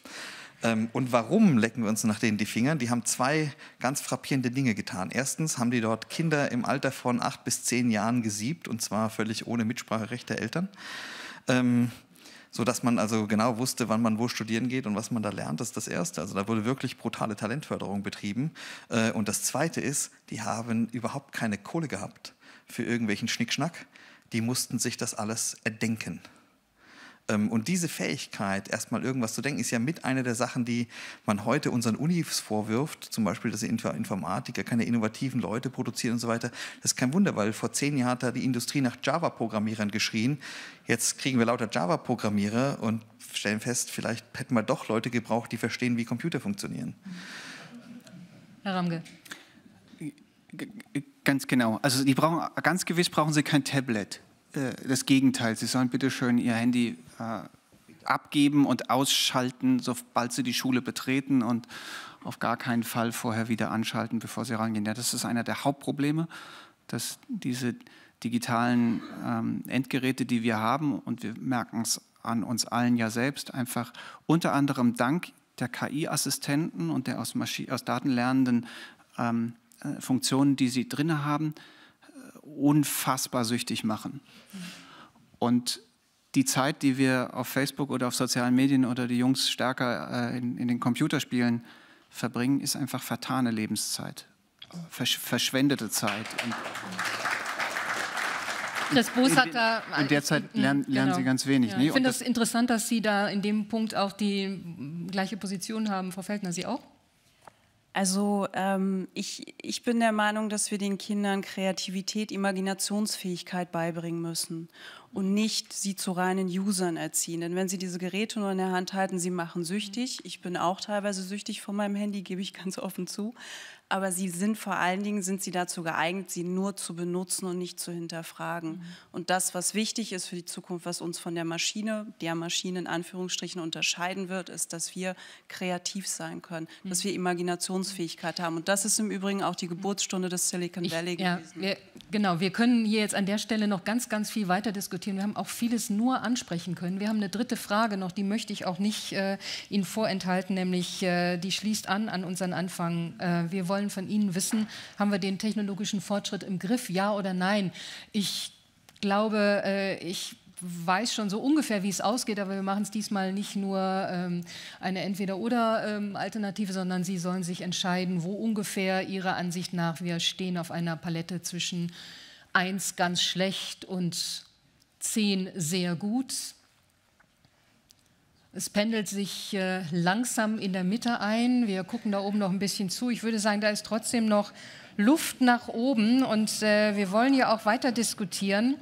Ähm, und warum lecken wir uns nach denen die Finger? Die haben zwei ganz frappierende Dinge getan. Erstens haben die dort Kinder im Alter von acht bis zehn Jahren gesiebt und zwar völlig ohne Mitspracherecht der Eltern. Ähm, so dass man also genau wusste, wann man wo studieren geht und was man da lernt, das ist das Erste. Also da wurde wirklich brutale Talentförderung betrieben. Äh, und das Zweite ist, die haben überhaupt keine Kohle gehabt für irgendwelchen Schnickschnack. Die mussten sich das alles erdenken. Ähm, und diese Fähigkeit, erstmal irgendwas zu denken, ist ja mit einer der Sachen, die man heute unseren Unis vorwirft, zum Beispiel, dass sie Informatiker keine innovativen Leute produzieren und so weiter. Das ist kein Wunder, weil vor zehn Jahren hat da die Industrie nach Java-Programmierern geschrien. Jetzt kriegen wir lauter Java-Programmierer und stellen fest, vielleicht hätten wir doch Leute gebraucht, die verstehen, wie Computer funktionieren. Herr Ramge. Ganz genau. Also die brauchen, ganz gewiss brauchen sie kein Tablet. Äh, das Gegenteil. Sie sollen bitte schön ihr Handy äh, abgeben und ausschalten, sobald sie die Schule betreten und auf gar keinen Fall vorher wieder anschalten, bevor sie rangehen. Ja, das ist einer der Hauptprobleme, dass diese digitalen ähm, Endgeräte, die wir haben, und wir merken es an uns allen ja selbst, einfach unter anderem dank der KI-Assistenten und der aus, aus Daten lernenden ähm, äh, Funktionen, die sie drin haben, unfassbar süchtig machen. Und die Zeit, die wir auf Facebook oder auf sozialen Medien oder die Jungs stärker äh, in, in, den Computerspielen verbringen, ist einfach vertane Lebenszeit, Versch verschwendete Zeit. Und, Chris Boos hat da. In der Zeit mhm, lernen, lernen genau. Sie ganz wenig. Ja. Ne? Ich finde es das interessant, dass Sie da in dem Punkt auch die gleiche Position haben, Frau Feldner, Sie auch? Also ähm, ich, ich bin der Meinung, dass wir den Kindern Kreativität, Imaginationsfähigkeit beibringen müssen und nicht sie zu reinen Usern erziehen. Denn wenn sie diese Geräte nur in der Hand halten, sie machen süchtig. Ich bin auch teilweise süchtig von meinem Handy, gebe ich ganz offen zu aber sie sind vor allen Dingen, sind sie dazu geeignet, sie nur zu benutzen und nicht zu hinterfragen. Mhm. Und das, was wichtig ist für die Zukunft, was uns von der Maschine, der Maschine in Anführungsstrichen unterscheiden wird, ist, dass wir kreativ sein können, mhm. dass wir Imaginationsfähigkeit haben. Und das ist im Übrigen auch die mhm. Geburtsstunde des Silicon Valley ich, gewesen. Ja, wir, genau, wir können hier jetzt an der Stelle noch ganz, ganz viel weiter diskutieren. Wir haben auch vieles nur ansprechen können. Wir haben eine dritte Frage noch, die möchte ich auch nicht äh, Ihnen vorenthalten, nämlich äh, die schließt an an unseren Anfang. Äh, wir wollen wollen von Ihnen wissen, haben wir den technologischen Fortschritt im Griff, ja oder nein? Ich glaube, äh, ich weiß schon so ungefähr, wie es ausgeht, aber wir machen es diesmal nicht nur ähm, eine Entweder-Oder-Alternative, ähm, sondern Sie sollen sich entscheiden, wo ungefähr Ihrer Ansicht nach wir stehen auf einer Palette zwischen 1 ganz schlecht und 10 sehr gut. Es pendelt sich äh, langsam in der Mitte ein. Wir gucken da oben noch ein bisschen zu. Ich würde sagen, da ist trotzdem noch Luft nach oben und äh, wir wollen ja auch weiter diskutieren.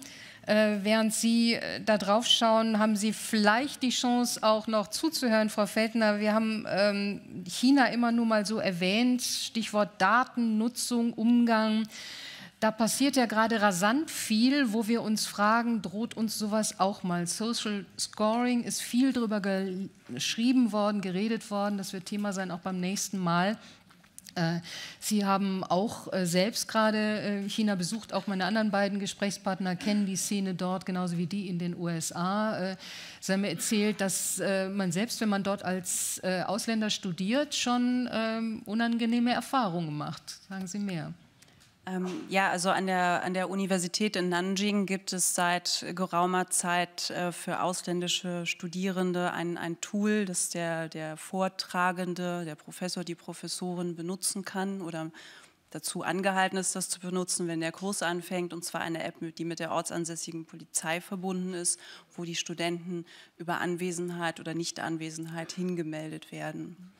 Äh, während Sie äh, da drauf schauen, haben Sie vielleicht die Chance, auch noch zuzuhören, Frau Feldner. Wir haben ähm, China immer nur mal so erwähnt, Stichwort Datennutzung, Umgang. Da passiert ja gerade rasant viel, wo wir uns fragen, droht uns sowas auch mal? Social Scoring ist viel darüber geschrieben worden, geredet worden, das wird Thema sein, auch beim nächsten Mal. Äh, sie haben auch äh, selbst gerade äh, China besucht, auch meine anderen beiden Gesprächspartner kennen die Szene dort genauso wie die in den USA. Sie haben mir erzählt, dass man selbst, wenn man dort als Ausländer studiert, schon ähm, unangenehme Erfahrungen macht. Sagen Sie mehr. Ähm, ja, also an der, an der Universität in Nanjing gibt es seit geraumer Zeit äh, für ausländische Studierende ein, ein Tool, das der, der Vortragende, der Professor, die Professorin benutzen kann oder dazu angehalten ist, das zu benutzen, wenn der Kurs anfängt, und zwar eine App, die mit der ortsansässigen Polizei verbunden ist, wo die Studenten über Anwesenheit oder Nichtanwesenheit hingemeldet werden.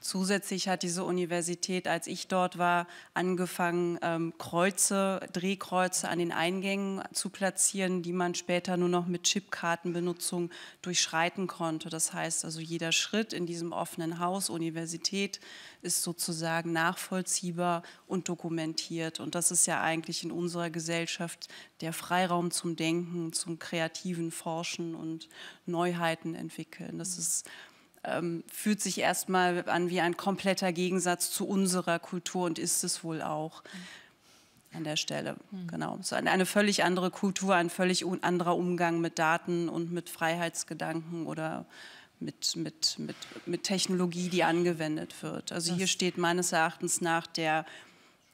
Zusätzlich hat diese Universität, als ich dort war, angefangen, ähm, Kreuze, Drehkreuze an den Eingängen zu platzieren, die man später nur noch mit Chipkartenbenutzung durchschreiten konnte. Das heißt also, jeder Schritt in diesem offenen Haus, Universität, ist sozusagen nachvollziehbar und dokumentiert. Und das ist ja eigentlich in unserer Gesellschaft der Freiraum zum Denken, zum kreativen Forschen und Neuheiten entwickeln. Das mhm. ist ähm, fühlt sich erstmal an wie ein kompletter Gegensatz zu unserer Kultur und ist es wohl auch an der Stelle. Mhm. Genau. So eine, eine völlig andere Kultur, ein völlig anderer Umgang mit Daten und mit Freiheitsgedanken oder mit, mit, mit, mit Technologie, die angewendet wird. Also das hier steht meines Erachtens nach der,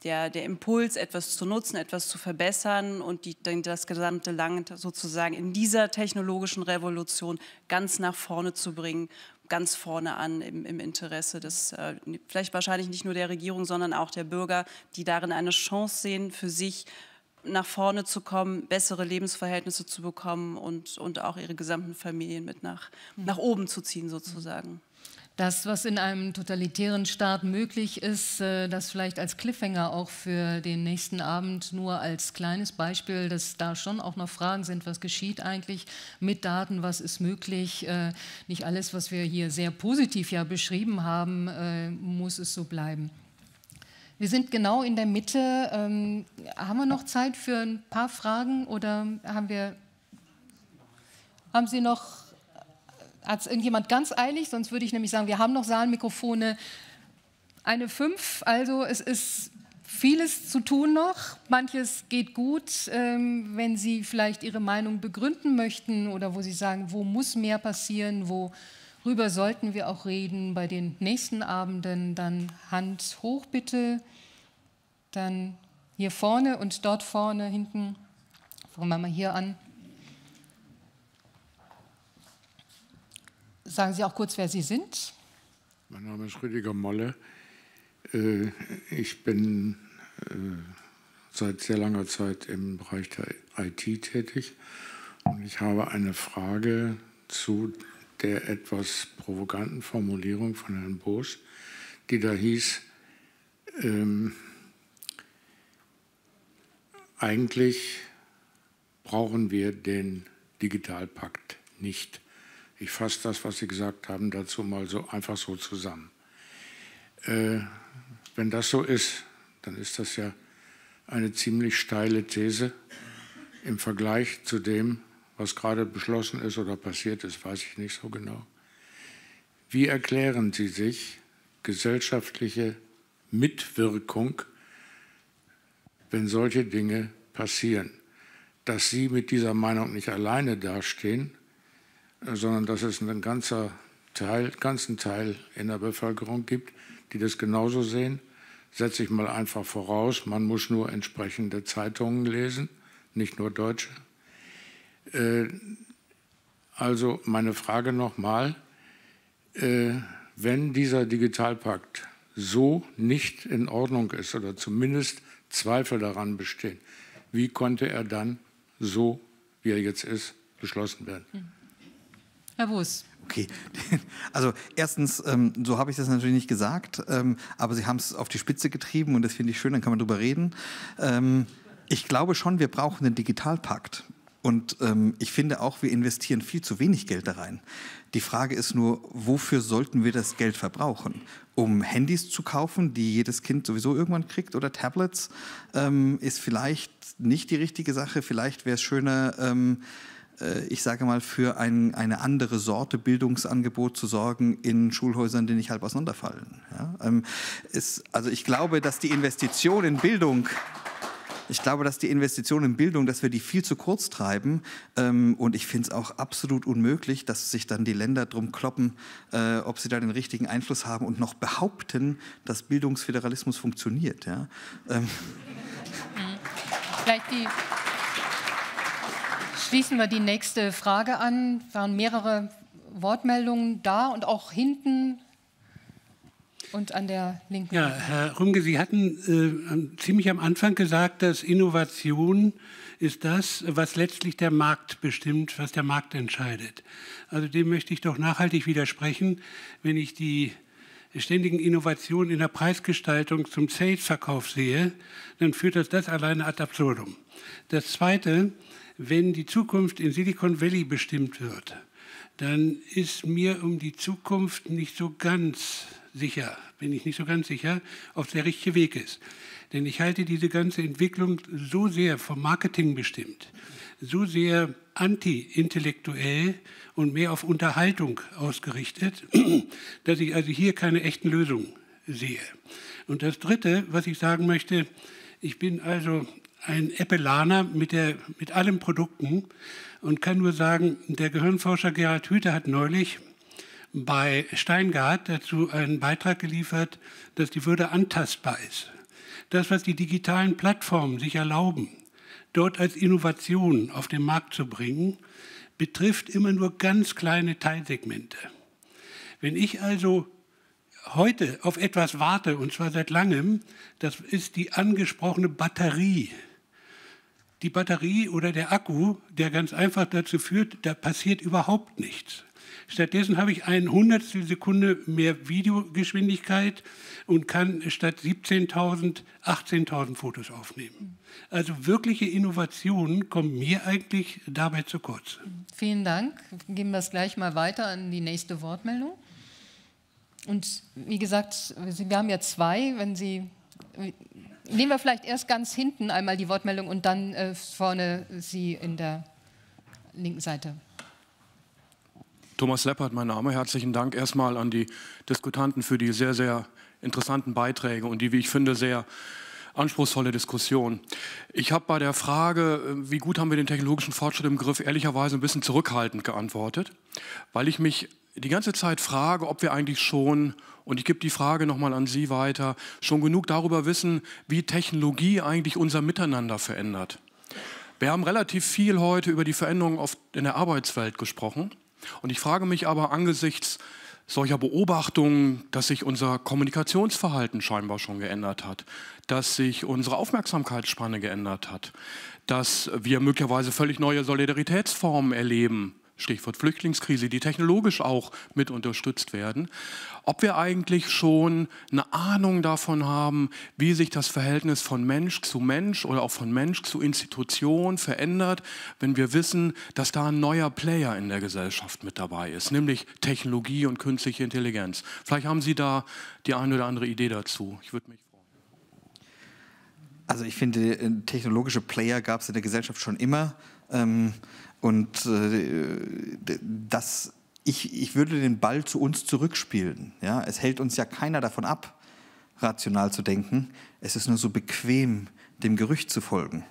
der, der Impuls, etwas zu nutzen, etwas zu verbessern und die, das gesamte Land sozusagen in dieser technologischen Revolution ganz nach vorne zu bringen ganz vorne an im, im Interesse des, äh, vielleicht wahrscheinlich nicht nur der Regierung, sondern auch der Bürger, die darin eine Chance sehen, für sich nach vorne zu kommen, bessere Lebensverhältnisse zu bekommen und, und auch ihre gesamten Familien mit nach, mhm. nach oben zu ziehen sozusagen das, was in einem totalitären Staat möglich ist, äh, das vielleicht als Cliffhanger auch für den nächsten Abend nur als kleines Beispiel, dass da schon auch noch Fragen sind, was geschieht eigentlich mit Daten, was ist möglich. Äh, nicht alles, was wir hier sehr positiv ja beschrieben haben, äh, muss es so bleiben. Wir sind genau in der Mitte. Ähm, haben wir noch Zeit für ein paar Fragen oder haben wir, haben Sie noch hat es irgendjemand ganz eilig? Sonst würde ich nämlich sagen, wir haben noch Saalmikrofone. Eine Fünf, also es ist vieles zu tun noch. Manches geht gut, ähm, wenn Sie vielleicht Ihre Meinung begründen möchten oder wo Sie sagen, wo muss mehr passieren, worüber sollten wir auch reden bei den nächsten Abenden. Dann Hand hoch bitte, dann hier vorne und dort vorne hinten. Fangen wir mal hier an. Sagen Sie auch kurz, wer Sie sind. Mein Name ist Rüdiger Molle. Äh, ich bin äh, seit sehr langer Zeit im Bereich der IT tätig und ich habe eine Frage zu der etwas provokanten Formulierung von Herrn Bosch, die da hieß, ähm, eigentlich brauchen wir den Digitalpakt nicht. Ich fasse das, was Sie gesagt haben, dazu mal so einfach so zusammen. Äh, wenn das so ist, dann ist das ja eine ziemlich steile These im Vergleich zu dem, was gerade beschlossen ist oder passiert ist, weiß ich nicht so genau. Wie erklären Sie sich gesellschaftliche Mitwirkung, wenn solche Dinge passieren? Dass Sie mit dieser Meinung nicht alleine dastehen, sondern dass es einen ganzen Teil, ganzen Teil in der Bevölkerung gibt, die das genauso sehen. Setze ich mal einfach voraus, man muss nur entsprechende Zeitungen lesen, nicht nur deutsche. Äh, also meine Frage nochmal, äh, wenn dieser Digitalpakt so nicht in Ordnung ist oder zumindest Zweifel daran bestehen, wie konnte er dann so, wie er jetzt ist, beschlossen werden? Mhm. Herr Wuss. Okay, [LAUGHS] also erstens, ähm, so habe ich das natürlich nicht gesagt, ähm, aber Sie haben es auf die Spitze getrieben und das finde ich schön, dann kann man darüber reden. Ähm, ich glaube schon, wir brauchen einen Digitalpakt. Und ähm, ich finde auch, wir investieren viel zu wenig Geld da rein. Die Frage ist nur, wofür sollten wir das Geld verbrauchen? Um Handys zu kaufen, die jedes Kind sowieso irgendwann kriegt, oder Tablets, ähm, ist vielleicht nicht die richtige Sache. Vielleicht wäre es schöner ähm, äh, ich sage mal, für ein, eine andere Sorte Bildungsangebot zu sorgen in Schulhäusern, die nicht halb auseinanderfallen. Ja? Ist, ähm, also ich glaube, dass die Investition in Bildung ich glaube, dass die Investition in Bildung, dass wir die viel zu kurz treiben. Ähm, und ich finde es auch absolut unmöglich, dass sich dann die Länder drum kloppen, äh, ob sie da den richtigen Einfluss haben und noch behaupten, dass Bildungsföderalismus funktioniert. Ja? Ähm. Vielleicht die schließen wir die nächste Frage an. Es waren mehrere Wortmeldungen da und auch hinten und an der linken. Ja, Herr Rumge, Sie hatten äh, ziemlich am Anfang gesagt, dass Innovation ist das, was letztlich der Markt bestimmt, was der Markt entscheidet. Also dem möchte ich doch nachhaltig widersprechen, wenn ich die ständigen Innovationen in der Preisgestaltung zum Sales-Verkauf sehe, dann führt das das alleine ad absurdum. Das Zweite, wenn die Zukunft in Silicon Valley bestimmt wird, dann ist mir um die Zukunft nicht so ganz sicher, bin ich nicht so ganz sicher, ob es der richtige Weg ist. Denn ich halte diese ganze Entwicklung so sehr vom Marketing bestimmt, so sehr anti-intellektuell und mehr auf Unterhaltung ausgerichtet, [CLEARS THROAT] dass ich also hier keine echten Lösungen sehe. Und das Dritte, was ich sagen möchte, ich bin also ein Eppelaner mit, der, mit allen Produkten und kann nur sagen, der Gehirnforscher Gerhard Hüther hat neulich bei Steingart dazu einen Beitrag geliefert, dass die Würde antastbar ist. Das, was die digitalen Plattformen sich erlauben, dort als Innovation auf den Markt zu bringen, betrifft immer nur ganz kleine Teilsegmente. Wenn ich also heute auf etwas warte, und zwar seit langem, das ist die angesprochene Batterie die Batterie oder der Akku, der ganz einfach dazu führt, da passiert überhaupt nichts. Stattdessen habe ich ein Hundertstel Sekunde mehr Videogeschwindigkeit und kann statt 17.000 18.000 Fotos aufnehmen. Also wirkliche Innovationen kommen mir eigentlich dabei zu kurz. Vielen Dank. Geben wir es gleich mal weiter an die nächste Wortmeldung. Und wie gesagt, wir haben ja zwei, wenn Sie Nehmen wir vielleicht erst ganz hinten einmal die Wortmeldung und dann äh, vorne Sie in der linken Seite. Thomas Leppert, mein Name. Herzlichen Dank erstmal an die Diskutanten für die sehr, sehr interessanten Beiträge und die, wie ich finde, sehr anspruchsvolle Diskussion. Ich habe bei der Frage, äh, wie gut haben wir den technologischen Fortschritt im Griff, ehrlicherweise ein bisschen zurückhaltend geantwortet, weil ich mich die ganze Zeit frage, ob wir eigentlich schon und ich gebe die Frage nochmal an Sie weiter. Schon genug darüber wissen, wie Technologie eigentlich unser Miteinander verändert. Wir haben relativ viel heute über die Veränderungen in der Arbeitswelt gesprochen. Und ich frage mich aber angesichts solcher Beobachtungen, dass sich unser Kommunikationsverhalten scheinbar schon geändert hat, dass sich unsere Aufmerksamkeitsspanne geändert hat, dass wir möglicherweise völlig neue Solidaritätsformen erleben, Stichwort Flüchtlingskrise, die technologisch auch mit unterstützt werden, ob wir eigentlich schon eine Ahnung davon haben, wie sich das Verhältnis von Mensch zu Mensch oder auch von Mensch zu Institution verändert, wenn wir wissen, dass da ein neuer Player in der Gesellschaft mit dabei ist, nämlich Technologie und künstliche Intelligenz. Vielleicht haben Sie da die eine oder andere Idee dazu. Ich würde mich freuen. Also ich finde, äh, technologische Player gab es in der Gesellschaft schon immer. Ähm und äh, das, ich, ich würde den Ball zu uns zurückspielen. Ja? Es hält uns ja keiner davon ab, rational zu denken. Es ist nur so bequem, dem Gerücht zu folgen.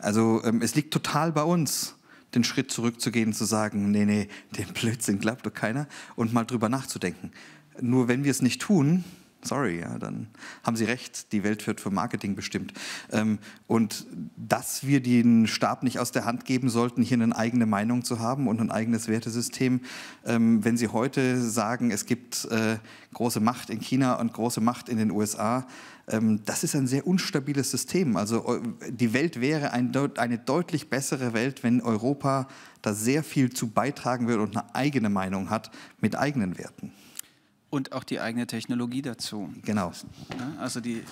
Also ähm, es liegt total bei uns, den Schritt zurückzugehen und zu sagen, nee, nee, den Blödsinn glaubt doch keiner und mal drüber nachzudenken. Nur wenn wir es nicht tun, sorry, ja, dann haben Sie recht, die Welt wird vom Marketing bestimmt. Ähm, und dass wir den Stab nicht aus der Hand geben sollten, hier eine eigene Meinung zu haben und ein eigenes Wertesystem. Ähm, wenn Sie heute sagen, es gibt äh, große Macht in China und große Macht in den USA, ähm, das ist ein sehr unstabiles System. Also die Welt wäre ein, eine deutlich bessere Welt, wenn Europa da sehr viel zu beitragen würde und eine eigene Meinung hat mit eigenen Werten und auch die eigene Technologie dazu. Genau. Also die. Äh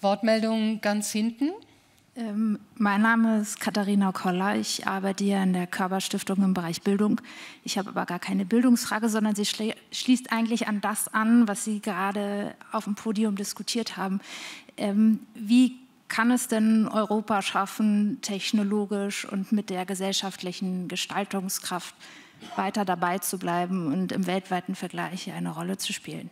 Wortmeldung ganz hinten. Ähm, mein Name ist Katharina Koller. Ich arbeite hier in der Körperstiftung im Bereich Bildung. Ich habe aber gar keine Bildungsfrage, sondern sie schließt eigentlich an das an, was Sie gerade auf dem Podium diskutiert haben. Ähm, wie kann es denn Europa schaffen, technologisch und mit der gesellschaftlichen Gestaltungskraft weiter dabei zu bleiben und im weltweiten Vergleich eine Rolle zu spielen.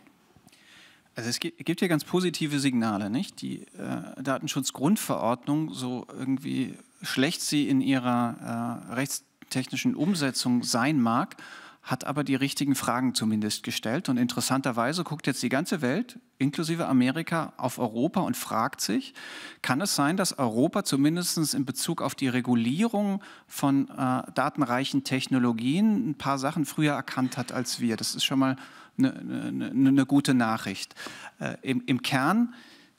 Also es gibt hier ganz positive Signale, nicht? Die äh, Datenschutzgrundverordnung, so irgendwie schlecht sie in ihrer äh, rechtstechnischen Umsetzung sein mag, hat aber die richtigen Fragen zumindest gestellt. Und interessanterweise guckt jetzt die ganze Welt, inklusive Amerika, auf Europa und fragt sich, kann es sein, dass Europa zumindest in Bezug auf die Regulierung von äh, datenreichen Technologien ein paar Sachen früher erkannt hat als wir? Das ist schon mal eine, eine, eine ne, ne gute Nachricht. Äh, im, im, Kern,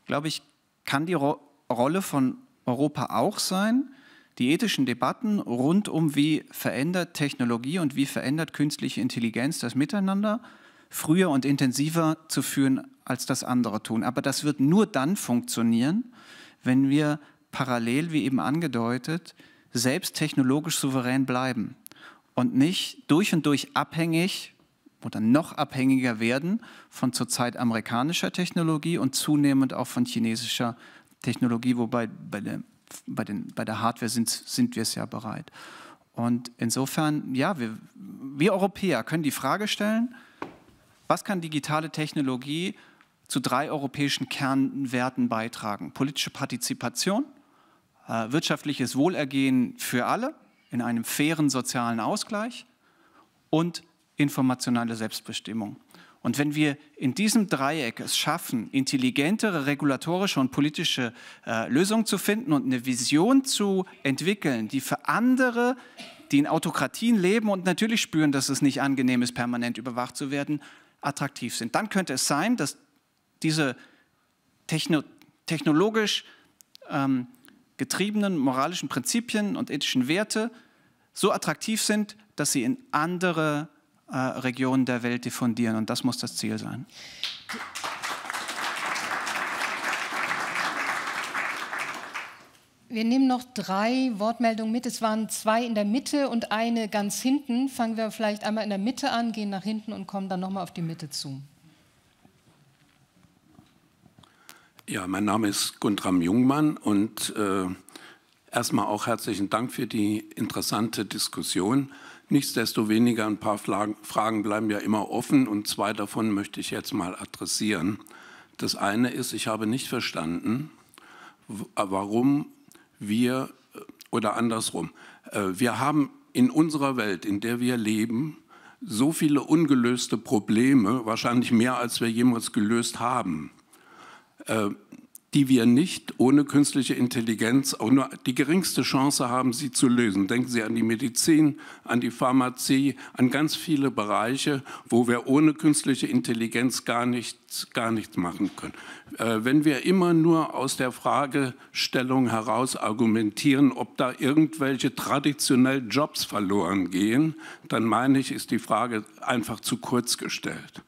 glaube ich, kann die Ro Rolle von Europa auch sein, die ethischen Debatten rund um, wie verändert Technologie und wie verändert künstliche Intelligenz das Miteinander, früher und intensiver zu führen, als das andere tun. Aber das wird nur dann funktionieren, wenn wir parallel, wie eben angedeutet, selbst technologisch souverän bleiben und nicht durch und durch abhängig oder noch abhängiger werden von zurzeit amerikanischer Technologie und zunehmend auch von chinesischer Technologie, wobei bei der bei, den, bei der Hardware sind, sind wir es ja bereit. Und insofern, ja, wir, wir Europäer können die Frage stellen, was kann digitale Technologie zu drei europäischen Kernwerten beitragen? Politische Partizipation, äh, wirtschaftliches Wohlergehen für alle in einem fairen sozialen Ausgleich und informationelle Selbstbestimmung. Und wenn wir in diesem Dreieck es schaffen, intelligentere regulatorische und politische äh, Lösungen zu finden und eine Vision zu entwickeln, die für andere, die in Autokratien leben und natürlich spüren, dass es nicht angenehm ist, permanent überwacht zu werden, attraktiv sind, dann könnte es sein, dass diese techno technologisch ähm, getriebenen moralischen Prinzipien und ethischen Werte so attraktiv sind, dass sie in andere äh, Regionen der Welt diffundieren. Und das muss das Ziel sein. Wir nehmen noch drei Wortmeldungen mit. Es waren zwei in der Mitte und eine ganz hinten. Fangen wir vielleicht einmal in der Mitte an, gehen nach hinten und kommen dann nochmal auf die Mitte zu. Ja, mein Name ist Guntram Jungmann und äh, erstmal auch herzlichen Dank für die interessante Diskussion. Nichtsdestoweniger ein paar Fragen bleiben ja immer offen und zwei davon möchte ich jetzt mal adressieren. Das eine ist, ich habe nicht verstanden, äh, warum wir äh, oder andersrum, äh, wir haben in unserer Welt, in der wir leben, so viele ungelöste Probleme, wahrscheinlich mehr als wir jemals gelöst haben die wir nicht ohne künstliche Intelligenz auch nur die geringste Chance haben, sie zu lösen. Denken Sie an die Medizin, an die Pharmazie, an ganz viele Bereiche, wo wir ohne künstliche Intelligenz gar nichts, gar nichts machen können. Äh, wenn wir immer nur aus der Fragestellung heraus argumentieren, ob da irgendwelche traditionell Jobs verloren gehen, dann meine ich, ist die Frage einfach zu kurz gestellt.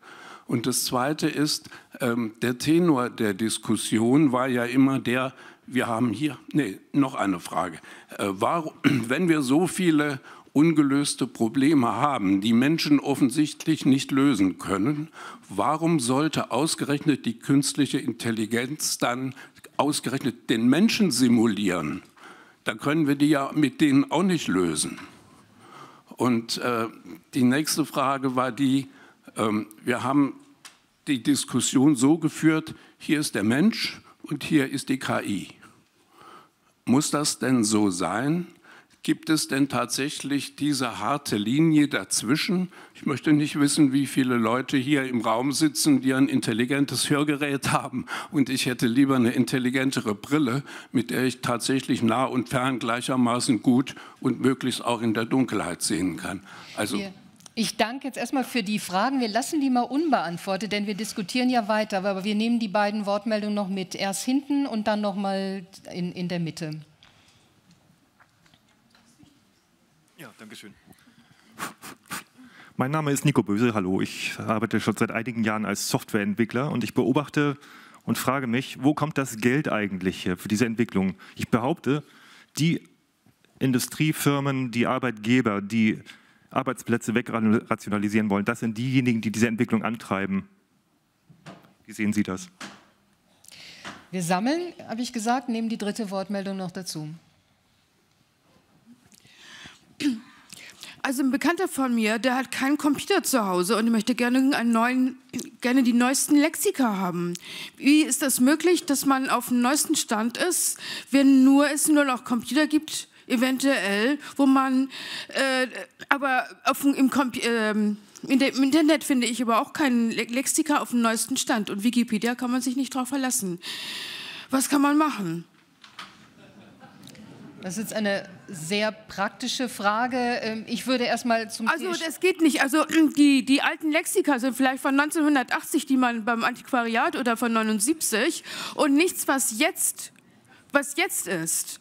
Und das Zweite ist, ähm, der Tenor der Diskussion war ja immer der, wir haben hier, nee, noch eine Frage. Äh, warum, [CLEARS THROAT] wenn wir so viele ungelöste Probleme haben, die Menschen offensichtlich nicht lösen können, warum sollte ausgerechnet die künstliche Intelligenz dann ausgerechnet den Menschen simulieren? Da können wir die ja mit denen auch nicht lösen. Und äh, die nächste Frage war die, ähm, wir haben die Diskussion so geführt, hier ist der Mensch und hier ist die KI. Muss das denn so sein? Gibt es denn tatsächlich diese harte Linie dazwischen? Ich möchte nicht wissen, wie viele Leute hier im Raum sitzen, die ein intelligentes Hörgerät haben. Und ich hätte lieber eine intelligentere Brille, mit der ich tatsächlich nah und fern gleichermaßen gut und möglichst auch in der Dunkelheit sehen kann. Also. Hier. Ich danke jetzt erstmal für die Fragen. Wir lassen die mal unbeantwortet, denn wir diskutieren ja weiter. Aber wir nehmen die beiden Wortmeldungen noch mit. Erst hinten und dann nochmal in, in der Mitte. Ja, danke schön. Mein Name ist Nico Böse. Hallo. Ich arbeite schon seit einigen Jahren als Softwareentwickler und ich beobachte und frage mich, wo kommt das Geld eigentlich für diese Entwicklung? Ich behaupte, die Industriefirmen, die Arbeitgeber, die Arbeitsplätze wegrationalisieren wollen. Das sind diejenigen, die diese Entwicklung antreiben. Wie sehen Sie das? Wir sammeln, habe ich gesagt, nehmen die dritte Wortmeldung noch dazu. Also ein Bekannter von mir, der hat keinen Computer zu Hause und möchte gerne, einen neuen, gerne die neuesten Lexika haben. Wie ist das möglich, dass man auf dem neuesten Stand ist, wenn nur es nur noch Computer gibt, eventuell, wo man, äh, aber auf, im, äh, in der, Internet finde ich aber auch keinen Le Lexika auf dem neuesten Stand und Wikipedia kann man sich nicht drauf verlassen. Was kann man machen? Das ist eine sehr praktische Frage. Ähm, ich würde erst mal zum Also das geht nicht. Also [CLEARS THROAT] die, die alten Lexika sind vielleicht von 1980, die man beim Antiquariat oder von 79 und nichts, was jetzt, was jetzt ist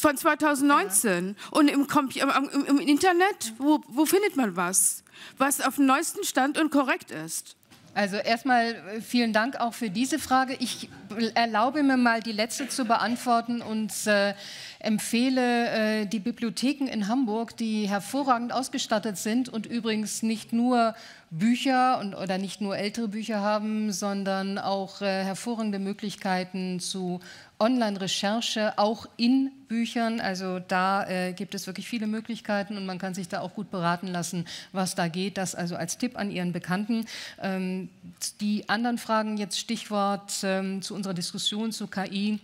von 2019. Ja. Und im, im, im Internet, wo, wo findet man was? Was auf dem neuesten Stand und korrekt ist. Also erstmal äh, vielen Dank auch für diese Frage. Ich erlaube mir mal, die letzte zu beantworten und äh, empfehle äh, die Bibliotheken in Hamburg, die hervorragend ausgestattet sind und übrigens nicht nur Bücher und, oder nicht nur ältere Bücher haben, sondern auch äh, hervorragende Möglichkeiten zu Online-Recherche auch in Büchern. Also da äh, gibt es wirklich viele Möglichkeiten und man kann sich da auch gut beraten lassen, was da geht. Das also als Tipp an Ihren Bekannten. Ähm, die anderen Fragen jetzt Stichwort ähm, zu unserer Diskussion zu KI.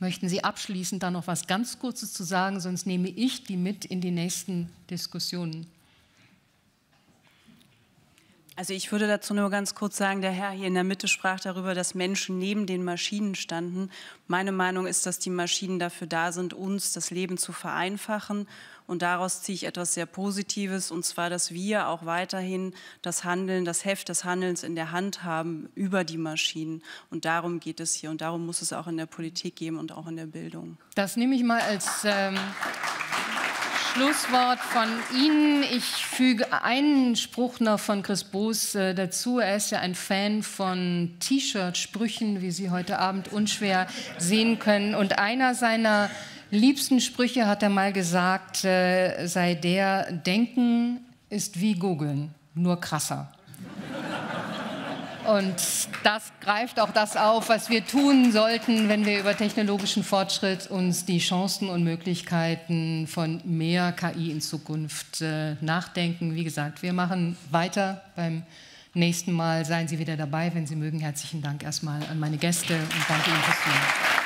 Möchten Sie abschließend da noch was ganz Kurzes zu sagen, sonst nehme ich die mit in die nächsten Diskussionen. Also ich würde dazu nur ganz kurz sagen, der Herr hier in der Mitte sprach darüber, dass Menschen neben den Maschinen standen. Meine Meinung ist, dass die Maschinen dafür da sind, uns das Leben zu vereinfachen. Und daraus ziehe ich etwas sehr Positives, und zwar, dass wir auch weiterhin das Handeln, das Heft des Handelns in der Hand haben über die Maschinen. Und darum geht es hier. Und darum muss es auch in der Politik geben und auch in der Bildung. Das nehme ich mal als... Ähm Schlusswort von Ihnen. Ich füge einen Spruch noch von Chris Boos äh, dazu. Er ist ja ein Fan von T-Shirt-Sprüchen, wie Sie heute Abend unschwer sehen können. Und einer seiner liebsten Sprüche hat er mal gesagt, äh, sei der, Denken ist wie Googeln, nur krasser. Und das greift auch das auf, was wir tun sollten, wenn wir über technologischen Fortschritt uns die Chancen und Möglichkeiten von mehr KI in Zukunft äh, nachdenken. Wie gesagt, wir machen weiter beim nächsten Mal. Seien Sie wieder dabei, wenn Sie mögen. Herzlichen Dank erstmal an meine Gäste und danke Ihnen fürs Zuhören.